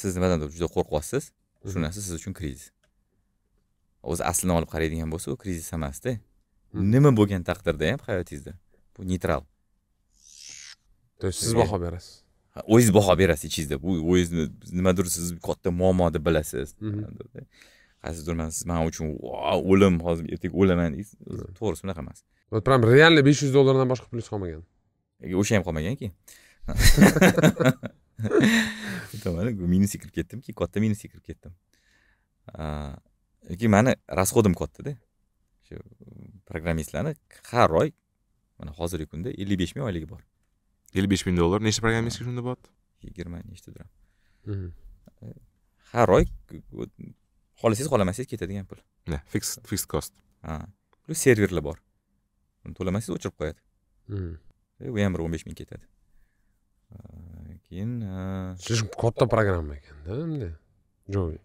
siz nimadandir juda qo'rqyapsiz mhm. shu narsa siz uchun krizis o'zi aslini olib qaraydigan bo'lsa u krizis emasda mhm. nima bo'lgan taqdirda ham hayotingizda bu neytral то есть siz baho berasiz o'zingiz baho berasiz ichingizda bu o'zingizni nimadir siz katta muammo deb bilasiz mhm. qaysidir siz man uchun o'lim hozir ertaga o'laman deysiz to'g'risi unaqa emas вот прям реально besh yuz dollardan boshqa pulingiz qolmagan o'sha ham qolmaganki mana minusga kirib ketdimki katta minusga kirib ketdim yoki mani расходim kattada shu programmistlarni har oy mana hozirgi kunda ellik besh ming oyligi bor ellik besh ming dollar nechta programmistga shunda bo'lyapti yigirma nechtadir mm-hmm. har oy xohlasangiz xohlamasangiz ketadigan pul fix fix cost ha plyus serverlar bor uni to'lamasangiz o'chirib qo'yadi mm-hmm. e, u ham bir o'n besh ming ketadi keyin слишком e, katta programma ekanda endi jovi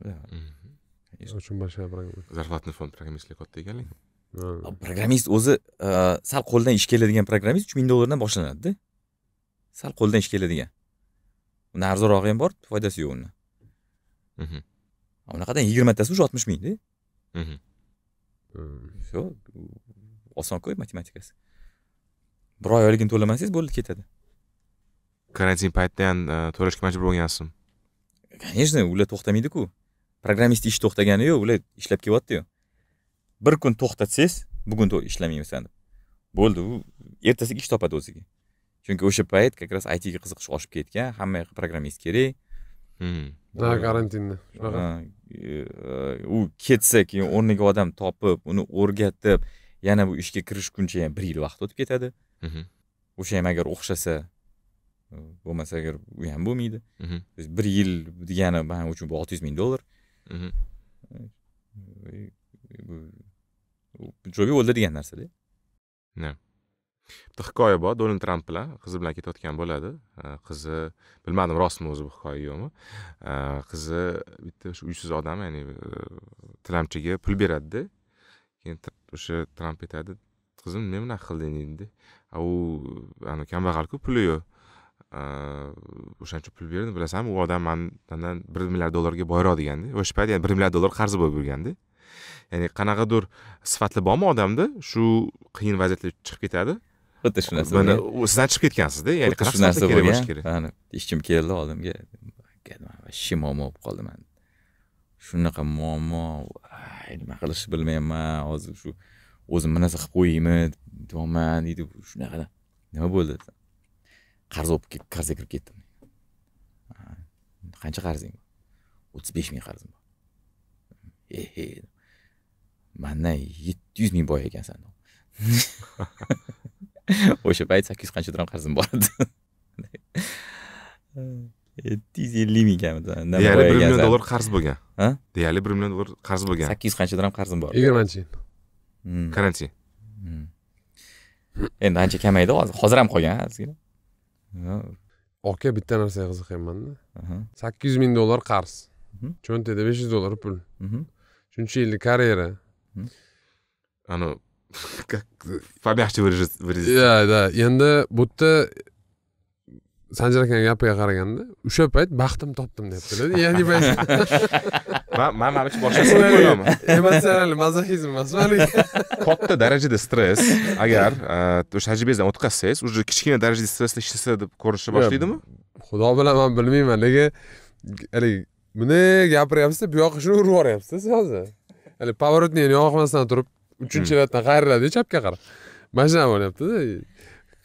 очень большая программа зарплатный фонд programmistlik katta ekanlik programmist o'zi e, sal qo'ldan ish keladigan programmist доллардан ming dollardan boshlanadida sal qo'ldan ish keladigan uni arzonrog'i ham bor foydasi yo'q uni mhm. unaqadan yigirmatasi уже oltmish mingda все mhm. hmm. osonku matematikasi bir oy олигин to'lamasangiz bo'ldi ketadi karantin paytida ham e, to'lashga majbur bo'lgansizmi конечно ular to'xtamaydiku programmistni ishi to'xtagani yo'q ular ishlab kelyaptiyu bir kun to'xtatsangiz bugun ishlamaymisan deb bo'ldi u ertasiga ish topadi o'ziga chunki o'sha payt как раз itga qiziqish oshib ketgan hamma yoqqa programmist kerak да hmm. karantinda shunaqa e, u ketsa keyin o'rniga odam topib uni o'rgatib yana bu ishga kirishguncha ham bir yil vaqt o'tib ketadi mhm. o'sha ham agar o'xshasa Э, bo'lmasa agar u ham bo'lmaydi то есть bir yil degani man uchun bu olti yuz ming dollar э, jobi degan narsada bitta hikoya bor donald tramp bilan qizi bilan ketayotgan bo'ladi э, qizi bilmadim rostmi o'zi bu hikoya yo'qmi qizi bitta shu uysiz odam ya'ni e, tilamchiga pul beradida keyin o'sha tramp aytadi qizim nima bunaqa qilding deydida u kambag'alku puli yo'q o'shancha pul berdim bilasanmi u odam mandan bir milliard dollarga boyroq deganda o'sha payt ya'ni bir milliard dollar qarzi bo'lib yurganda ya'ni qanaqadir sifatli bormi odamda shu qiyin vaziyatda chiqib ketadi xuddi shu narsa mana sizdan chiqib ketgansizda ya'ni shu narsa bo'lishi kerak ishchim keldi oldimga muammo bo'lib qoldi man shunaqa muammo nima qilishni bilmayapman hozir shu o'zim bir narsa qilib qo'yaymi deyapman deydi shunaqa nima bo'ldi desam qarz olib qarzga kirib ketdim qancha qarzing bor o'ttiz besh ming qarzim bor ehe mandan yetti yuz ming boy ekansan o'sha payt sakkiz yuz qancha dram qarzim bor edi yetti yuz ellik ming kamida deyarli bir million dollar qarz bo'lgan a deyarli bir million dollar qarz bo'lgan sakkiz yuz qancha dram qarzim bor yigirmanchi yil hmm. karantin hmm. endi ancha kamaydi hozir hozir ham qolgan ozgina oka bitta narsaga qiziqyapmanda sakkiz yuz ming dollar qarz cho'ntakda besh yuz dollar pul shuncha yillik karyera anu как помягче выразиться. Да, да. Endi bu yerda sanjar akani gapiga qaraganda o'sha payt baxtim topdim deyaptilar ya'ni man man shu boshqasini ko'raman emotsionalniy mazoxizm emas katta darajada stress agar e, o'sha tajribangizdan o'tkazsangiz уже kichkina darajada stressda ishlasa deb ko'rinishni boshlaydimi xudo bilan man bilmayman lekin haligi buni gapiryapsizda bu yoqqa shuni urib yuboryapsizda siz hozir haligi поворотный yoqmasdan turib uchinchi raddan hmm. qayriladiyu chapga qarab mana shunaqa bo'lyaptida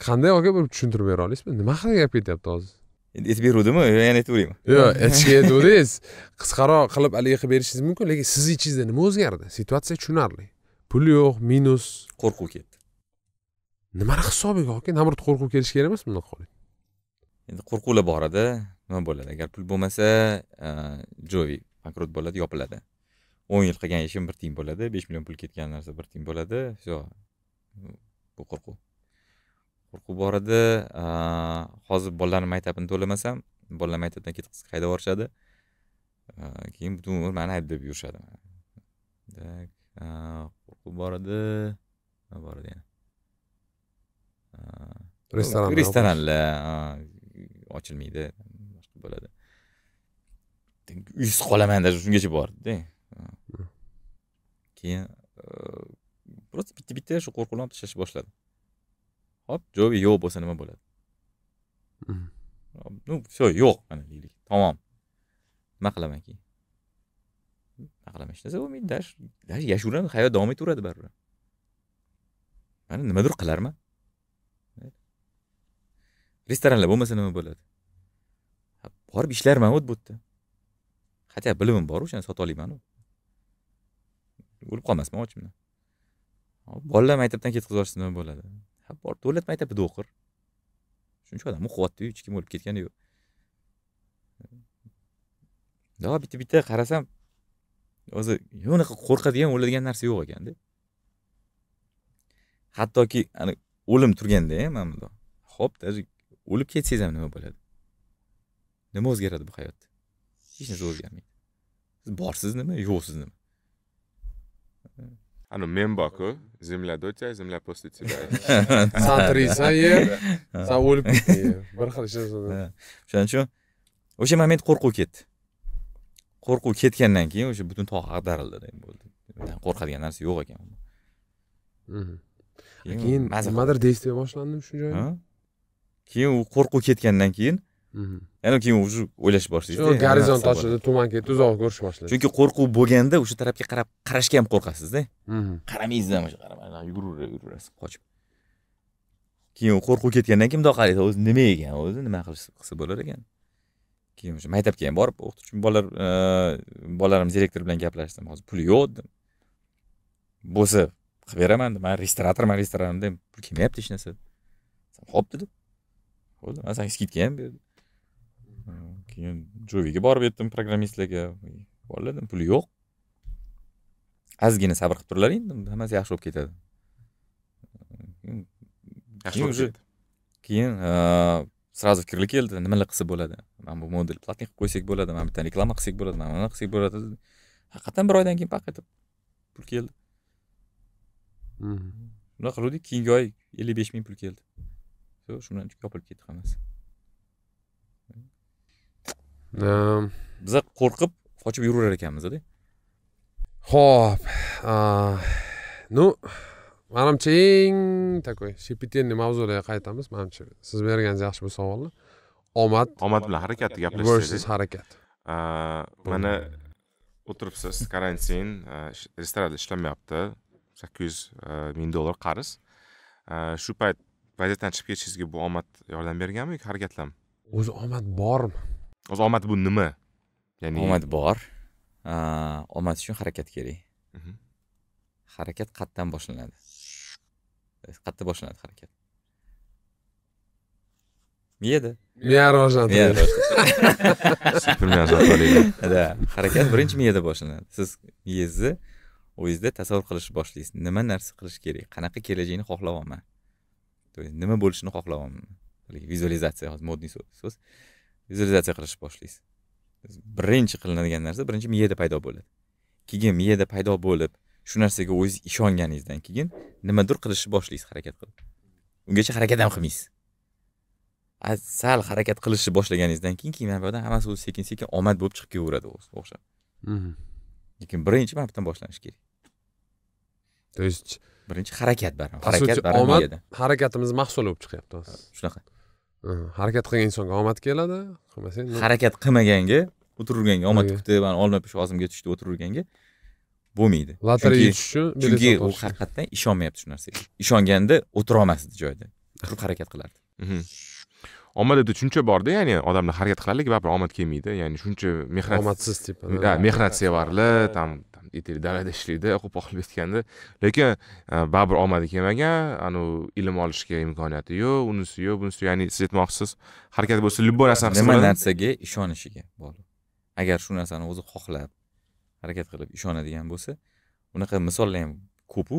qanday olgan bir tushuntirib bera olasizmi nima haqida gap ketyapti hozir endi aytib beruvdimi yo yana aytib beraymi yo'q aytishga aytgandingiz qisqaroq qilib haligi qilib berishingiz mumkin lekin sizni ichingizda nima o'zgardi situatsiya tushunarli pul yo'q minus qo'rquv ketdi nimani hisobiga aka наоборот qo'rquv kelishi kerak emas bundoq holat endi qo'rquvlar borada nima bo'ladi agar pul bo'lmasa e, jovi bankrot bo'ladi yopiladi o'n yil qilgan ishim bir tiyin bo'ladi besh million pul ketgan narsa bir tiyin bo'ladi все bu qo'rquv qo'rquv bor edi hozir bolalarni maktabini to'lamasam bolalar maktabdan ketqizib haydab yuborishadi keyin butun umr mani haydab yurishadi так qo'rquv bor edi nima bor edi yana restoran restoranlar ochilmaydi boshqa bo'ladi uysiz qolaman даже shungacha bordida hmm. keyin просто bitta bitta shu qo'rquvlarni tashlashni boshladim hop joyi yo'q bo'lsa nima bo'ladi ну mm. все yo'q mana deylik tamom nima qilaman keyin nima qilaman hech narsa bo'lmaydi даже даже yashiraman hayot davom etaveradi baribir mana nimadir qilarman restoranlar bo'lmasa nima bo'ladi borib ishlarman u bu yerda хотя bilimim boru o'shani sota olamanu o'lib qolmasman ochimdan bolalarim maktabdan ketkazib yuborsa nima bo'ladi ha bor to'latma aytyapti o'qir shuncha odamni quvyaptiyu hech kim o'lib ketgani yo'q yo bitta bitta qarasam o'zi unaqa qo'rqadigan o'ladigan narsa yo'q ekanda hattoki o'lim turganda ham e, mana bundoq ho'p даже o'lib ketsangiz ham nima bo'ladi nima o'zgaradi bu hayotda hech narsa o'zgarmaydi siz borsiz nima yo'qsiz nima Ano, men borku zimladocha zimlapostichida santrisan yer sa o'lib ketding bir xil o'shaning uchun o'sha moment qo'rquv ketdi qo'rquv ketgandan keyin o'sha butun tog' ag'darildi bo'ldi qo'rqadigan narsa yo'q ekan keyin nimadir действие boshlandim shu joyda keyin u qo'rquv ketgandan keyin ana keyin уже o'ylash boshlaysiz gorizont ochildi tuman ketdi uzoq ko'rish boshladi chunki qo'rquv bo'lganda o'sha tarafga qarab qarashga ham qo'rqasizda qaramaysiz ham o'sha qaramay yuguraverasiz qochib keyin qo'rquv ketgandan keyin bundoq qaraysiz o'zi nima ekan o'zi nima qilsa bo'lar ekan keyin o'sha maktabga ham borib o'qituvchi bolalar bolalarim direktor bilan gaplashdim hozir puli yo'q dedim bo'lsa qilib beraman dedim man restoratorman restoranimda pul kelmayapti hech narsa ho'p dedi bo'ldi man sanga skidka ham berdim keyin joviga borib yetdim programmistlarga bolalar pul yo'q ozgina sabr qilib turinglar endi hammasi yaxshi bo'lib ketadi yaxshi bo'lib ketdi keyin сразу fikrlar keldi nimalar qilsa bo'ladi mana bu model платный qilib qo'ysak bo'ladi mana bitta reklama qilsak bo'ladi mana buni qilsak bo'ladi haqiqatdan bir oydan keyin paq etib pul keldi hmm. shunday qiluvdik keyingi oy ellik besh ming pul keldi все shundan yopilib ketdi hammasi biza qo'rqib qochib yuraverar ekanmizda ho'p ну manimcha eng такой shepetенный mavzularga qaytamiz manimcha siz berganingiz yaxshi bu savolni omad omad bilan harakatni gaplashsak harakat mana o'tiribsiz karantin restoranda ishlamayapti sakkiz yuz ming dollar qarz shu payt vaziyatdan chiqib ketishingizga bu omad yordam berganmi yoki harakatlarmi o'zi omad bormi hozir omad bu nima ya'ni omad bor omad uchun harakat kerak harakat qayerdan boshlanadi qayerda boshlanadi harakat miyada miya rivojlantiradi да harakat birinchi miyada boshlanadi siz miyangizni o'zingizda tasavvur qilishni boshlaysiz nima narsa qilish kerak qanaqa kelajakni xohlayapman nima bo'lishini xohlayapman vizualizatsiya hozir modniy so'z vizualizatsiya qilishni boshlaysiz birinchi qilinadigan narsa birinchi miyada paydo bo'ladi keyin miyada paydo bo'lib shu narsaga o'zingiz ishonganingizdan keyin nimadir qilishni boshlaysiz harakat qilib ungacha harakat ham qilmaysiz sal harakat qilishni boshlaganingizdan keyin keyin buyoqdan hammasi o'zi sekin sekin omad bo'lib chiqib kelaveradi o'xshab mhm. lekin birinchi martadan boshlanish kerak то есть birinchi harakat baribir harakat omad harakatimiz mahsuli bo'lib chiqyapti hozir shunaqa harakat qilgan insonga omad keladi qilmasang harakat qilmaganga o'tirganga omad kutib olma pish og'zimga tushdi o'tirganga bo'lmaydi lotereya uchun chunki u haqiqatdan ishonmayapti shu narsaga ishonganda o'tirolmasdi joyida turib harakat qilardi mhmm. omadida shuncha borda ya'ni odamlar harakat qiladilar baribir omad kelmaydi ya'ni shuncha mehnat omadsiz типа да mehnatsevarlar там aytaylik ishlaydi o'qib olib ketganda lekin e, baribir omadi kelmagan anavi ilm olishga imkoniyati yo'q unisi yo'q bunisi yo'q ya'ni siz aytmoqchisiz harakat bo'lsa любой narsani nima narsaga ishonishiga bog'liq agar shu narsani o'zi xohlab harakat qilib ishonadigan bo'lsa unaqa misollar ham ko'pu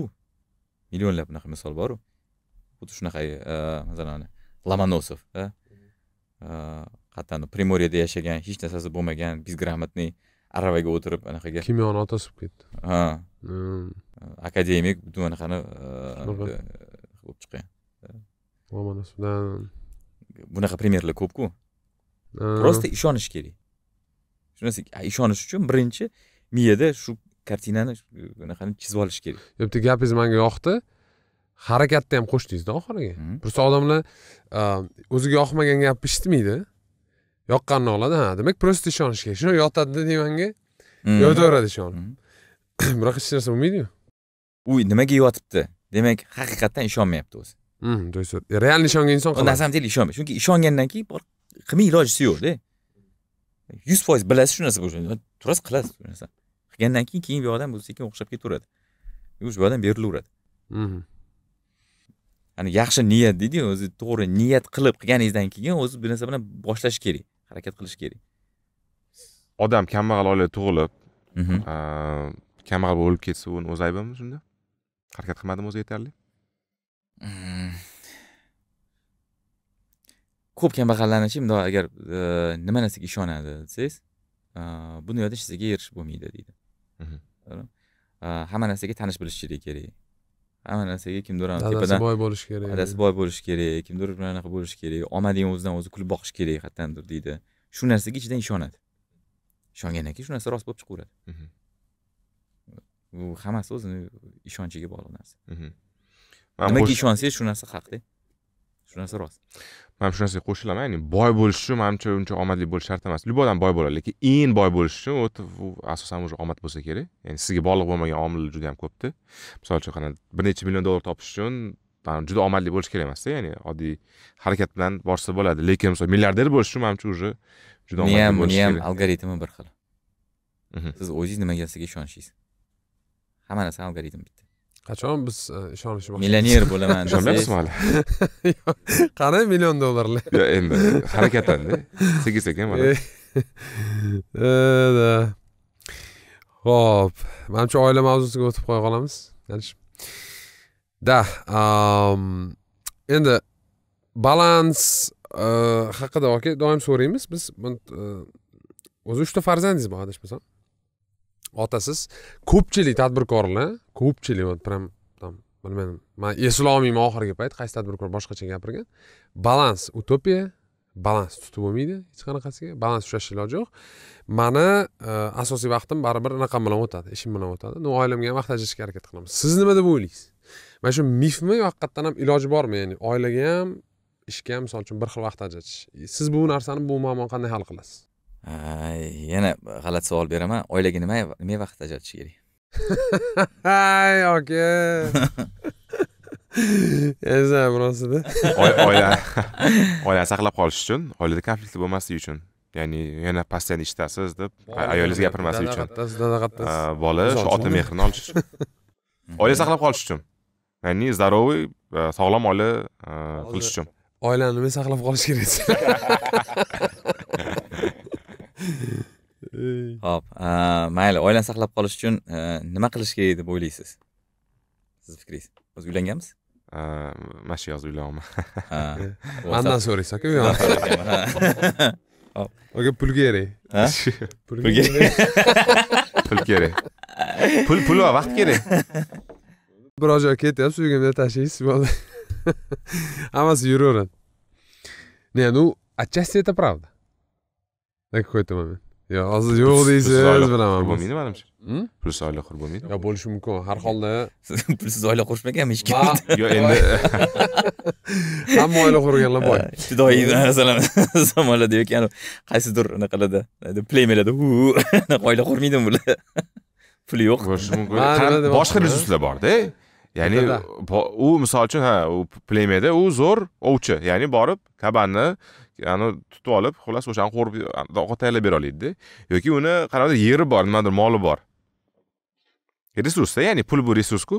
millionlab unaqa misol boru xuddi shunaqa e, e, masalan lomonosov qat'an э, primoriyada yashagan hech narsasi bo'lmagan безграмотный aravaga o'tirib anaqaga kimyoni otasi bo'lib ketdi ha э, hmm. akademik butun anaqani э, bo'lib chiqqan bunaqa примерlar ko'pku просто ishonish kerak shu narsaga ishonish uchun birinchi miyada shu kartinani anaqani chizib olish kerak bitta gapingiz manga yoqdi harakatni ham qo'shdingizda oxiriga hmm. просто odamlar o'ziga yoqmagan gapni eshitmaydi yoqqanini oladi ha demak просто ishonish kerak shuni yotadida divanga hmm. yotaveradi ishonib hmm. biroq hech narsa bo'lmaydiyu u nimaga yotibdi demak haqiqatdan ishonmayapti o'zi то есть реально ishongan inson на самом деле ishonmaydi chunki ishongandan keyin qilmay ilojisi yo'qda yuz foiz bilasiz shu narsa turasiz qilasiz shu narsani qilgandan keyin keyin bu yoqdan bu sekin o'xshab ketaveradi u shu yoqdan berilaveradi yani yaxshi niyat deydiyu o'zi to'g'ri niyat qilib qilganingizdan keyin o'zi bir narsa bilan boshlash kerak harakat qilish kerak odam kambag'al oilada tug'ilib mhm. kambag'al bo'lib ketsa uni o'z aybimi shunda harakat qilmadimi o'zi yetarli mm. ko'p kambag'allarnichi mundoq agar nima narsaga ishonadi desangiz bu dunyoda hech narsaga erishib bo'lmaydi deydi mhm. hamma narsaga tanish bilish kerak hamma narsaga kimdir tepadan boy bo'lishi kerak adasi boy bo'lishi kerak kimdir anaqa bo'lishi kerak omading o'zidan o'zi kulib boqish kerak qayerdandir deydi shu narsaga ichidan ishonadi ishongandan keyin shu narsa rost bo'lib chiqaveradi bu mhm. hammasi o'zini ishonchiga bog'liq narsa nimaga mhm. ishonsangiz shu narsa haqda shu narsa rost man shu narsaga qo'shilaman ya'ni boy bo'lish uchun manimcha uncha omadli bo'lish shart emas любой odam boy bo'ladi lekin eng boy bo'lish uchun u asosan уже omad bo'lsa kerak ya'ni sizga bog'liq bo'lmagan omillar juda ham ko'pda misol uchun qana bir necha million dollar topish uchun juda omadli bo'lish kerak emasda ya'ni oddiy harakat bilan borsa bo'ladi lekin misol milliarder bo'lish uchun manimcha уже juda omadli bo'lish kerak uni ham algoritmi bir xil siz o'zingiz sizga ishonishingiz hamma narsa algoritm bitta qachon biz e, boshlaymiz millioner bo'laman ishonmayapsizmi hali qarang million dollarlar yo'q endi harakatanda sekin sekin mana ho'p manimcha oila mavzusiga o'tib qo'ya qolamiz da endi balans e, haqida oka doim so'raymiz biz e, o'zi uchta farzandingiz bor adashmasam otasiz ko'pchilik tadbirkorlar ko'pchilik вот прям там bilmadim man eslay olmayman oxirgi payt qaysi tadbirkor boshqacha gapirgan balans utopiya balans tutib bo'lmaydi hech qanaqasiga balans ushlash iloji yo'q mani e, asosiy vaqtim baribir anaqam bilan o'tadi ishim bilan o'tadi oilamga ham vaqt ajratishga harakat qilaman siz nima deb o'ylaysiz mana shu mifmi haqiqatdan ham iloji bormi ya'ni oilaga ham ishga ham misol uchun bir xil vaqt ajratish siz bu narsani bu muammoni qanday hal qilasiz yana g'alati savol beraman oilaga nima nima vaqt ajratish kerak yoki yozam rostida oila oila saqlab qolish uchun oilada konflikt bo'lmasligi uchun ya'ni yana постоянно ishdasiz deb ayolingiz gapirmasligi uchun bola shu ota mehrini olish uchun oila saqlab qolish uchun ya'ni здоровый sog'lom oila qilish uchun oilani nima saqlab qolish kerak ho'p mayli oilani saqlab qolish uchun e, nima qilish kerak deb o'ylaysiz sizni fikringiz o'zi uylanganmisiz mana shu yozda uylanyapman mandan so'raysiz aka uyo aka pul kerak pul kerak pul kerak pul pul va vaqt kerak biror joyga ketyapsiz suyganimda tashlaysiz bo'ldi hammasi yuraveradi не ну отчасти это правда на какой-то момент yo hozir yo'q deysiz bilaman qurib bo'lmaydi manimcha pulsiz oila qurib bo'lmaydi yo bo'lishi mumkin har holda pulsiz oila qurishmaganmi hech kim yo endi hamma oila qurganlar boy ibtidoiy masalan zamonlarda yoki qaysidir ana anaqalarda plemiyalarda ana oila qurmaydimi bular puli yo'q bo'lishi mumkin boshqa resurslar borda ya'ni u misol uchun ha u plemiyada u zo'r ovchi ya'ni borib kabanni ani tutib olib xullas o'shani qo'rib ovqat tayyorlab bera oladida yoki uni qanaqadir yeri bor nimadir moli bor e, resursda ya'ni pul bu resursku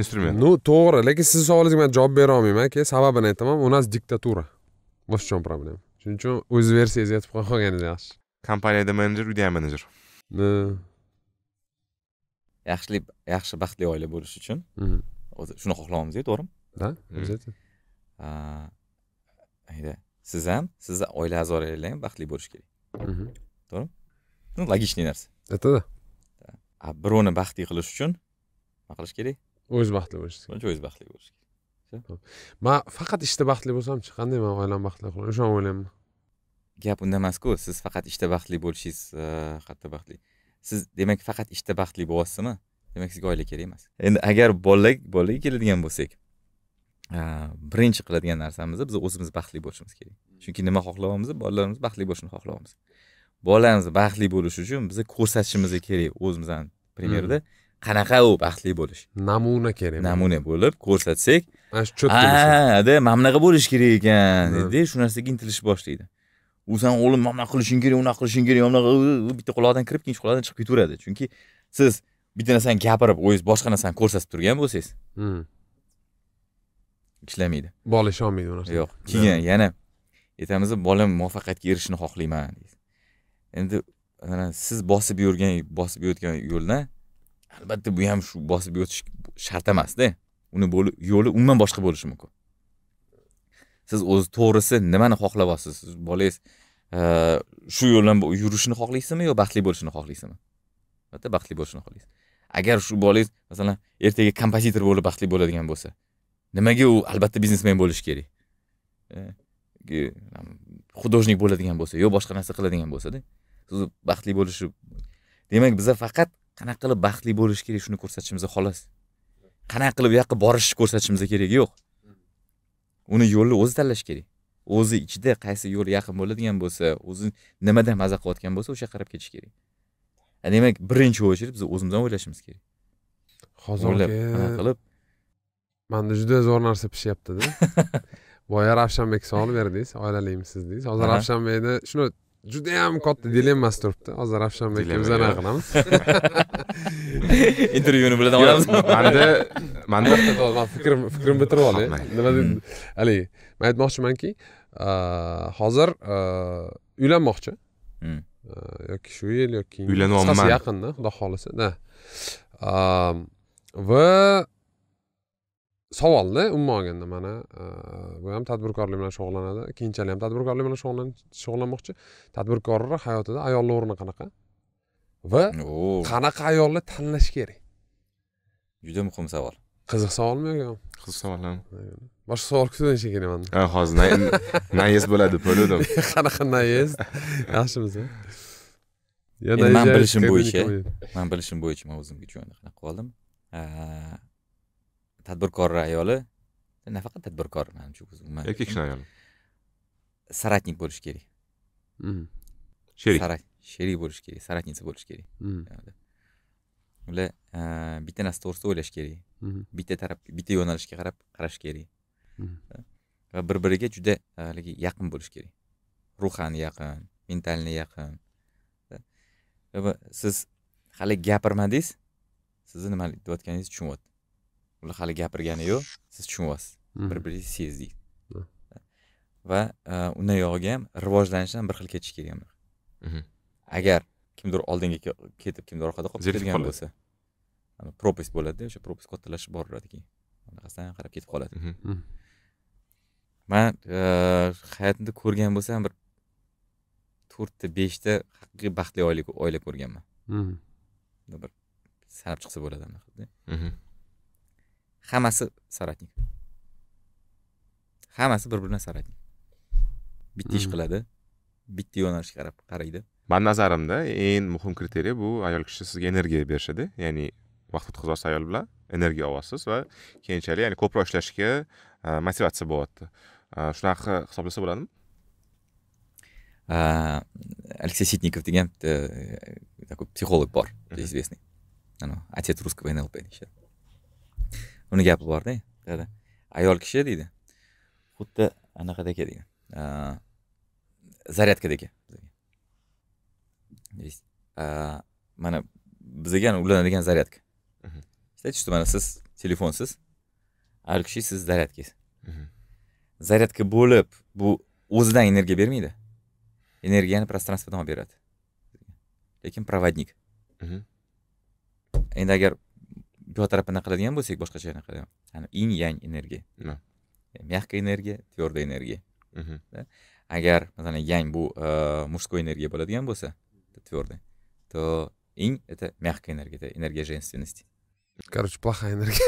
instrument ну to'g'ri lekin sizni savolingizga man javob bera olmayman keyin sababini aytaman u nas diktatura вот в чем проблема shuning uchun o'z versiyangizni aytib qo'ya qolganingiz yaxshi kompaniyada menejer uyda ham menejer yaxshili yaxshi baxtli oila bo'lish uchun mhm. o'zi shuni xohlamamiz to'g'rimi да обязательно mhm. siz ham sizni oila a'zolaringiz ham baxtli bo'lishi kerak mhm. to'g'rimi logichniy narsa это да a birovni baxtli qilish uchun nima qilish kerak o'z baxtli bo'lish kerak o'z baxtli bo'lish kerak man faqat ishda baxtli bo'lsamchi qanday man oilamni baxtli qilaman o'shani o'ylayman gap unda emasku siz faqat ishda baxtli bo'lishingiz qayerda e, baxtli siz demak faqat ishda baxtli bo'lyapsizmi demak sizga oila kerak emas endi agar bolalar bolaga keladigan bo'lsak Э, birinchi qiladigan narsamiz biz o'zimiz baxtli bo'lishimiz kerak chunki nima xohlayapmiz bolalarimiz baxtli bo'lishini xohlayapmiz bolamiz baxtli bo'lishi uchun biz ko'rsatishimiz kerak o'zimizdan примерda hmm. qanaqa u baxtli bo'lish namuna kerak namuna bo'lib ko'rsatsak mana shu mana bunaqa bo'lishi kerak ekan dedi hmm. shu narsaga intilish boshlaydi u san o'g'lim mana bunaqa qilishing kerak unaqa qilishing kerak mana bunaqa bitta quloqdan kirib ikkinchi quloqdan chiqib ketaveradi chunki siz bitta narsani gapirib o'zingiz boshqa narsani ko'rsatib turgan bo'lsangiz hmm. ishlamaydi bola olmaydi bu narsaga yo'q keyin yana aytamiz bolam muvaffaqiyatga erishishini xohlayman endi siz bosib yurgan bosib yotgan yo'ldan albatta bu ham shu bosib yotish shart emasda uni yo'li umuman boshqa bo'lishi mumkin siz o'zi to'g'risi nimani xohlab olasiz siz bolangiz e, shu yo'l bilan yurishini xohlaysizmi yo baxtli bo'lishini xohlaysizmi albatta baxtli bo'lishini xohlaysiz agar shu bolangiz masalan ertaga kompozitor bo'lib baxtli bo'ladigan bo'lsa nimaga u albatta biznesmen bo'lishi kerak художник e, bo'ladigan bo'lsa yo boshqa narsa qiladigan bo'lsada o'zi baxtli bo'lishi demak biza faqat qanaqa qilib baxtli bo'lish kerak shuni ko'rsatishimiz xolos qanaqa qilib u yoqqa borishni ko'rsatishimiz keragi yo'q uni yo'lni o'zi tanlashi kerak o'zi ichida qaysi yo'l yaqin bo'ladigan bo'lsa o'zi nimadan maza qilayotgan bo'lsa o'sha qarab ketish kerak e, demak birinchi очередь biz o'zimizdan o'ylashimiz kerak qanaqa qilib manda juda zo'r narsa pishyaptida boya ravshanbekka savol berdingiz oilaligimisiz dedingiz hozir ravshanbekni shuni judayam katta dilemmasi turibdi hozir ravshanbekka biz anaqa qilamiz intervyuni bilan olamiz manda manda fikrim fikrimni bitirib olay nima haligi man aytmoqchimanki uh, hozir uh, uylanmoqchi hmm. uh, yoki shu yil yoki uylanyapman yaqinda xudo xohlasa да um, va savolda umuman olganda mana e, bu ham tadbirkorlik bilan shug'ullanadi keyinchalik ham tadbirkorlik bilan shug'ullanmoqchi tadbirkorlar hayotida ayolni o'rni qanaqa va qanaqa ayolni tanlash kerak juda muhim savol qiziq savolmi yoki qiziq savol boshqa savol kutuvdan shekillamanda ha hozir nayez bo'ladi deb o'yladim qanaqa nayez yaxshimiz man bilishim bo'yicha man bilishim bo'yicha man o'zimga joyni qanaqa qilib oldim tadbirkor ayoli nafaqat tadbirkor manimcha erkak kishini ayoli соратник bo'lishi kerak mm. sherik sherik bo'lishi kerak соратница bo'lishi kerak mm. ular e, bitta narsa to'g'risida o'ylash kerak mm. bitta taraf bitta yo'nalishga qarab qarash kerak va bir biriga juda e, haligi yaqin bo'lishi kerak ruhan yaqin mentalni yaqin siz hali gapirmadingiz sizni nima deyotganingizni tushunyapti ular hali gapirgani yo'q siz tushunyapsiz mhmm. bir biringizni sezdik va e, undan yog'iga ham rivojlanishdan bir xil ketish kerak mhmm. agar kimdir oldinga ketib kimdir orqada qolib ketadigan bo'lsa пропасть bo'ladida o'sha пропасть kattalashib boraveradi keyin anaqasidan qarab ketib qoladi mhmm. man e, hayotimda ko'rgan bo'lsam bir to'rtta beshta haqiqiy baxtli oila oila ko'rganman bir sanab chiqsa bo'ladi anaqa hammasi saratnik hammasi bir biridan saratnik bitta ish qiladi bitta yo'nalishga qarab qaraydi mani nazarimda eng muhim kriteriya bu ayol kishi sizga energiya berishadi ya'ni vaqt o'tkazasiz ayol bilan energiya olasiz va keyinchalik ya'ni ko'proq ishlashga motivatsiya bo'lyapti shunaqa hisoblasa bo'ladimi алексей ситников degan такой psixolog bor известный отец русского нлп deyishadi uni gapi borda dada ayol kishi deydi xuddi anaqada degan zaryadkada mana bizaga ulanadigan zaryadka mhm. aytishdi mana siz telefonsiz ayol kishi siz zaryadkangiz mhm. zaryadka bo'lib bu o'zidan energiya bermaydi energiyani prostranstvodan olib beradi lekin проводник mhm. endi agar ikki tarafdan qaradigan bo'lsak boshqacha qaraymiz ya'ni in yang energiya мягкая e, energiya твердая energiya mhm. agar masalan yang bu мужской e, energiya bo'ladigan bo'lsa твердый то ин это мягкая энергия это энергия женственности Короче, плохая энергия.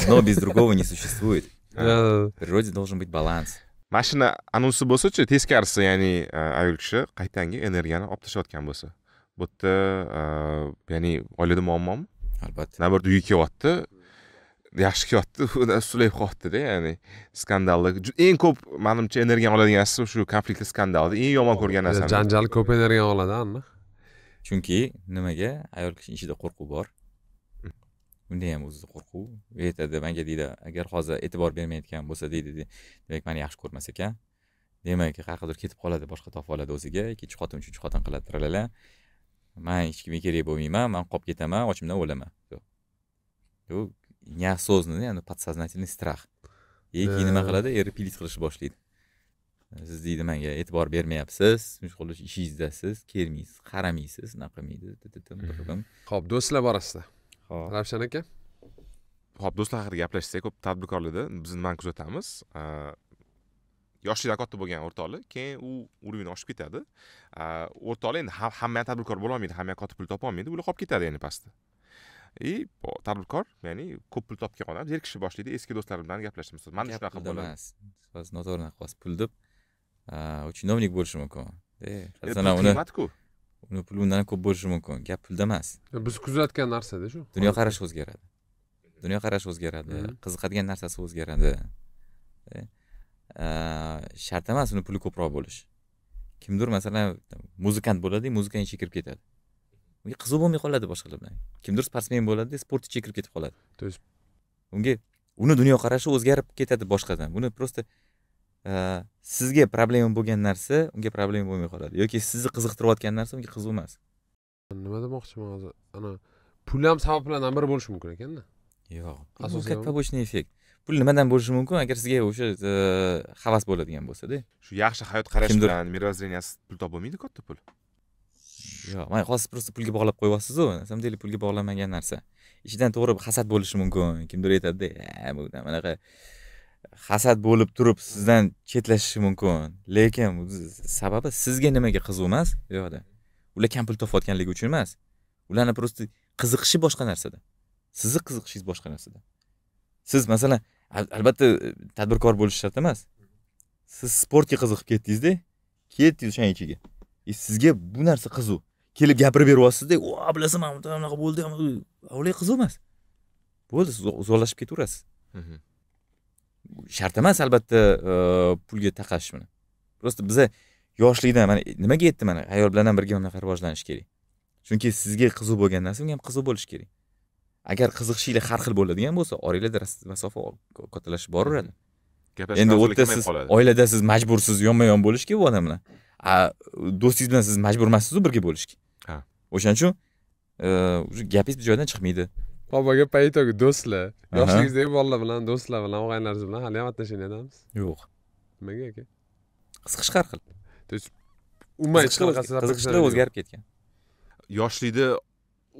Одно без другого не существует. В природе должен быть баланс. mashina anonsi bo'lsachi teskarisi ya'ni ayol kishi qaytangi energiyani olib tashlayotgan bo'lsa bu yerda e, ya'ni oilada muammomi albatta nabarda uyi kelyapti yaxshi kelyapti sulayib qolyaptida ya'ni skandalda eng ko'p manimcha energiyani oladigan narsa shu konfliktli skandalda eng yomon ko'rgan narsa janjal ko'p energiyani oladi aniq chunki nimaga ayol kishini ichida qo'rquv bor unda ham o'zida qo'rquv aytadi manga deydi agar hozir e'tibor bermayotgan bo'lsa deydi demak mani yaxshi ko'rmas ekan demak qayerqadir ketib qoladi boshqa topib oladi o'ziga ikkinchi xotin uchinchi xotin qiladi tralala man hech kimga kerak bo'lmayman man qolib ketaman ochimdan o'laman неосознанный ya'ni подсознательный страх и keyin nima э. qiladi eri pilit qilishni boshlaydi siz deydi manga e'tibor bermayapsiz mashg'ul ishingizdasiz kelmaysiz qaramaysiz unaqa qilmaydi ho'p mhm. do'stlar borasida ho'p ravshan aka ho'p do'stlar haqida gaplashsak ko'p tadbirkorlikda biz nimani kuzatamiz yoshlik katta bo'lgan o'rtoqlik keyin u уровень oshib ketadi o'rtoqlik endi hamma ham tadbirkor bo'lolmaydi hamma ham katta pul topolmaydi ular qolib ketadi endi pastda и tadbirkor ya'ni ko'p pul topgan odam zerikishni boshlaydi eski do'stlar bilan gaplashishni misol mana shunaqa bo'ladi emas siz noto'g'ri qilyapsiz pul deb chinovnik bo'lishi mumkin masalan e, e, uni qiymatku uni puli undan ko'p bo'lishi mumkin gap pulda emas biz kuzatgan narsada shu dunyoqarashi o'zgaradi dunyoqarashi o'zgaradi qiziqadigan narsasi o'zgaradi e, shart emas uni puli ko'proq bo'lishi kimdir masalan muzikant bo'ladi muzika ichiga kirib ketadi unga qiziq bo'lmay qoladi boshqalar bilan kimdir sportsmen bo'ladida sport ichiga kirib ketib qoladi то есть unga uni dunyoqarashi o'zgarib ketadi boshqadan buni просто sizga problema bo'lgan narsa unga problema bo'lmay qoladi yoki sizni qiziqtirayotgan narsa unga qiziq emas nima demoqchiman hozir ana pul ham sabablardan biri bo'lishi mumkin ekanda yo'q asosiy побочный effekt pul nimadan bo'lishi mumkin agar sizga o'sha e, havas bo'ladigan bo'lsada shu yaxshi hayot qarash bilan мировоззрениесiz pul topib bo'lmaydi katta pul yo'q man hozir просто pulga bog'lab qo'yyapsizu на самом деле pulga bog'lanmagan narsa ichidan to'g'ri hasad bo'lishi mumkin kimdir aytadida bu bunaqa hasad bo'lib turib sizdan chetlashishi mumkin lekin sababi sizga nimaga qiziq emas u yoqda ular kam pul topayotganligi uchun emas ularni просто qiziqishi boshqa narsada sizni qiziqishingiz boshqa narsada siz masalan albatta tadbirkor bo'lish shart emas siz sportga qiziqib ketdingizda ketdingiz o'shani ichiga и sizga bu narsa qiziq kelib gapirib beryapsizda o bilasan mana bunaqa bunaqa bo'ldi ular qiziq emas bo'ldi siz uzoqlashib ketaverasiz mhm. shart emas albatta e, pulga taqash buni просто biza yoshlikdan mana nimaga yetdi mana ayol bilan ham birga unaqa rivojlanish kerak chunki sizga qiziq bo'lgan narsa unga ham qiziq bo'lishi kerak agar qiziqishingiz har xil bo'ladigan bo'lsa oranglarda masofa kattalashib boraveradi endi u yerda siz oilada siz majbursiz yonma yon bo'lishga bu odam bilan do'stingiz bilan siz majbur emassizu birga bo'lishga ha o'shaning uchun e, gapingiz bir joydan chiqmaydi boboga paytoga do'stlar yoshligingizdagi bolalar bilan do'stlar bilan og'aynilaringiz bilan hali ham отношениядамisiz yo'q nimaga aka qiziqish har xil umuman hech qanaqasi qiziqishlar o'zgarib ketgan yoshlikda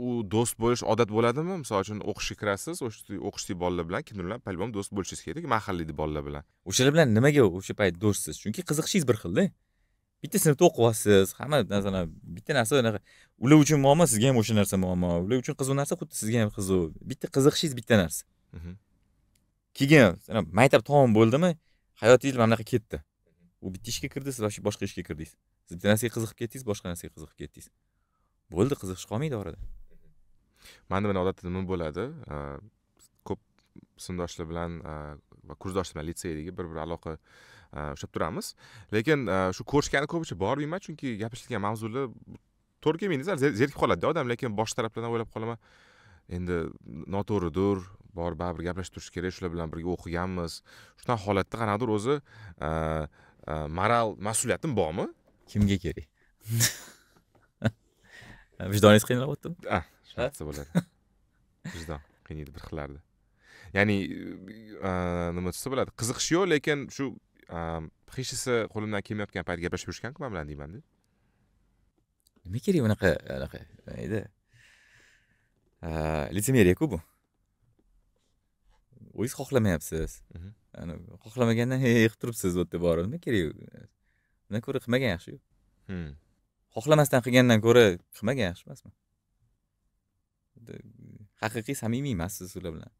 u do'st bo'lish odat bo'ladimi misol uchun o'qishga kirasiz o'qishdagi bolalar bilan bilan palbom do'st bo'lishingiz kerak mahallada bolalar bilan o'shalar bilan nimaga o'sha payt do'stsiz chunki qiziqishingiz bir xilda bitta sinfda o'qiyapsiz hamma narsani bitta narsa unaqa ular uchun muammo sizga ham o'sha narsa muammo ular uchun qiziq narsa xuddi sizga ham qiziq bitta qiziqishingiz bitta narsa mhm. keyin maktab tamom bo'ldimi hayotingiz mana bunaqa ketdi u bitta ishga kirdi siz boshqa ishga kirdingiz siz bitta narsaga qiziqib ketdingiz boshqa narsaga qiziqib ketdingiz bo'ldi qiziqish qolmaydi orada manda mana odatda nima bo'ladi ko'p sindoshlar bilan va kursdoshlar bilan litseydagi bir bir aloqa ushlab turamiz lekin shu ko'rishgani ko'pincha bormayman chunki gaplashilgan mavzular to'g'ri kelmaydi zerikib qoladida odam lekin boshqa taraflardan o'ylab qolaman endi noto'g'ridir borib baribir gaplashib turish kerak shular bilan birga o'qiganmiz shunaqa holatda qanaqadir o'zi moral mas'uliyatim bormi kimga kerak vijdoningiz qiynalyapti ah, shu narsa bo'ladi vijdon qiynaydi bir xillarda ya'ni e, e, nima desa bo'ladi qiziqish yo'q lekin shu e, hech narsa qo'limdan kelmayotgan payt gaplashib yurishganku man bilan deymanda nima kerak unaqa anaqa nimaydi litsemeriyaku bu o'zingiz xohlamayapsiz mhm. xohlamagandan hey qilib turibsiz bu yerda borib nima kerak undan ko'ra qilmagan yaxshiku hmm. xohlamasdan qilgandan ko'ra qilmagan yaxshi emasmi haqiqiy samimiy emas siz ular bilan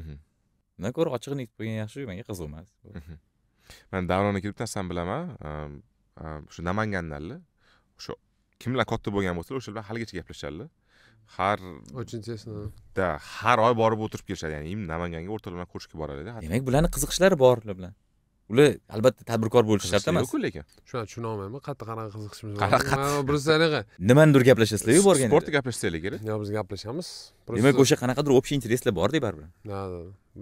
mhm. undan ko'ra ochig'ini aytib qo'ygan yaxshi menga qiziq emas man mhm. davronni kelib narsani bilaman shu namangandanlar o'sha kimlar katta bo'lgan bo'lsalar o'sha bilan haligacha gaplashadilar har очень тесно да har oy borib o'tirib kelishadi ya'ni namanganga o'rtalar bilan ko'rishga boradida demak bularni qiziqishlari bor ular bilan ular albatta tadbirkor bo'lishi shart emas yo'qku lekin shunaqa tushuna olmayman qattiq qanaqa qiziqishimiz bor biz anaqa nimanidir gaplashasizlarku borgan sportda gaplashsanglar kerak yo'q biz gaplashamiz demak o'sha qanaqadir общий intereslar bordek baribir да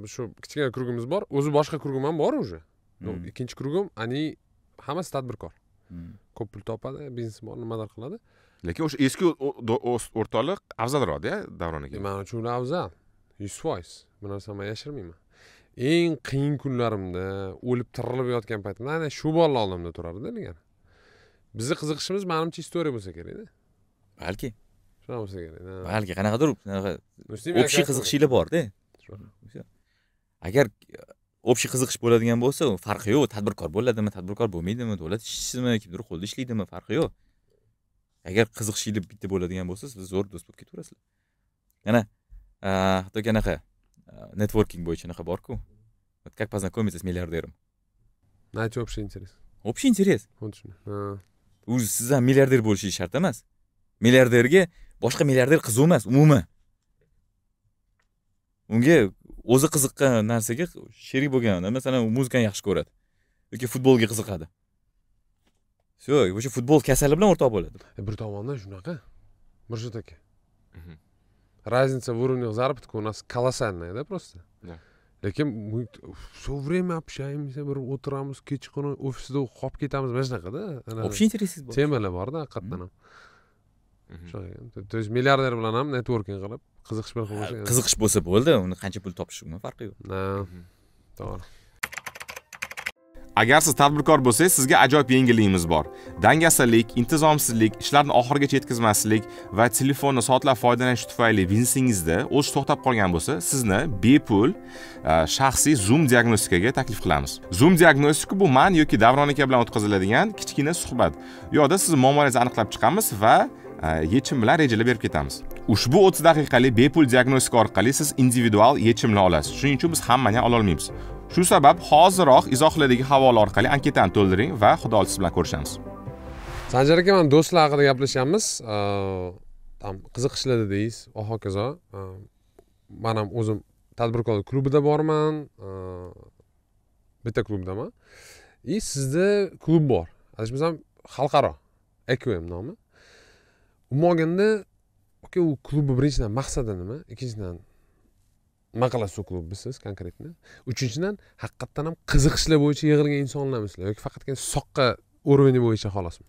да shu kichkina krugimiz bor o'zi boshqa krugim ham bor уже hmm. ikkinchi krugim ani hammasi tadbirkor hmm. ko'p pul topadi biznesi bor nimalar qiladi lekin o'sha eski o'rtoqlik afzalroqda davron aka e, man uchun ular afzal yuz foiz bu narsani man yashirmayman eng qiyin kunlarimda o'lib tirilib yotgan paytimda ana shu bola oldimda turardida degan bizni qiziqishimiz manimcha istoriya bo'lsa kerakda balki shunaqa bo'lsa kerak balki qanaqadir shunaqa общий qiziqishinglar borda agar общий qiziqish bo'ladigan bo'lsa farqi yo'q tadbirkor bo'ladimi tadbirkor bo'lmaydimi davlat ishchisimi kimdir qo'lda ishlaydimi farqi yo'q agar qiziqishinglar bitta bo'ladigan bo'lsa siz zo'r do'st bo'lib ketaverasizlar yana hattoki anaqa нетворкинг бойынша unaqa borku вот как познакомиться с миллиардером найти общий интерес общий интерес вот o'zi siz ham миллиардер bo'lishingiz shart emas миллиардерге boshqa миллиардер qiziq emas umuman unga o'zi qiziqqan narsaga sherik bo'lgan masalan u muzikani yaxshi ko'radi yoki futbolga qiziqadi все вообще futbol kasali bilan o'rtoq bo'ladi bir tomondan shunaqa mirshid aka разница в уровнях заработка у нас колоссальная, да, просто? lekin мы все время общаемся бір отырамыз кечқұрын офисте қуап кетамыз мына жақада общий интересіз бар темалар бор да қатты ана э, то есть миллиардер билан ҳам нетворкинг қилиб қызықшы бір қызықшы болса болды оны қанша пұл топшы ма фарқи йўқ да то'g'ri agar siz tadbirkor bo'lsangiz sizga ajoyib yengilligimiz bor dangasalik intizomsizlik ishlarni oxirigacha yetkazmaslik va telefonni soatlab foydalanish tufayli biznesingizda o'sish to'xtab qolgan bo'lsa sizni bepul e, shaxsiy zoom diagnostikaga taklif qilamiz zoom diagnostika bu man yoki davron aka bilan o'tkaziladigan kichkina suhbat u yoqda sizni muammolaringizni aniqlab chiqamiz va e, yechim bilan rejalar berib ketamiz ushbu o'ttiz daqiqalik bepul diagnostika orqali siz individual yechimlar olasiz shuning uchun biz hammani ham ololmaymiz shu sabab hozirroq izohlardagi havola orqali anketani to'ldiring va xudo siz bilan ko'rishamiz sanjar aka mana do'stlar haqida gaplashyapmiz там qiziqishlarda deysiz va hokazo man ham o'zim tadbirkor klubida borman bitta klubdaman и sizda klub bor adashmasam xalqaro ekm nomi umuman olganda aka u klubni birinchidan maqsadi nima ikkinchidan nima qilasiz u klubni siz konkretni uchinchidan haqiqatdan ham qiziqishlar bo'yicha yig'ilgan insonlarmisizlar yoki faqatgina soqqa уровень bo'yicha xolosmi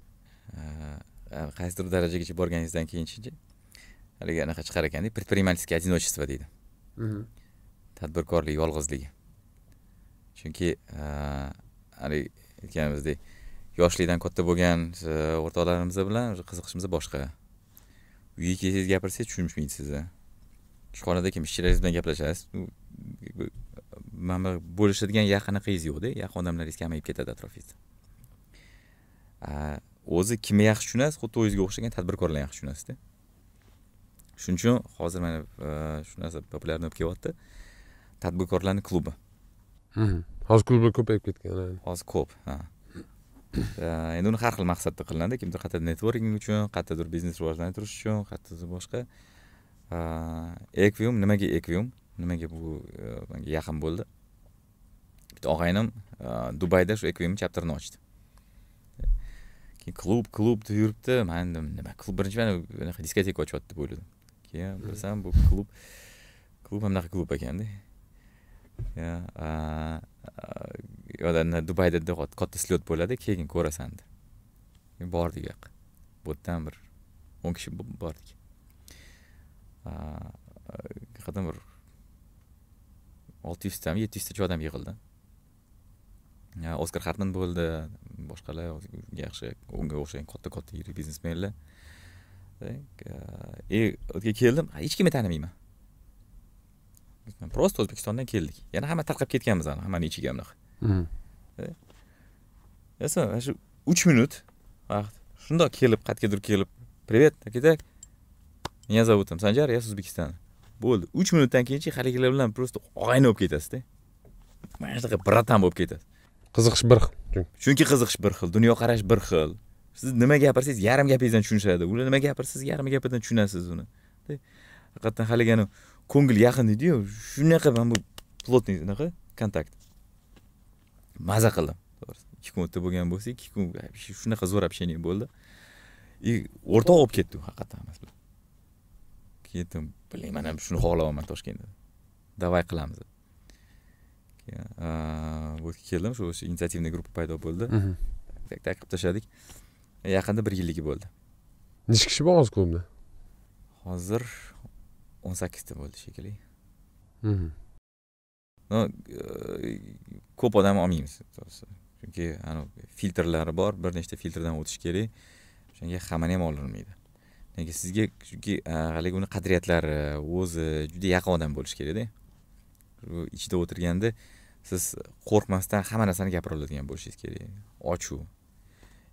qaysidir darajagacha borganingizdan keyinchi haligi anaqa chiqar ekanda предпринимательское одиночество deydi tadbirkorlik yolg'izligi chunki haligi aytganimizdek yoshlikdan katta bo'lgan o'rtoqlarimiz bilan qiziqishimiz boshqa uyga kelsangiz gapirsangiz tushunishmaydi sizni ishxonada kim ishchilaringiz bilan gaplashasiz mana bu bo'lishadigan yaqinaqangiz yo'qda yaqin odamlaringiz kamayib ketadi atrofingizda o'zi kimni yaxshi tushunasiz xuddi o'zingizga o'xshagan tadbirkorlarni yaxshi tushunasizda shuning uchun hozir mana e, shu narsa популярный bo'lib kelyapti tadbirkorlarni klubi hozir klublar ko'payib ketgan hozir ko'p ha e, endi uni har xil maqsadda qilinadi kimdir qayerdadir networking uchun qayerdadir biznes rivojlantirish uchun qayerdadir boshqa ekvium э, nimaga ekvium nimaga bu manga э, yaqin bo'ldi bitta og'aynim э, dubayda shu ekvium chapterini ochdi keyin klub klub deb yuribdi man dedim nima klub birinchi man bunaqa diskoteka ochyapti deb o'yladim keyin bilsam bu klub klub ham bunaqa klub ekanda yoqda dubayda katta slet bo'ladi keyin ko'rasan deb bordik u yoqqa bu yerdan bir o'n kishi bordik qayerdan bir olti yuztami yetti yuztacha odam yig'ildi oskar hartman bo'ldi boshqalar yaxshi unga o'xshagan katta katta yirik biznesmenlar u yerga keldim hech kimni tanimayman просто o'zbekistondan keldik yana hamma tarqab ketganmiz ana hammani ichiga bunaqa shu uch minut vaqt shundoq kelib qayergadir kelib привет так и так Меня зовут там я с Узбекистана. Bo'ldi. 3 minutdan keyinchi haligilar bilan просто og'ayni bo'lib ketasizda. Mana shunaqa bratan bo'lib ketasiz. Qiziqish bir xil. Chunki qiziqish bir xil, dunyoqarash bir xil. Siz nima gapirsangiz, yarim gapingizdan tushunishadi. Ular nima gapirsangiz, yarim gapidan tushunasiz uni. Haqiqatan haligani ko'ngil yaqin edi-yu, shunaqa mana bu плотный unaqa kontakt. Maza qildim. To'g'risi. 2 kun o'tib bo'lgan bo'lsa, 2 kun shunaqa zo'r общение bo'ldi. И o'rtoq bo'lib ketdik haqiqatan biz keyin aytdim bilmayman ham shuni xohlayapman toshkentda давай qilamiz keyin bu yerga keldim shu o'sha initiativniy группа paydo bo'ldi mhm. tak qilib tashladik yaqinda bir yilligi bo'ldi nechi kishi bor hozir klubda hozir o'n sakkizta bo'ldi shekilli mhm. no ko'p odam olmaymiz chunki filtrlari bor bir nechta filtrdan o'tish kerak o'shanga hammani ham ololmaydi nega sizga chunki e, haligi uni qadriyatlari e, o'zi juda yaqin odam bo'lishi kerakda ichida o'tirganda siz qo'rqmasdan hamma narsani gapira oladigan bo'lishingiz kerak ochuv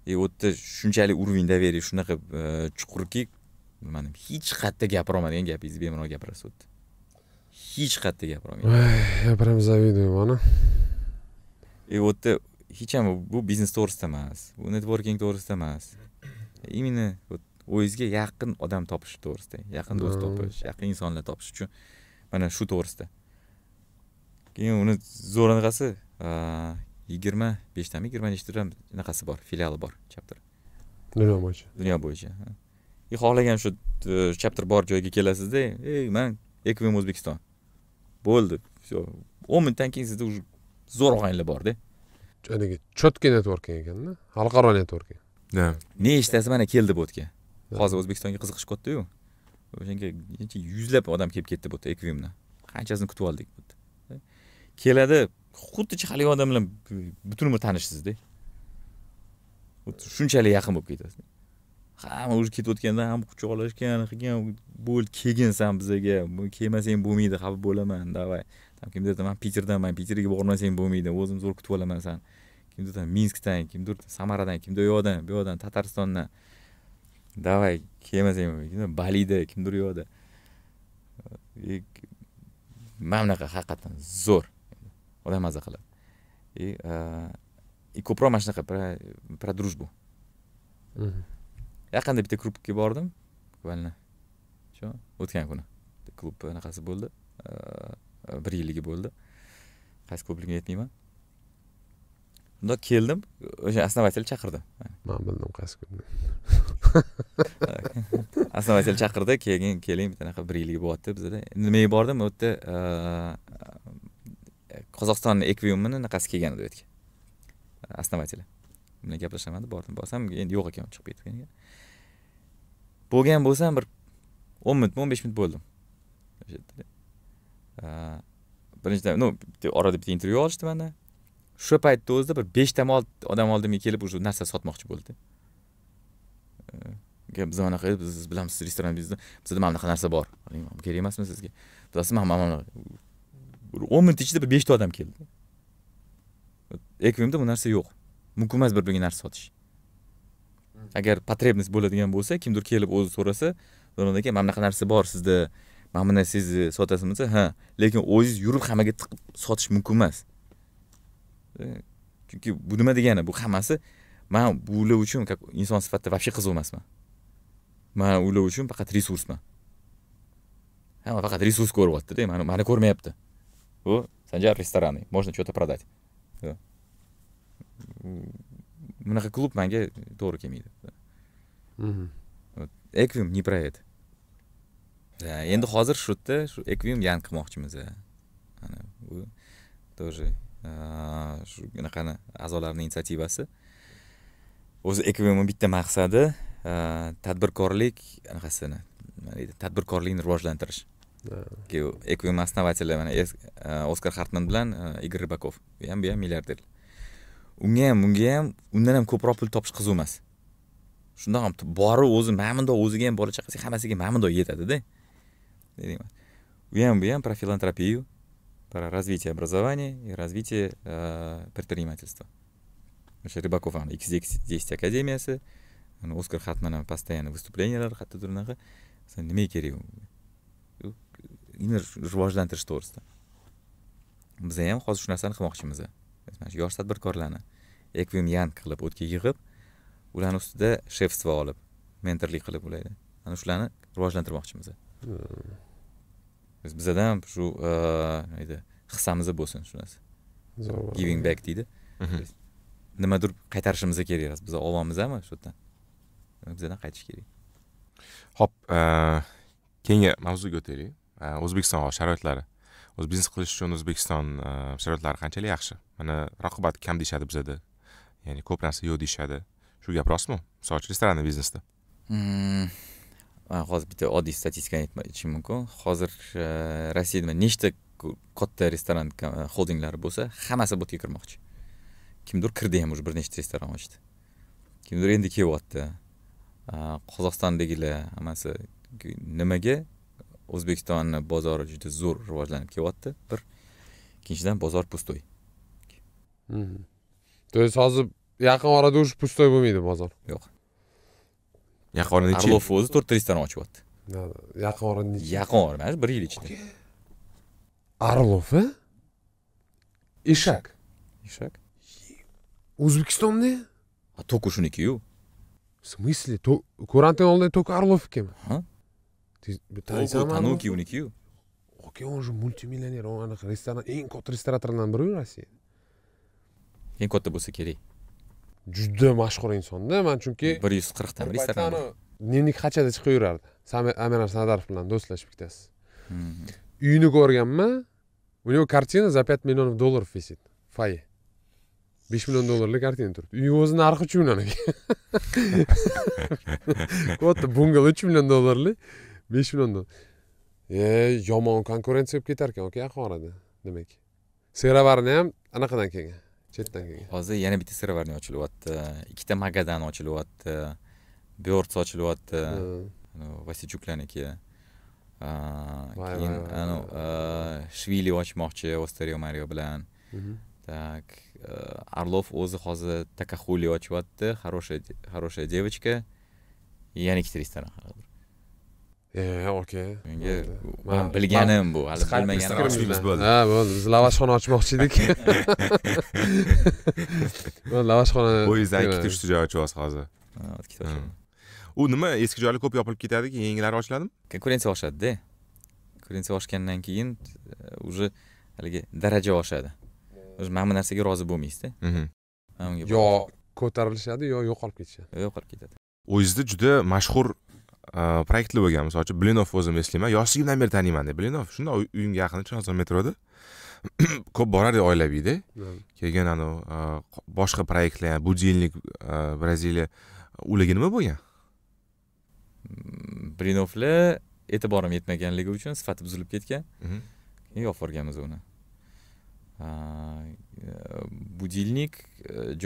и e, u yerda shunchalik уровень доверия shunaqa chuqurki nima hech qayerda olmaydigan gapingizni bemalol gapirasiz u yerda hech qayerda gapirolmaydi я прям завидую mana и u yerda hech ham bu biznes to'g'risida emas bu networking to'g'risida emas именно вот o'zingizga yaqin odam topish to'g'risida yaqin do'st topish yaqin insonlar topish uchun mana shu to'g'risida keyin uni anaqasi yigirma beshtami yigirma nechtadan anaqasi bor filiali bor chapter dunyo bo'yicha dunyo bo'yicha и xohlagan shu e, chapter bor joyga kelasizda ey man ekvim o'zbekiston bo'ldi все o'n minutdan keyin sizda уже zo'r ohanglar borda haligi четкий networking ekanda xalqaro networking да nechtasi mana keldi bu yerga hozir o'zbekistonga qiziqish kattayu o'shanga yuzlab odam kelib ketdi bu yerda ekvimni qanchasini kutib oldik bu yerda e, keladi xuddi haligi odam bilan butun umr tanishsizda shunchalik yaqin bo'lib ketasiz hamma уже ketayotganda ham quchoqlashgan qilgan bo'l kelginsan bizaga kelmasang bo'lmaydi xafa bo'laman давай там kimdir man piterdanman piterga bormasang bo'lmaydi o'zim zo'r kutib olaman sani kimdir minskdan kimdir samaradan kimdir u yoqdan bu yoqdan tataristondan давай kelmasang balida kim yo'qda mana bunaqa haqiqatdan zo'r odam maza qiladi и и ko'proq mana shunaqa про дружбу yaqinda bitta klubga bordim shu o'tgan kuni klub anaqasi bo'ldi bir yilligi bo'ldi qaysi klubligini aytmayman bundoq keldim o'sha основатель chaqirdi man bildim qaysi kuni основатель chaqirdi keyin keling bunaqa bir yillik bo'lyapti bizada nimaga bordim u yerda qozog'istonni ekviumini anaqasi kelgan edi u yerga основатели bilan gaplashaman deb bordim borsam endi yo'q ekan chiqib ketib bo'lgan bo'lsam bir o'n minutmi o'n besh minut bo'ldim o'sha yerda birinchidan ну orada bitta intervyu olishdi mandan shu paytni o'zida bir beshta odam oldimga kelib уже narsa sotmoqchi bo'ldi aka biz anaqa edi biz bilamiz siz restoraningizda bizda mana bunaqa narsa bor kerak emasmi sizga bilasizmi mana mana bir o'n minut ichida bir beshta odam keldi ekvimda bu narsa yo'q mumkin emas bir biriga narsa sotish agar потребность bo'ladigan bo'lsa kimdir kelib o'zi so'rasa aka mana bunaqa narsa bor sizda mana bu sizni sotasizmi desa ha lekin o'zingiz yurib hammaga tiqib sotish mumkin emas chunki bu nima degani bu hammasi man ular uchun как inson sifatida вообще qiziq emasman man ular uchun faqat resursman hamma faqat resurs ko'ryaptida mani mani ko'rmayapti bu sanjar restorani можно что то продать bunaqa klub manga to'g'ri kelmaydi ekvim не про это endi hozir shu yerda shu ekvim yan qilmoqchimiz ana bu тоже shu anaqani a'zolarni inisiativasi o'zi ekvni bitta maqsadi tadbirkorlik anaqasini nima deydi tadbirkorlikni rivojlantirish ekvim основатели mana oskar hartman bilan igor rybakov u ham bu ham milliarder unga ham bunga ham undan ham ko'proq pul topish qiziq emas shundoq ham boru o'zi mana bundoq o'ziga ham bola chaqasiga hammasiga mana bundoq yetadida u ham bu ham профилантропию про развитие образования и развитие э, предпринимательства. Значит, Рыбаков, ana ikki yuz академия, akademiyasi oskar Хатмана постоянно выступление hatto bunaqa nimaga kerak uni rivojlantirish to'g'risida biza ham hozir shu narsani qilmoqchimiz mana shu yosh tadbirkorlarni ekvim yank qilib o'tga yig'ib ularni ustida shefstvo olib mentorlik qilib ularni ana shularni rivojlantirmoqchimiz bizada ham shu nima hissamizda bo'lsin shu narsa giving back deydi nimadir qaytarishimiz kerak biz olamiz ham shu yerdan bizadan qaytish kerak ho'p keyingi mavzuga o'taylik o'zbekiston sharoitlari o'zi biznes qilish uchun o'zbekiston sharoitlari qanchalik yaxshi mana raqobat kam deyishadi bizada ya'ni ko'p narsa yo'q deyishadi shu gap rostmi misol uchun restoranni biznesda hmm. hozir bitta oddiy statistikani aytishim mumkin hozir rossiyada nechta katta restoran xoldinglari bo'lsa hammasi botga kirmoqchi kimdir kirdi ham уже bir nechta restoran ochdi kimdir endi kelyapti qozog'istondagilar hammasi nimaga o'zbekistonni bozori juda zo'r rivojlanib kelyapti bir ikkinchidan bozor pustoy то есть hozir yaqin orada уже pustoy bo'lmaydi bozor yo'q orada nechi orlov o'zi to'rt ochibdi. ochyapti orada nechi yaqori mana bir yil ichida orlov a eshak eshak o'zbekistonda только shunikiyu в смысле karantin oldida только orlovnikimi ты танисанми тануки уникию oka он же multimillioner ana restoran eng katta restoratorlardan biri rossiyada eng katta bo'lsa kerak juda mashhur insonda man chunki bir yuz qirqdan bir instagramda dnevnik hachada chiqaverardi amir sadarov bilan do'stlashib bittasi hmm. uyini ko'rganman у него картина за пять миллионов долларов висит фае besh million dollarlik kartina turibdi uyni o'zi narxi uch million ekan katta bungal uch million dollarlik besh million dollar e yomon konkurensiya bo'lib ketarkan yaqin orada demak seravarni ham anaqadan kelgan chetdan kelgan hozir yana bitta serverni ochilyapti ikkita magadan ochilyapti byorts ochilyapti vasichuklarniki keyin shvili ochmoqchi ostario mario bilan так mhm. orlov o'zi hozir takaxuli ochyapti хорошая хорошая девочка yana ikkita restoran okey menga man bilganim bu hali bilmaganim ha bo'ldi biz lavashxona ochmoqchi edik lavashxona poyezddan ikkita uchta joy ochyapsiz hozir u nima eski joylar ko'p yopilib ketadiki yangilari ochiladimi konkurensiya oshadida konkurensiya oshgandan keyin уже haligi daraja oshadi уже mana bu narsaga rozi bo'lmaysizda yo ko'tarilishadi yo yo'qolib ketishadi yo'qolib ketadi o'zizni juda mashhur proyektlar bo'lgan misol uchun blinov o'zimni eslayman yoshligimdan beri taniyman deb blinov shundoq uyimga yaqin chilonzor metroda ko'p borardi oilaviyda keyin anavi boshqa proyektlar budilnik braziliya ularga nima bo'lgan blinovlar e'tiborim yetmaganligi uchun sifati buzilib ketgan keyin yopib uni budilnik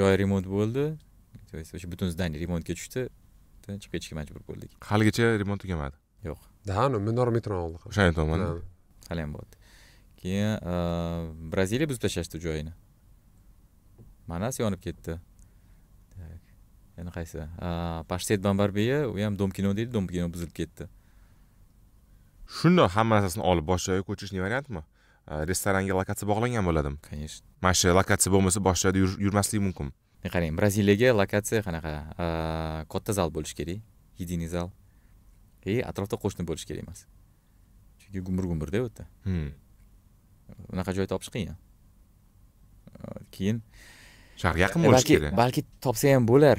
joyi remont bo'ldi то есть o'sha butun здание remontga tushdi ketdi chiqib ketishga majbur bo'ldik haligacha remont tugamadi yo'q да minora minor metroni oldi o'sha aytyapman hali ham bo'ldi keyin e, braziliya buzib tashlashdi joyini manas yonib ketdi yana qaysi e, pashtet bambarbeya u ham dom kino deydi dom kino buzilib ketdi shundoq hamma narsasini olib boshqa joyga ko'chirishni variantmi e, restoranga lokatsiya bog'langan bo'ladimi конечно mana shu lokatsiya bo'lmasa boshqa joyda yurmaslik mumkin qarang braziliyaga lokatsiya qanaqa katta zal bo'lishi kerak единый zal и e, atrofda qo'shni bo'lishi kerak emas chunki gumbur gumburda u yerda hmm. unaqa joy topish qiyin keyin shahar yaqin e, bo'lishi kerak balki topsa ham bo'lar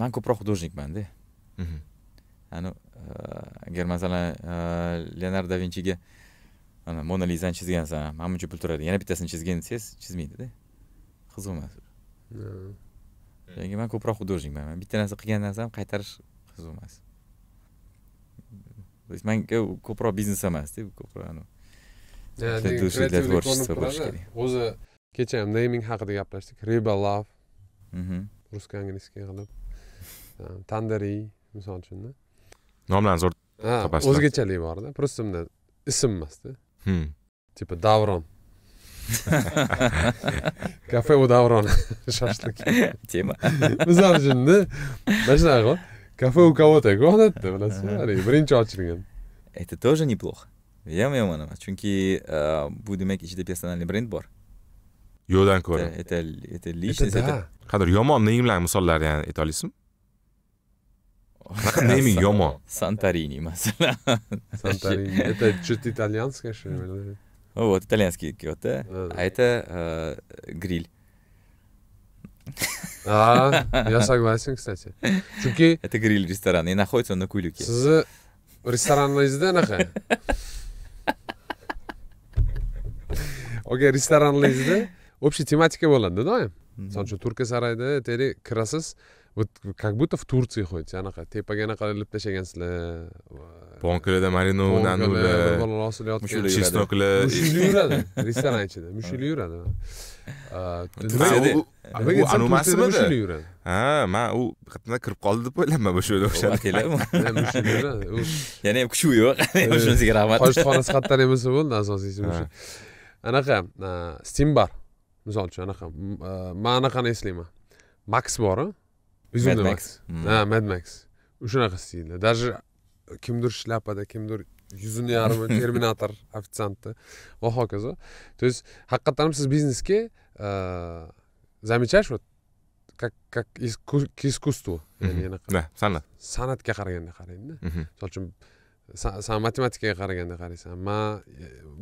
man ko'proq художникманда mhm. ani agar masalan leonardo da vinchiga mona lizani chizgansan mana buncha pul turadi yana bittasini chizgin desangiz chizmaydida qiziq emas ya'ni man ko'proq художникman man bitta narsa qilgan narsam qaytarish qiziq emas то есть manga ko'proq biznes emasda ko'proq для творчества bo'lishi kerak o'zi kecha ham neyming haqida gaplashdik riba lav mhm. ruscha angliskiy qilib ehm, tandariy misol uchun nomlarni zo'r o'zgachalik borda просто bunday ism emasda типа hmm. davron кафе u davroni тема tema misol uchunda mana shunaqa kafe у кого-то odatda bilasizmi haligi birinchi ochilgan это тоже неплохо judayam yomon emas chunki бу demak ichida персональный brend bor yo'qdan ko'ra это это личность это qadir yomon neymlar misollarini ayta olasizmi neymi yomon santarini masalan santarini это что то итальянское что ли Вот, итальянский киот, да? А это э, гриль. А, я согласен, кстати. Чуки... Это гриль-ресторан, и находится он на Кулике. С ресторанной изденаха. Окей, ресторан на ресторанлы Общая тематика была, да, да, bo'ladi, doim. Masalan, turka sarayda teri красос. вот как будто в турции ходите anaqa tepaga anaqa ilib tashlagansizlar ponkilarda marinovni anuli chesnoklar mushukli yuradi restoran ichida mushukli yuradi anumasimidi ha man u qayerdan kirib qoldi deb o'ylayman bu shu yana ham kuchi yo'q o'shanisiga rahmat qolishxonasi qayerdan bo'lsa bo'ldi asosiysi o'sha anaqa steam bar misol uchun anaqa man anaqani eslayman max bor Mad Max. Hmm. ha mad max O'shunaqa stilda даже kimdir shlyapada kimdir yuzini yarmi terminator официантni va hokazo то есть ham siz biznesga замечаешь вот как как к искусству ya'ni anaqa san'at san'atga qaraganda qarangda misol uchun san matematikaga qaraganda qaraysan man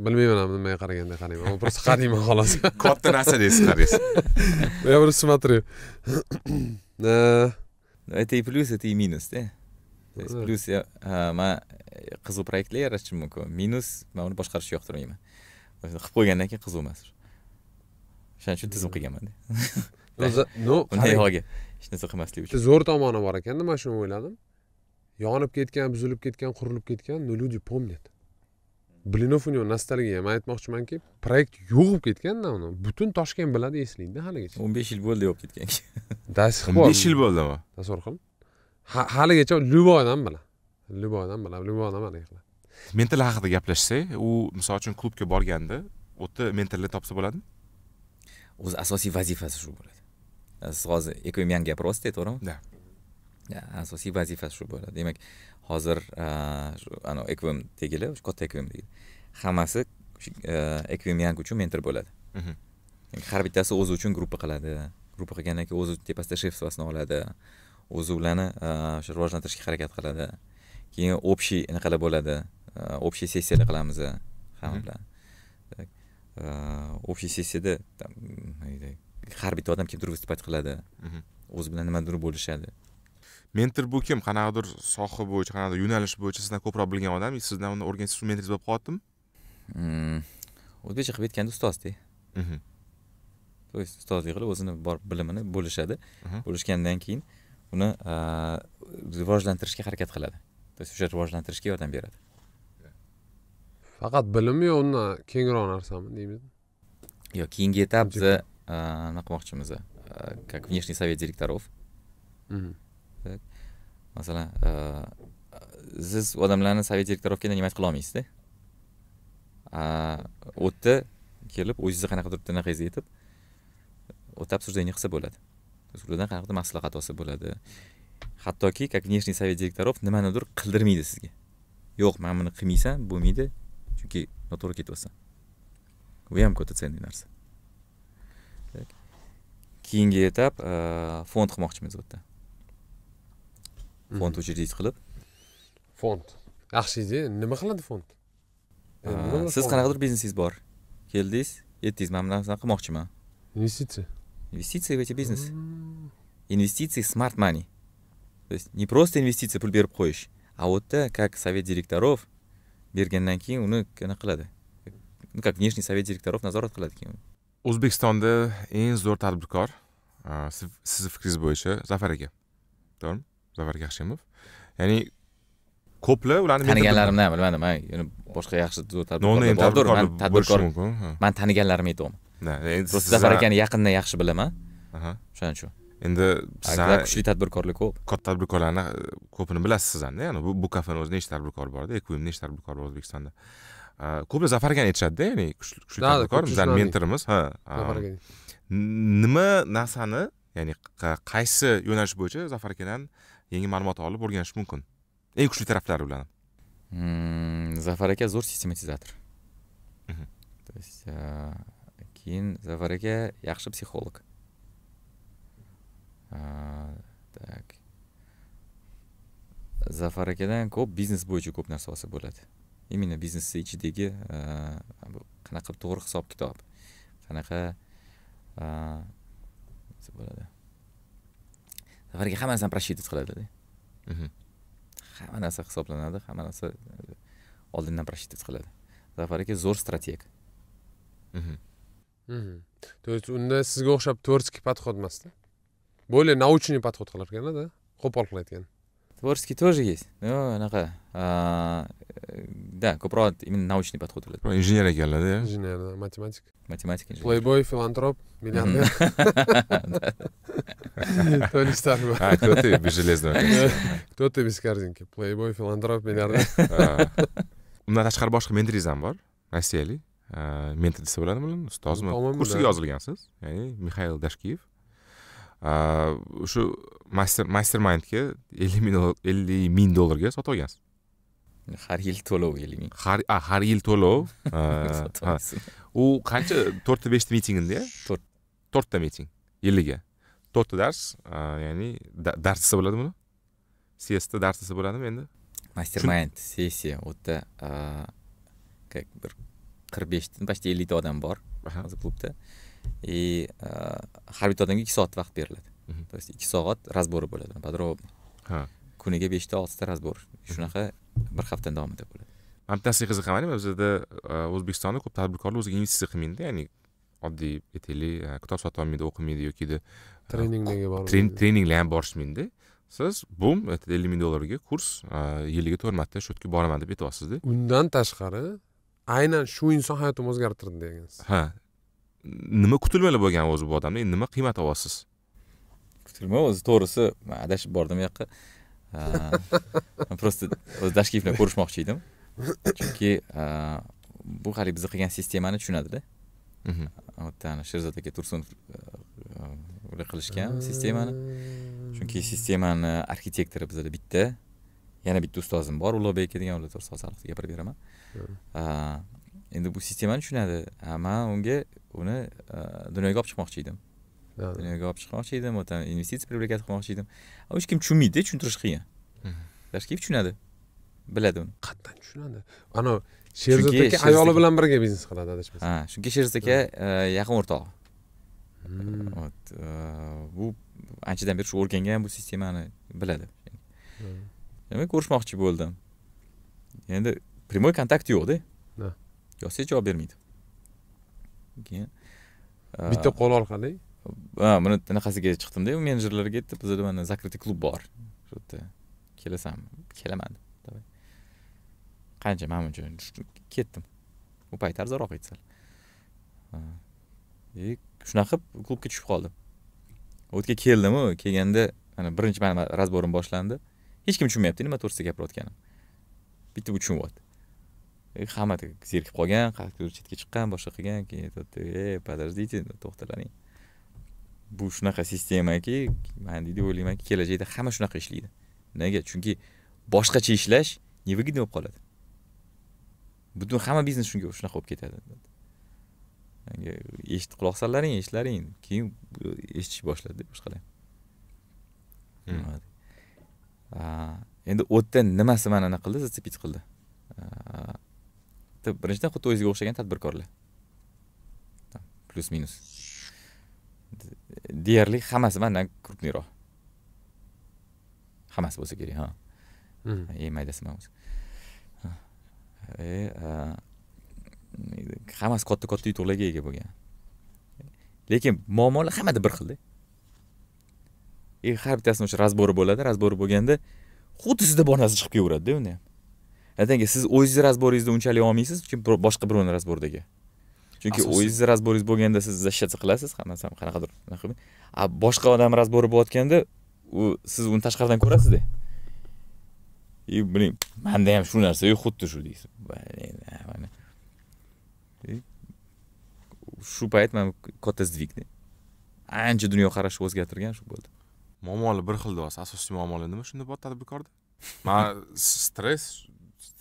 bilmayman nimaga qaraganda qarayman просто qarayman xolos katta narsa deysiz qaraysiz я просто смотрю это и плюс это и минус да то есть plyus man qiziq proyektlar yaratishim mumkin minus man uni boshqarishni yoqtirmayman qilib qo'ygandan keyin qiziq emas o'shaning uchun tizim qilganman no hech narsa qilmaslik uchun zo'r tomoni bor ekanda man shuni o'yladim yonib ketgan buzilib ketgan qurilib ketgan но люди помнят блинов у него nostalgiya man aytmoqchimanki proyekt yo'q bo'lib ketganda uni butun toshkent biladi eslaydida haligacha o'n besh yil bo'ldi yo'q ketgan до сих пор o'n besh yil bo'ldimi tasavvur qil haligacha любой odam biladi любой odam biladi любой odam anaqa qiladi mental haqida gaplashsak u misol uchun klubga borganda u yerda mentallar topsa bo'ladimi o'zi asosiy vazifasi shu bo'ladi hozir ekonomian gapirib to'g'rimi да asosiy vazifasi shu bo'ladi demak hozir anavi ekvim tegili shu katta ekvim deydi hammasi ekvim yang uchun mentor bo'ladi har bittasi o'zi uchun gruppa qiladi gruppa qilgandan keyin o'zi tepasida shef sifasini oladi o'zi ularni o'sha rivojlantirishga harakat qiladi keyin общий anaqalar bo'ladi общий sessiyalar qilamiz hamma bilan общий sessiyada har bitta odam kim turib выступать qiladi o'zi bilan nimadir bo'lishadi mentor bu kim qanaqadir soha bo'yicha qanaqadir yo'nalish bo'yicha sizdan ko'proq bilgan odam sizdan uni o'rganish uchun mentoringiz bo'lib qolyaptimi hmm. o'zbekcha qilib aytganda ustozda то mhm. есть ustozlik qilib o'zini bor bilimini bo'lishadi mhm. bo'lishgandan keyin uni rivojlantirishga harakat qiladi то есть o'sha rivojlantirishga yordam beradi faqat bilimmi yo undan kengroq narsami deymiz yo'q keyingi etap biza nima qilmoqchimiz как внешний совет директоров mhm. masalan e, siz odamlarni sovet korobkada nima qila olmaysizda yerda kelib o'zingizni qanaqa turibdi anaqangiz aytib o'ta обсуждение qilsa bo'ladi ulardan qanaqadir maslahat olsa bo'ladi hattoki как внешний совет директоров nimanidir qildirmaydi sizga yo'q mana buni qilmaysan bo'lmaydi chunki noto'g'ri ketyapsan bu ham katta ценный narsa keyingi etap e, fond qilmoqchimiz bu yerda fond учредить qilib fond yaxshi nima qiladi fond siz qanaqadir biznesingiz bor keldingiz aytdingiz man bunaqa narsa qilmoqchiman investitsiya investitsiya в biznes hmm. investitsiya smart money то есть не просто investitsiya pul berib qo'yish а вот yerda как совет директоров bergandan keyin uni nima qiladi ну как внешний совет директоров nazorat qiladi keyin o'zbekistonda eng zo'r tadbirkor sizni fikringiz bo'yicha zafar aka to'g'rimi zafar yaxshimov ya'ni ko'plar ularni taniganlarimdan bilmadim man boshqa yaxshi tadbirkorlar man tadbirkor man taniganlarimni aytyapman e, zafar akani yaqindan yaxshi bilaman o'shaning uchun endi sizlar kuchli tadbirkorlar ko'p katta tadbirkorlarni e, ko'pini bilasiz siz hamda ya'ni bu kafeni o'zida nechta tadbirkor bor ekvim nechta tadbirkor bor o'zbekistonda ko'plar zafar akani aytishadida ya'ni kuchli tadbirkor bizlarni mentorimiz ha nima narsani ya'ni qaysi yo'nalish bo'yicha zafar akadan yangi ma'lumot olib o'rganish mumkin eng kuchli taraflari bilan hmm, zafar aka zo'r sistematizator то есть keyin zafar aka yaxshi psixolog так e, zafar akadan ko'p biznes bo'yicha ko'p narsa olsa bo'ladi именно biznesni ichidagi qanaqa to'g'ri hisob kitob qanaqa e, bo'ladi safariga hamma narsani просчитывать qiladida hamma narsa hisoblanadi hamma narsa oldindan просчитывать qiladi zafar aka zo'r strateg то есть unda sizga o'xshab творческий подход emasda более научный подход qilar ekanda qo'pol qilayotgan творческий тоже есть но anaqa э, да ko'proq именно научный подход bo'ladi injener ekanlarda injener matematik matematik playboy filantrop millioner кто ты без железного Кто ты без корзинки? playboy filantrop millioner Undan tashqari boshqa mentoringiz ham bor rossiyalik mentor desa bo'ladimi ustozmi kursiga yozilgansiz ya'ni mixail dashkiyev o'sha э, master master mindga ellik ming ellik ming dollarga sotib olgansiz har yil to'lov ellik ming har a har yil to'lov u qancha to'rtta beshta miting to'rt to'rtta miting yiliga to'rtta dars ya'ni dars desa bo'ladi buni sesda dars desa bo'ladimi endi master mind sessiya u yerda как bir qirq beshta почти ellikta odam bor hozir klubda и э, har bitta odamga 2 soat vaqt beriladi. Mhm. То есть 2 soat razbori bo'ladi, подробно. Ha. Kuniga 5 ta 6 ta разбор. Shunaqa bir hafta davomida bo'ladi. Man bittasiga qiziqamanmi, bizda e, O'zbekistonda ko'p tadbirkorlar o'ziga investitsiya qilmaydida ya'ni oddiy aytaylik e, kitob sotib olmaydi, o'qimaydi yoki e, treninglarga bormaydi. Treninglar ham borishmaydida siz bum ellik ming dollarga kurs yiliga to'rt marta shu yerga boraman deb aytyapsizda undan tashqari aynan shu inson hayotimni o'zgartirdi degansiz ha nima kutilmalar bo'lgan o'zi bu odamda endi nima qiymat olyapsiz kutilma o'zi to'g'risi man adashib bordim u yoqqa просто o'zi dashkiyev bilan ko'rishmoqchi edim chunki bu haligi biza qilgan sistemani tushunadida bitta mhm. ana sherzod aka tursunov qilishgan sistemani chunki sistemani arxitektori bizada bitta yana bitta ustozim bor ulug'bek aka degan ular to'g'risida hozir gapirib beraman endi bu sistemani tushunadi man unga uni e, dunyoga olib chiqmoqchi edim dunyoga olib chiqmoqchi edim там investitsiya привлекать qilmoqchi edim hech kim tushunmaydida tushuntirish qiyin dashkiyev tushunadi biladi uni qayerdan tushunadi anavi sherzod aka ayoli bilan birga biznes qiladi adashmasam ha chunki sherzod aka e, yaqin o'rtog'i вот hmm. e, bu anchadan beri shu o'rgangan bu sistemani biladi demak ko'rishmoqchi bo'ldim endi прямой kontakt yo'qda yozsangiz javob bermaydi keyin bitta uh, qo'l orqali ha buni anaqasiga chiqdimda menejerlarga aytdi bizada mana закрытый klub bor shu yerda kelasanmi kelaman deb qancha man uchun ketdim u payt arzonroq edi sal и e, shunaqa qilib klubga tushib qoldim u yerga keldimu kelganda mana birinchi mani razborim boshlandi hech kim tushunmayapti nima to'g'risida gapirayotganimni bitta u tushunyapti hamma zerikib qolgan qarab chetga chiqqan boshqa qilgan keyin e подождите to'xtalaring bu shunaqa sistemaki man deydi o'ylaymanki kelajakda hamma shunaqa ishlaydi nega chunki boshqacha ishlash невыгодно bo'lib qoladi butun hamma biznes shunga shunaqa bo'lib ketadi eshitib quloq sollaring eshitlaring keyin eshitish boshladi boshqalar endi o'tda nimasi mani anaqa qildi зацепить qildi birinchidan xuddi o'zingizga o'xshagan tadbirkorlar plyus minus deyarli hammasi mandan крупныйroq hammasi bo'lsa kerak ha eng maydasiman o'zi hammasi katta katta yutuqlarga ega bo'lgan lekin muammolar hammada bir xilda har bittasini o'sha разборы bo'ladi разборы bo'lganda xuddi sizda bor narsa chiqib kelaveradida unda ham aytanga siz o'zingizni razboringizda unchalik olmaysiz boshqa birovni razboridagi chunki o'zingizni razboringiz bo'lganda siz защищаться qilasiz hammasini qanaqadir a boshqa odam razbori bo'layotganda u siz uni tashqaridan ko'rasizda и блин manda ham shu narsayu xuddi shu deysiz shu payt mana katta сдвигni ancha dunyoqarashni o'zgartirgan shu bo'ldi muammolar bir xil deyapsiz asosiy muammolar nima shunda bor tadbirkorda man stress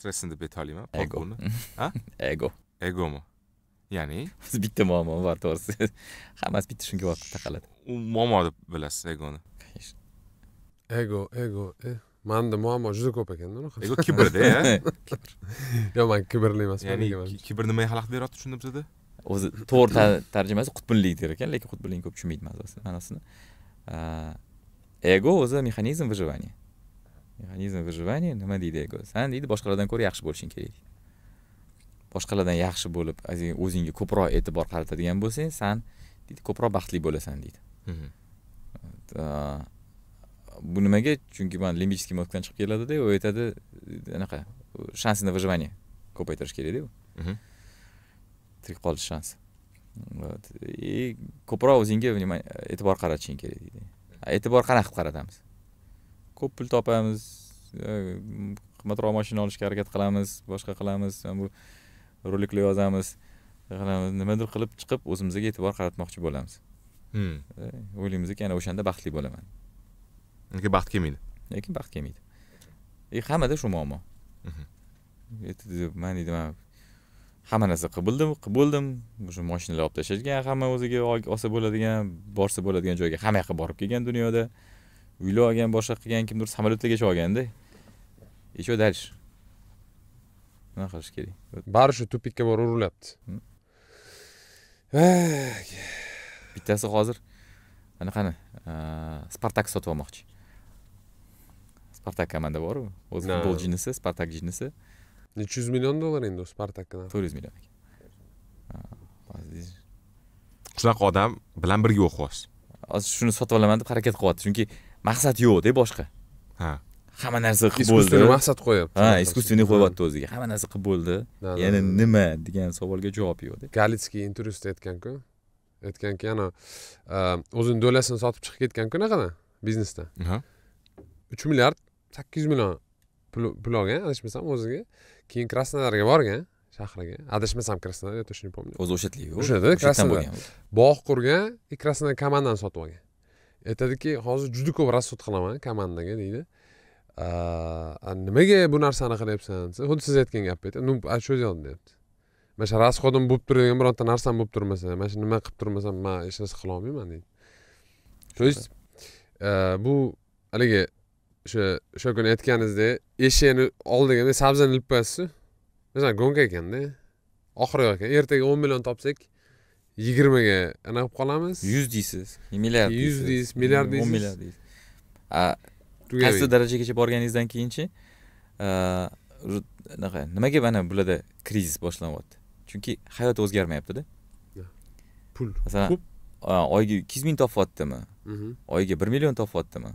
Stressen deb ha. ego Ha? ego Ego mu? ya'ni biz bitta muammo bor to'g'risi hammasi bitta shunga borib taqaladi u muammo deb bilasiz egoni ego ego e. manda muammo juda ko'p ekanda unaqa ego kibrda e, yo'q man kibrli emasman ya'ni kibr nimaga xalaqit beryapti shunda bizada o'zi to'g'ri tarjimasi qutbinlik der ekan lekin qutbinlikni ko'p tushunmaydi ma'nosini ego o'zi mexanizm выживания mexanizm выживания nima deydi ego san deydi boshqalardan ko'ra yaxshi bo'lishing kerak boshqalardan yaxshi bo'lib o'zingga ko'proq e'tibor qaratadigan bo'lsang san deydi ko'proq baxtli bo'lasan deydi mhm. bu nimaga chunki man limbichniy mozgdan chiqib keladida u aytadi anaqa shansi на выживание ko'paytirish kerakda u mhm. tirik qolish shansi и ko'proq o'zingga e'tibor qaratishing kerak deydi e'tibor qanaqa qilib qaratamiz ko'p pul topamiz qimmatroq e, mashina olishga harakat qilamiz boshqa qilamiz bu roliklar yozamiz qilamiz nimadir qilib chiqib o'zimizga e'tibor qaratmoqchi bo'lamiz hmm. e, o'ylaymizki ana o'shanda baxtli bo'laman lekin baxt kelmaydi lekin baxt kelmaydi и e, hammada shu muammo mhm. man deydi man hamma narsa qilib bildim qilib bo'ldim shu moshinalar olib tashlashgan hamma o'ziga olsa bo'ladigan borsa bo'ladigan joyga hamma yoqqa borib kelgan dunyoda uylab olgan boshqa qilgan kimdir samolyotda kechib olganda еще дальше nima qilish kerak baribir shu tupikka borib urilyapti hmm. bittasi hozir anaqani spartak sotib olmoqchi spartak komanda boru o'zi futbol jinisi spartak jinisi nechi yuz million dollar endi u spartakni to'rt yuz million shunaqa odam bilan birga o'qiyapsiz hozir shuni sotib olaman deb harakat qilyapti chunki maqsad yo'q boshqa ha hamma narsa qilib bo'ldi maqsad qo'yapti ha искусственный qo'yyapti o'ziga hamma narsa qilib bo'ldi yana nima degan savolga javob yo'qda galitskiy intervyusida aytganku aytganki ana e, o'zini dolasini sotib chiqib ketganku anaqadan biznesdan uch milliard sakkiz yuz million pul olgan adashmasam o'ziga keyin krasnodarga borgan shahriga adashmasam krasnodar я точно не помню o'zi o'sha yerda o'sha yerda krasnodar bog' qurgan и krasnodar komandani sotib olgan aytadiki hozir juda ko'p рассуд qilaman komandaga deydi nimaga bu narsani qilyapsan desa xuddi siz aytgan gapni aytadi ну а что делать deyapti mana shu расходim bo'lib turadigan bironta narsam bo'lib turmasa mana shu nima qilib turmasam man hech narsa olmayman deydi то есть bu haligi o'sha o'sha kuni aytganingizdek eshakni oldiga sabzini ilib qo'yasizu masalan go'nka ekanda oxiri yo'q ekan ertaga o'n million topsak yigirmaga anaqa qilib qolamiz yuz deysiz milliard yuz deysiz milliard deysiz o'n milliard deysiz qaysi darajagacha borganingizdan keyinchi anaqa nimaga mana bularda krizis boshlanyapti chunki hayot o'zgarmayaptida pul masalan oyiga ikki yuz ming topyaptimi mhm. oyiga bir million topyaptimi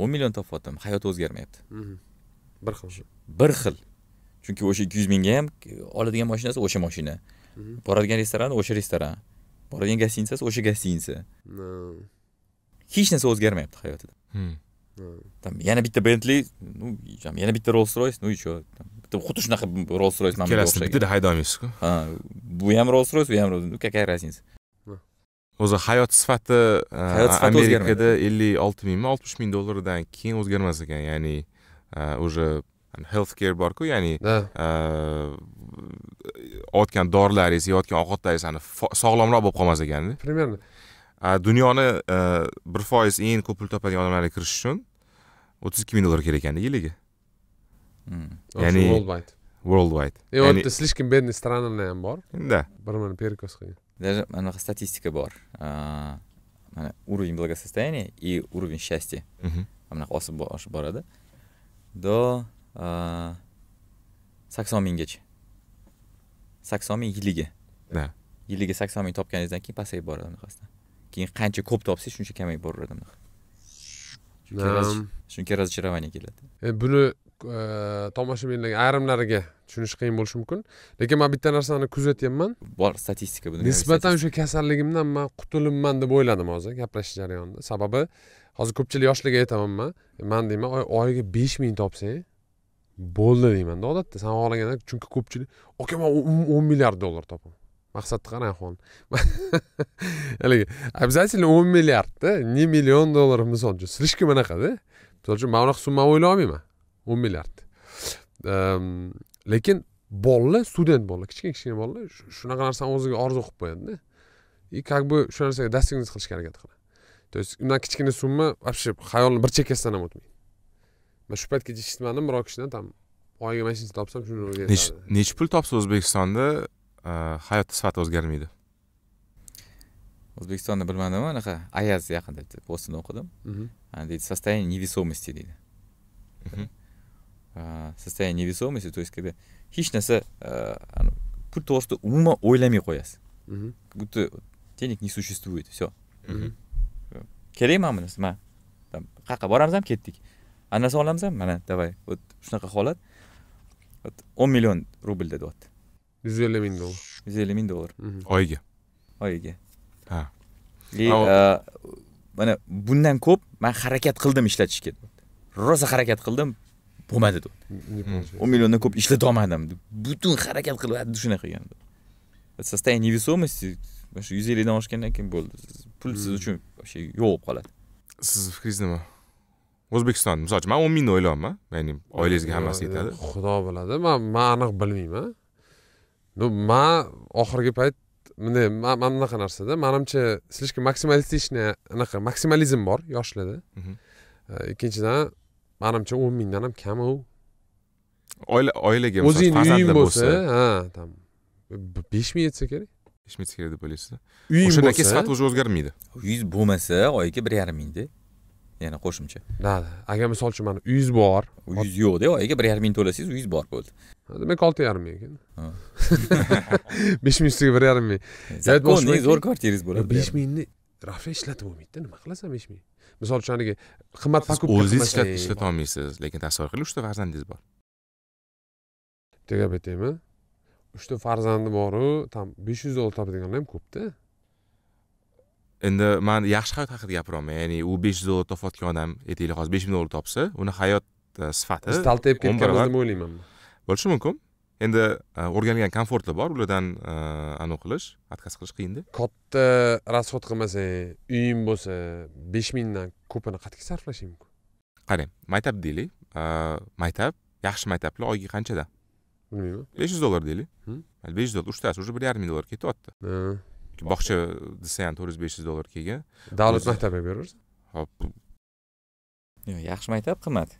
o'n million topyaptimi hayot o'zgarmayapti mhm. bir xil bir xil chunki o'sha ikki yuz mingga ham oladigan mashinasi o'sha mashina mhm. boradigan restoran o'sha restoran boradigan gostinisasi o'sha gostinitsa hech narsa o'zgarmayapti hayotida там hmm. yana bitta bentli ну yana bitta rolls royce ну и че bitta xuddi shunaqa rolls royce mana ikkalasini bittada haydaymizku ha bu ham rolls royce bu ham ну какая разница o'zi hayot sifati uh, amerikada ellik olti mingmi oltmish ming dollardan keyin o'zgarmas ekan ya'ni uh, уже health care borku ya'ni e, otgan dorilaringiz yeyotgan ovqatlaringiz sog'lomroq bo'lib qolmas ekanda примерно e, dunyoni e, bir foiz eng ko'p pul topadigan odamlarga kirish uchun o'ttiz ikki ming dollar kerak ekanda yiliga hmm. ya'ni worldwide worldwide и вот слишком бедный страналар ham bor да bir mini перекос qilgan даже anaqa statistika bor mana уровень благосостояния и уровень счастья mana osib boradi до sakson minggacha sakson ming yiliga yiliga sakson ming topganingizdan keyin pasayib boradi unaqasidan keyin qancha ko'p topsangiz shuncha kamayib boraveradi unaqa shunga разочарование keladi e, buni e, tomoshabinlarga ayrimlariga tushunish qiyin bo'lishi mumkin lekin man bitta narsani kuzatyapman bor statistika buni nisbatan o'sha kasalligimdan man qutulibman deb o'yladim hozir gaplashish jarayonida sababi hozir ko'pchilik yoshlarga aytaman man e, man deyman oyiga besh ming topsang bo'ldi deymanda odatda san xohlaganda chunki ko'pchilik aka man o'n milliard dollar topaman maqsadni qarang ahvolni haligi обязательно o'n milliardda не million dollar misol uchun слишком anaqada misol uchun man unaqa summani o'ylab olmayman o'n milliard lekin bolalar student bolalar kichkina kichkina bolalar shunaqa narsani o'ziga orzu qilib qo'yadida и как бы shu narsaga достигнуть qilishga harakat qiladi то есть undan kichkina summa вообще xayolni bir chekkasidan ham o'tmaydi man shu paytga eshitmadim biror kishidan там oyiga mashina topsam shuni o'rgatadi nechi pul topsa o'zbekistonda e, hayot sifati o'zgarmaydi o'zbekistonda bilmadim anaqa ayaz yaqinda bitta postini o'qidim mhm. deydi состояние невесомости deydi mhm. состояние невесомости то есть когда hech narsa e, pul to'g'risida umuman o'ylamay qo'yasiz будто mhm. денег не существует все kerakmanmi man qayerqa boramiz ham ketdik ana narsa ham mana давай вот shunaqa holat вот o'n million rubl dedi deyapti yuz ellik ming dollar yuz ellik ming dollar oyiga oyiga ha и mana bundan ko'p man harakat qildim ishlatishga rosa harakat qildim bo'lmadi o'n milliondan ko'p ishlatolmadim butun harakat qilib shunday qilgan состояние невесомости shu yuz ellikdan oshgandan keyin bo'ldi pul siz uchun вообще yo'q bo'lib qoladi sizni fikringiz nima o'zbekiston misol uchun man o'n mingni o'ylayapman ya'ni oilangizga hammasi yetadi xudo biladi man man aniq bilmayman ну man oxirgi payt bunday mana bunaqa narsada manimcha слишком maksimalistik anaqa maksimalizm bor yoshlarda э, ikkinchidan manimcha o'n mingdan ham kam u oila oilaga o'zingni uying bo'lsa ha там besh ming yetsa kerak besh ming yetsa kerak deb o'ylaysiz uying o'shandan keyin sifat уже o'zgarmaydi uyingiz bo'lmasa oyiga bir yarim mingda yana qo'shimcha да agar misol uchun mana uyingiz bor uyingiz yo'qda oyiga bir yarim ming to'lasangiz uyingiz bor bo'ldi demak olti yarim ming ekan besh ming ustiga bir yarim ming zakonni zo'r kvartirangiz bo'ladi besh mingni rafa ishlatib bo'lmaydida nima qilasan besh ming misol uchun haligi qimmat покупка o'ziz ishlata olmaysiz lekin tasavvur qiling uchta farzandingiz bor bitta gap aytaymi uchta farzandi boru там besh yuz dollar topadiganlar ham ko'pda endi man yaxshi hayot haqida gapiryapman ya'ni u besh yuz dollar topayotgan odam aytaylik hozir besh ming dollar topsa uni hayot e, sifati biz taltayib ketganmiz deb o'ylayman bo'lishi mumkin endi e, o'rganilgan komfortlar bor ulardan e, anavi qilish отказ qilish qiyinda katta расход qilmasang uying bo'lsa besh mingdan ko'pini qayerga sarflashing mumkin qarang maktab deylik maktab yaxshi maktablar oyiga qanchada bilmayman besh yuz dollar deylik hmm. besh yuz dollar uchtasi уже bir yarim ming dollar ketyapti bog'cha desa ham to'rt yuz besh yuz dollar kelgan davlat maktabi ham beraversa hop yo'q yaxshi maktab qimmat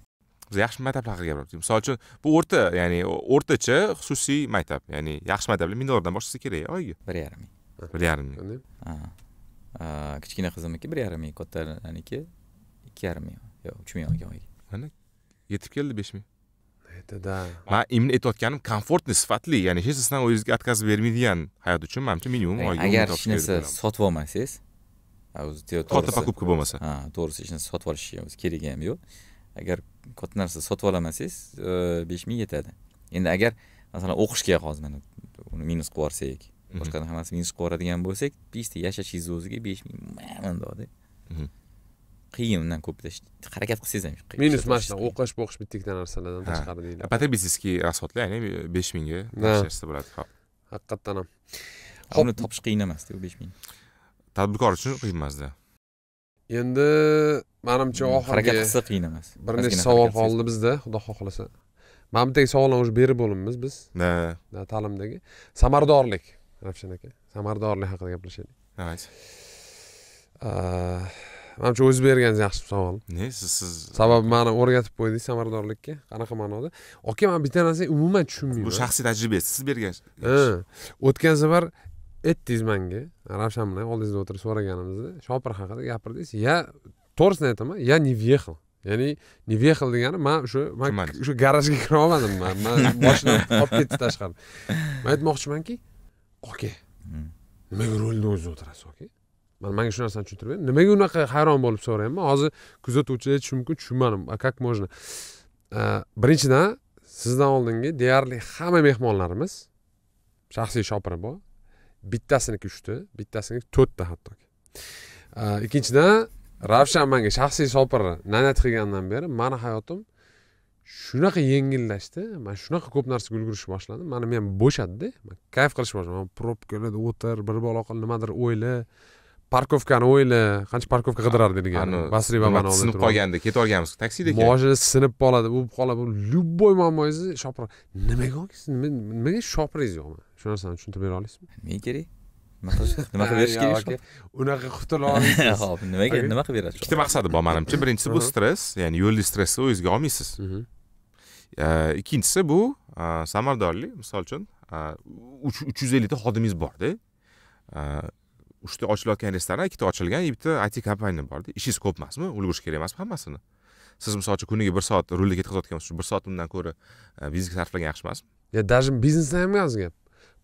biz yaxshi maktablar haqida gapiryapmiz misol uchun bu o'rta ya'ni o'rtacha xususiy maktab ya'ni yaxshi maktablar ming dollardan boshlasa kerak oyiga bir yarim ming bir yarim ming kichkina qizimniki bir yarim ming kattaniki ikki yarim ming yo'q uch ming olgan oyiga mana yetib keldi besh ming да man endi aytayotganim komfortni sifatli ya'ni hech narsani o'zingizga o'tkazib bermaydigan hayot uchun manimcha minimum oyiga agar hech narsa sotib olmasangiz katta покупка bo'lmasa ha to'g'risi hech narsa sotib olishga o'zi keragi ham yo'q agar katta narsa sotib olamasangiz besh ming yetadi endi agar masalan o'qishga hozir mana uni minus qilib yuborsak boshqa hammasini minus qilib yuboradigan bo'lsak bizda yashashingizni o'ziga besh ming mana bundaqda qiyin undan ko'pida harakat qilsangiz ham qiyin minus mana shunaqa o'qish bo'qish bitta ikkita narsalardan tashqari deyiladi потребительский расходlar ya'ni besh mingga tashlasa bo'ladi hop haqiqatdan ham hop uni topish qiyin emasda u besh ming tadbirkor uchun qiyin emasda endi manimcha hmm, oxirgi harakat qilsa qiyin emas bir nechta savol qoldi bizda xudo xohlasa mana bitta savolni уже berib bo'limmiz biz ha ta'limdagi samaradorlik ravshan aka samaradorlik haqida gaplashaylik давайте manimcha o'zi berganingiz yaxshi savol ne siz siz sababi mani o'rgatib qo'ydingiz samaradorlikka qanaqa ma'noda aka man bitta narsani umuman tushunmayman bu shaxsiy tajribangiz siz bergan o'tgan safar aytdingiz manga ravshan bilan oldingizda o'tirib so'raganimizda shopir haqida gapirdingiz ya to'g'risini aytaman ya не въехал ya'ni не въехал degani man o'sha man o'sha garajga kira olmadim man man moshinam olib ketdi tashqari man aytmoqchimanki oka hmm. nimaga rulni o'zi o'tirasiz oka man manga shu narsani tushuntirmang nimaga unaqa hayron bo'lib so'rayapman hozir kuzatuvchilar aytishi mumkin tushunmadim a как можно birinchidan sizdan oldingi deyarli hamma mehmonlarimiz shaxsiy shopiri bor bittasiniki uchta bittasiniki to'rtta hattoki ikkinchidan ravshan manga shaxsiy shopir na'nat qilgandan beri mani hayotim shunaqa yengillashdi man shunaqa ko'p narsaga ulgurishni boshladim mani men bo'shadida man kayf qilishni boshladim pробкаlarda o'tir bir qil nimadir o'yla parkovkani o'yla qancha parkovka basri vasriy babanoni sinib qolganda olganmiz taksida ekan moshina sinib qoladi bo'lib qoladi любой muammongizni shopir nimaga nimaga shopiringiz yo'qmi shu narsani tushuntirib bera olasizmi nimaga kerak nima qilish nima qilib berish kerak unaqa qutila olmaysiz ho'p nimaga nima qilib beradi ikkita maqsadi bor manimcha birinchisi bu stress ya'ni yo'lda stressni o'zingizga olmaysiz mhm. ikkinchisi bu samaradorlik misol uchun uch yuz ellikta xodimingiz borda uchta ochilayotgan restoran ikkita ochilgan bitta it kompaniya borda ishingiz ko'p emasmi ulgurish kerak emasmi hammasini siz misol uchun kuniga bir soat rulda ketkazayotgan bo'lsangiz bir soat undan ko'ra e, biznesga sarflagan yaxshi emasmi yo даже biznesda ham emas gap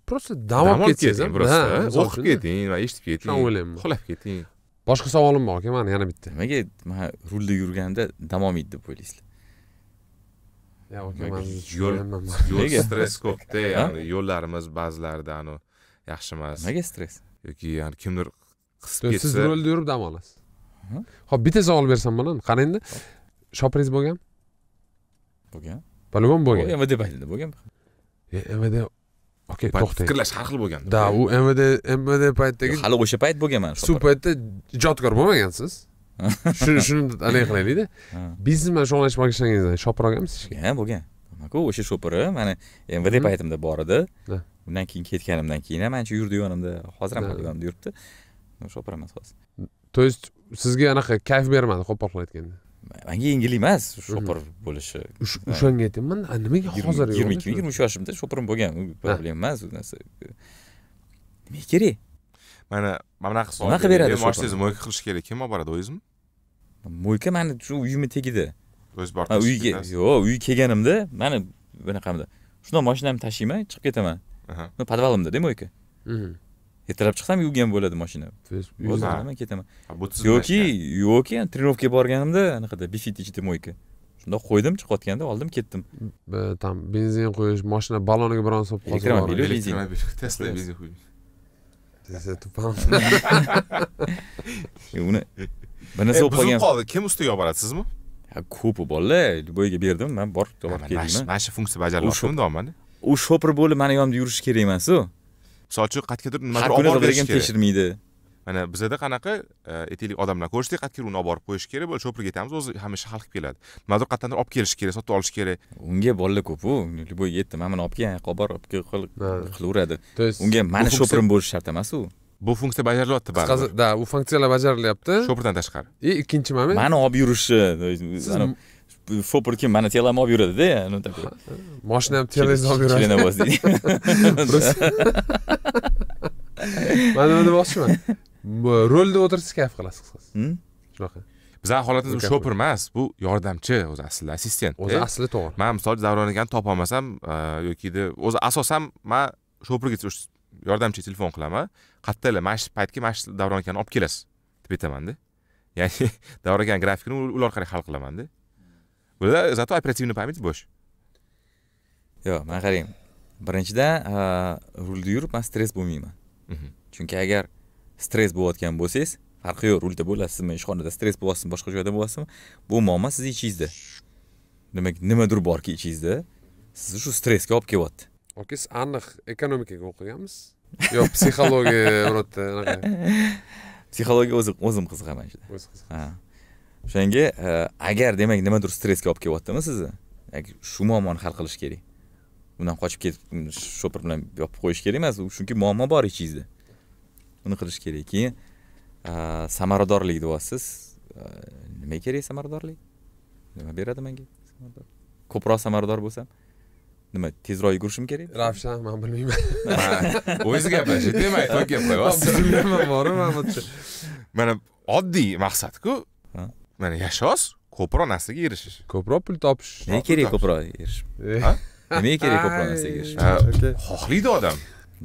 просто dam olib ketsangiz ham просто o'qib keting va eshitib keting o'ylayman uxlab keting boshqa savolim bor aka mani yana bitta nimaga man rulda yurganda dam olmaydi deb o'ylaysizlar yo'l yo'l stress ko'pda yo'llarimiz ba'zilarida anavi yaxshi emas nimaga stress yoki yani kimdir qisib ketsa siz rolda yurib dam olasiz ho'p bitta savol bersam bo'ladimi qara endi shopiringiz bo'lganmi bo'lgan polomon bo'lgan mvd paytida bo'lgan mvd e, okey to'xtang fikrlash har xil bo'lgan да u mvd mvd paytidagi hali o'sha payt bo'lgan mana shu paytda ijodkor bo'lmagansiz shuni shuni anaqa qilaylikda biznes bilan shug'ullanishni boshlaganingizda shopir olganmisiz ha bo'lgan o'sha shopiri mana mvd paytimda bor edi undan keyin ketganimdan keyin ham ancha yurdi yonimda hozir ham yonimda yuribdi o'sha opam hozir то есть sizga anaqa kayf bermadi qilib aytganda manga yengil emas shopir bo'lishi o'shanga aytyapman nimaga hozir yigirma ikki yigirma uch yoshimda shopirim bo'lgan problema emas u narsa nima kerak mana mana bunaqa savol bunaqa beradi moshinangizni moyka qilish kerak kim olib boradi o'zizmi moyka mani shu uyimni tagida o'z borib uyga yo'q uyga kelganimda mani bunaqamda shundoq moshinamni tashiyman chiqib ketaman подвалымда podvalimdada moyka ertalab chiqsam yuvgan ham bo'ladi moshina o'zim ketaman yoki yo'ki тренировкаga borganimda anaqada bifit ichida moyka shundoq qo'ydim chiqayotganda oldim ketdim там benzin quyish moshina balloniga biron solib uni bir narsa bo'lib qolgan qoldi kim ustiga olib boradi sizmi ko'pi bolalar любойga berdim man bor olib keldimman mana shu funksiya bajaryaptimi doimani u shopir bo'lib mani yonimda yurishi kerak emas-ku. Misol uchun qayergadir nimadir olib borish kerak. tekshirmaydi. mana bizada qanaqa aytaylik e, odamlar ko'rishdik qayerga uni olib borib qo'yish kerak bo'ldi shopirga aytamiz o'zi hamisha qilib keladi nimadir qayerdandir olib kelish kerak sotib olish kerak unga bolalar ko'pu любой yetdi mana buni olib kel yoqqa olib bor olib kel qilaveradi то есть unga mani shopirim bo'lishi shart emas u bu funksiya bajarilyapti baribir да u funksiyalar bajarilyapti shopirdan tashqari и e, ikkinchi moment mani olib yurishi fo porque mana telemóvel yuradida ну такой moshina ham televizor yuradi chilinovoz deydi man nima demoqchiman rolda o'tirsiz kayf qilasiz qisqasi shunaqa bizani holatimiz shopir emas bu yordamchi o'zi aslida assistent o'zi e? asli to'g'ri man misol davron akani e, e olmasam, yoki o'zi asosan man shopirga yordamchi telefon qilaman qattala mana shu paytga mana shu davron akani olib kelasiz deb aytamanda ya'ni davron akani grafikini ular orqali hal qilamanda bular зато оперативный pамять bo'sh yo'q mana qarang birinchidan rulda yurib man stress bo'lmayman chunki agar stress bo'layotgan bo'lsangiz uh, farqi yo'q rulda bo'lasizmi ishxonada stress bo'lyapsizmi boshqa joyda bo'lyapsizmi bu muammo sizni ichingizda demak nimadir borki ichingizda sizni shu stressga olib kelyapti oka siz aniq ekonomikaga o'qiganmisiz yo psixologiya birodar anaqa psixologiya o'zim o'zim qiziqaman juda o'z qiziqasiz o'shanga e, agar demak nimadir stressga olib kelyaptimi sizni shu muammoni hal qilish kerak undan qochib ketib shopir bilan yopib qo'yish kerak emas chunki muammo bor ichingizda uni qilish kerak keyin samaradorlik deyapsiz e, nima kerak samaradorlik nima beradi menga ko'proq samarador bo'lsam nima tezroq yugurishim kerak ravshan man bilmayman o'zi gaplashadi demak to'kib qo'yyapsiz bilaman boru mana oddiy maqsadku mana yashash ko'proq narsaga erishish ko'proq pul topish nega kerak ko'proq erish Ha? nimaga kerak ko'proq narsaga Ha, xohlaydi odam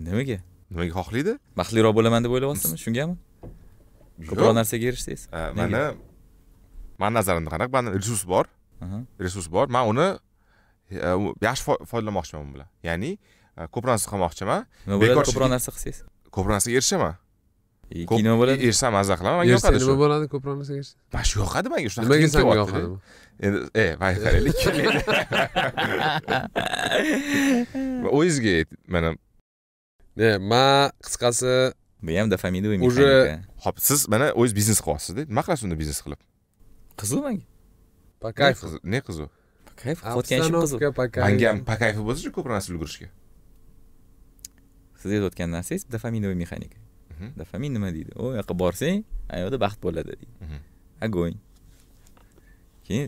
nimaga nimaga xohlaydi baxtliroq bo'laman deb o'ylayapsizmi shungami ko'proq narsaga erishsangiz mana men nazarimda qanaq, manda resurs bor resurs bor Men uni yaxshi foydalanmoqchiman u bilan ya'ni ko'proq narsa qilmoqchiman nima ko'proq narsa qilsangiz ko'proq narsaga erishaman E, kino bo'ladi e, ersa maza qilaman manga yoqadi nima bo'ladi ko'proqmasa ersa mana shu yoqadi manga shunaqa nimaga senga yoqadi endi e pay qaraylik o'zingizga mana man qisqasi bu ham до уже hop siz mana o'zingiz biznes qilyapsizda nima qilasiz unda biznes qilib qiziq manga по кайфу ne qiziq по кайфу qilayotgan ishim qiziq manga ham по кайфу bo'lsa ko'p narsa ulgurishga siz aytayotgan narsangiz до фамилия mexanika Mhm. dopamin nima deydi u yoqqa borsang ana yoqda baxt bo'ladi deydi огонь mhm. keyin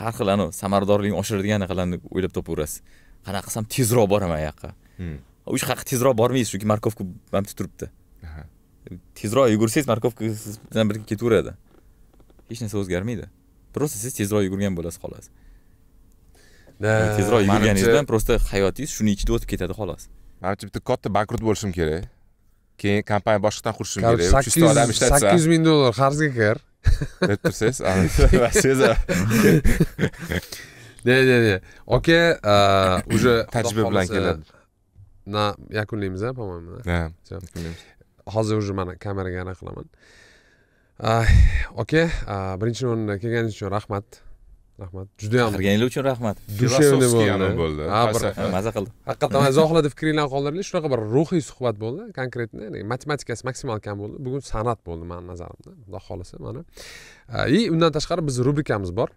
har xil anavi samaradorligini oshiradigan anaqalarni o'ylab topaverasiz qanaqa qilsam tezroq boraman yoqqa o'sha yoqqa tezroq bormaysiz chunki markovka bamtib turibdi tezroq yugursangiz markovka siz bilan birga ketaveradi hech narsa o'zgarmaydi просто siz tezroq yugurgan bo'lasiz xolos tezroq bilan просто hayotingiz shuni ichida o'tib ketadi xolos manimcha bitta katta bankrot bo'lishim kerak keyin kompaniya boshqatdan qurishim kerak uch yuzta odam ishlatsa sakkiz yuz ming dollar qarzga kir deb tursangiz ne ne ne oka e, уже tajriba bilan e, keladi na yakunlaymiz a по моему да hozir уже mana kameraga anaqa qilaman oka e, birinchi o'rinda kelganingiz uchun rahmat rahmat juda ham chaqirganinglar uchun rahmat душевный bo'ldi ha bir maza qildi haqiqatdan izohla deb fikringlarni qoldirdinglar shunaqa bir ruhiy suhbat bo'ldi konkretно matematikasi maksimal kam bo'ldi bugun san'at bo'ldi mani nazarimda xudo xohlasa mana и undan tashqari bizni rubrikamiz bor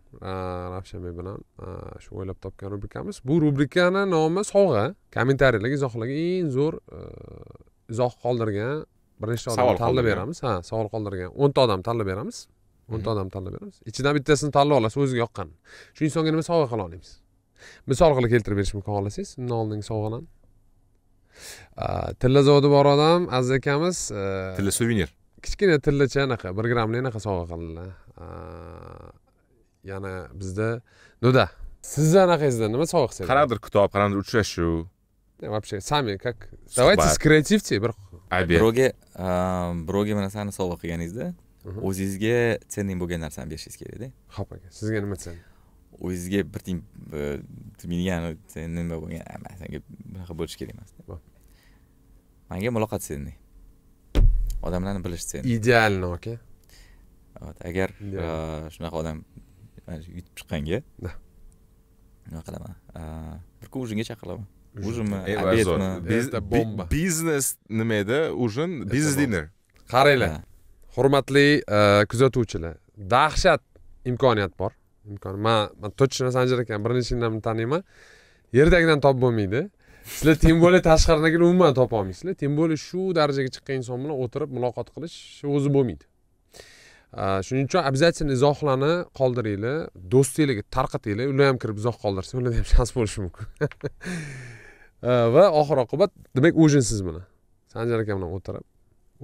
ravshanbek bilan shu o'ylab topgan rubrikamiz bu rubrikani nomi sovg'a kommentariyalarga izohlarga eng zo'r e, izoh qoldirgan bir nechta odam tanlab beramiz ha savol qoldirgan o'nta odam tanlab beramiz o'nta odamni beramiz ichidan bittasini tanlab olasiz o'ziga yoqqanini shu insonga nima sovg'a qila olamiz misol qilib keltirib berish mumkin xohlasangiz undan oldingi sovg'alarni tilla zavodi bor odam aziz akamiz tilla suvenir kichkina tillacha anaqa bir grammli anaqa sovg'a qildilar yana bizda nuda sizni anaqangizda nima sovg'a qilsangiz qanaqadir kitob qanaqadir uchrashuv вообще сами как давайте скреативьте bir birovga birovga bir narsani sovg'a qilganingizda o'zingizga tending bo'lgan narsani berishingiz kerakda ho'p aka sizga nima teng o'zizga bir tiyin bilgani e, nima bo'lgan senga bunaqa bo'lishi kerak emas manga muloqot sending odamlarni bilish sending idealni aka agar shunaqa e, odam e, yutib chiqqanga nima qilaman bir kun ujinga chaqiraman ujinmi обедmi biznes nima edi ujin biznes dinner qaranglar hurmatli e, kuzatuvchilar dahshat imkoniyat bor imkon man man точно sanjar akani birinchi yildan taniyman yerdagidan topib bo'lmaydi sizlar tем более tashqaridagini umuman topa olmaysizlar tем более shu darajaga chiqqan inson bilan o'tirib muloqot qilish o'zi bo'lmaydi e, shuning uchun обязательно izohlarni qoldiringlar do'stinglarga tarqatinglar ular ham kirib izoh qoldirsa ularda ham shans bo'lishi mumkin e, va oxir oqibat demak ujin siz bilan sanjar aka bilan o'tirib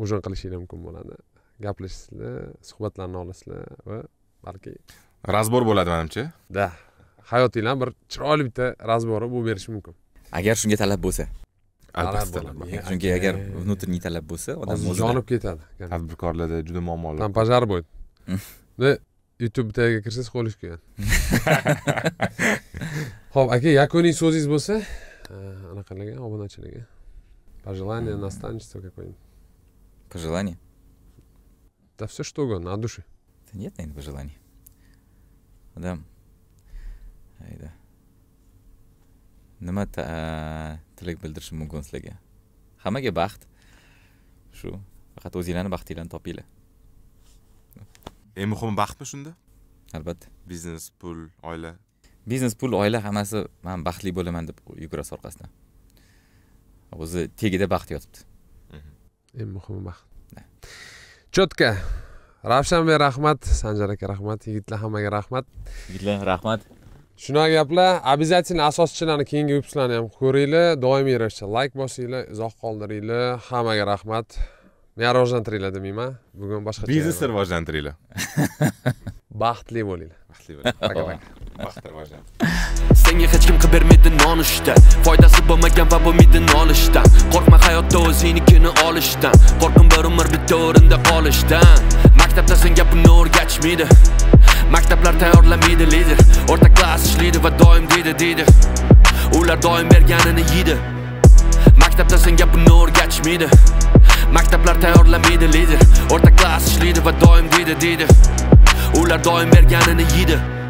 ujin qilishinglar mumkin bo'ladi gaplashasizlar suhbatlarni olasizlar va balki razbor bo'ladi manimcha да hayotinglar bir chiroyli bitta razbori bo'lib berishi mumkin agar shunga talab bo'lsa albatta chunki agar внутренний talab bo'lsa odam o'zi yonib ketadi tadbirkorlarda juda muammolar там пожар будет youtube tagiga kirsangiz qo'lingiz kuyadi ho'p aka yakuniy so'zingiz bo'lsa e, anaqalarga obunachilarga пожелание наставничество какое нибудь пожелание Да все что угодно, от души. Да нет, наверное, пожеланий. Да. Айда. Нема та... Тлек бельдршим мугун слеге. Хамаге бахт. Шу. Бахат узилен бахт илен топиле. Эй мухум бахт ме шунда? Албат. Бизнес, пул, ойла. Бизнес, пул, ойла хамасы маан бахтли боле ман деп югра сорқасна. Абузы тегеде бахт ятыпты. Эй мухум бахт. Да. ravshan ravshanbek rahmat sanjar aka rahmat yigitlar hammaga rahmat yigitlar rahmat shunaqa gaplar обязательно asoschilarni keyingi vyusklarni ham ko'ringlar doimiy ravishda layk bosinglar izoh qoldiringlar hammaga rahmat meni rivojlantiringlar demayman bugun boshqa biznesni rivojlantiringlar baxtli bo'linglar baxtli bo'ling aka senga hech kim qilib bermaydi nonushta foydasi bo'lmagan va bo'lmaydi nolishdan qo'rqma hayotda o'zingnikini olishdan qo'rqin bir umr bitta o'rinda qolishdan maktabda senga buni o'rgatishmaydi maktablar tayyorlamaydi lider o'rta klass ishlaydi va doim deydi deydi ular doim berganini yeydi maktabda senga buni o'rgatishmaydi maktablar tayyorlamaydi lider o'rta klass ishlaydi va doim deydi deydi ular doim berganini yeydi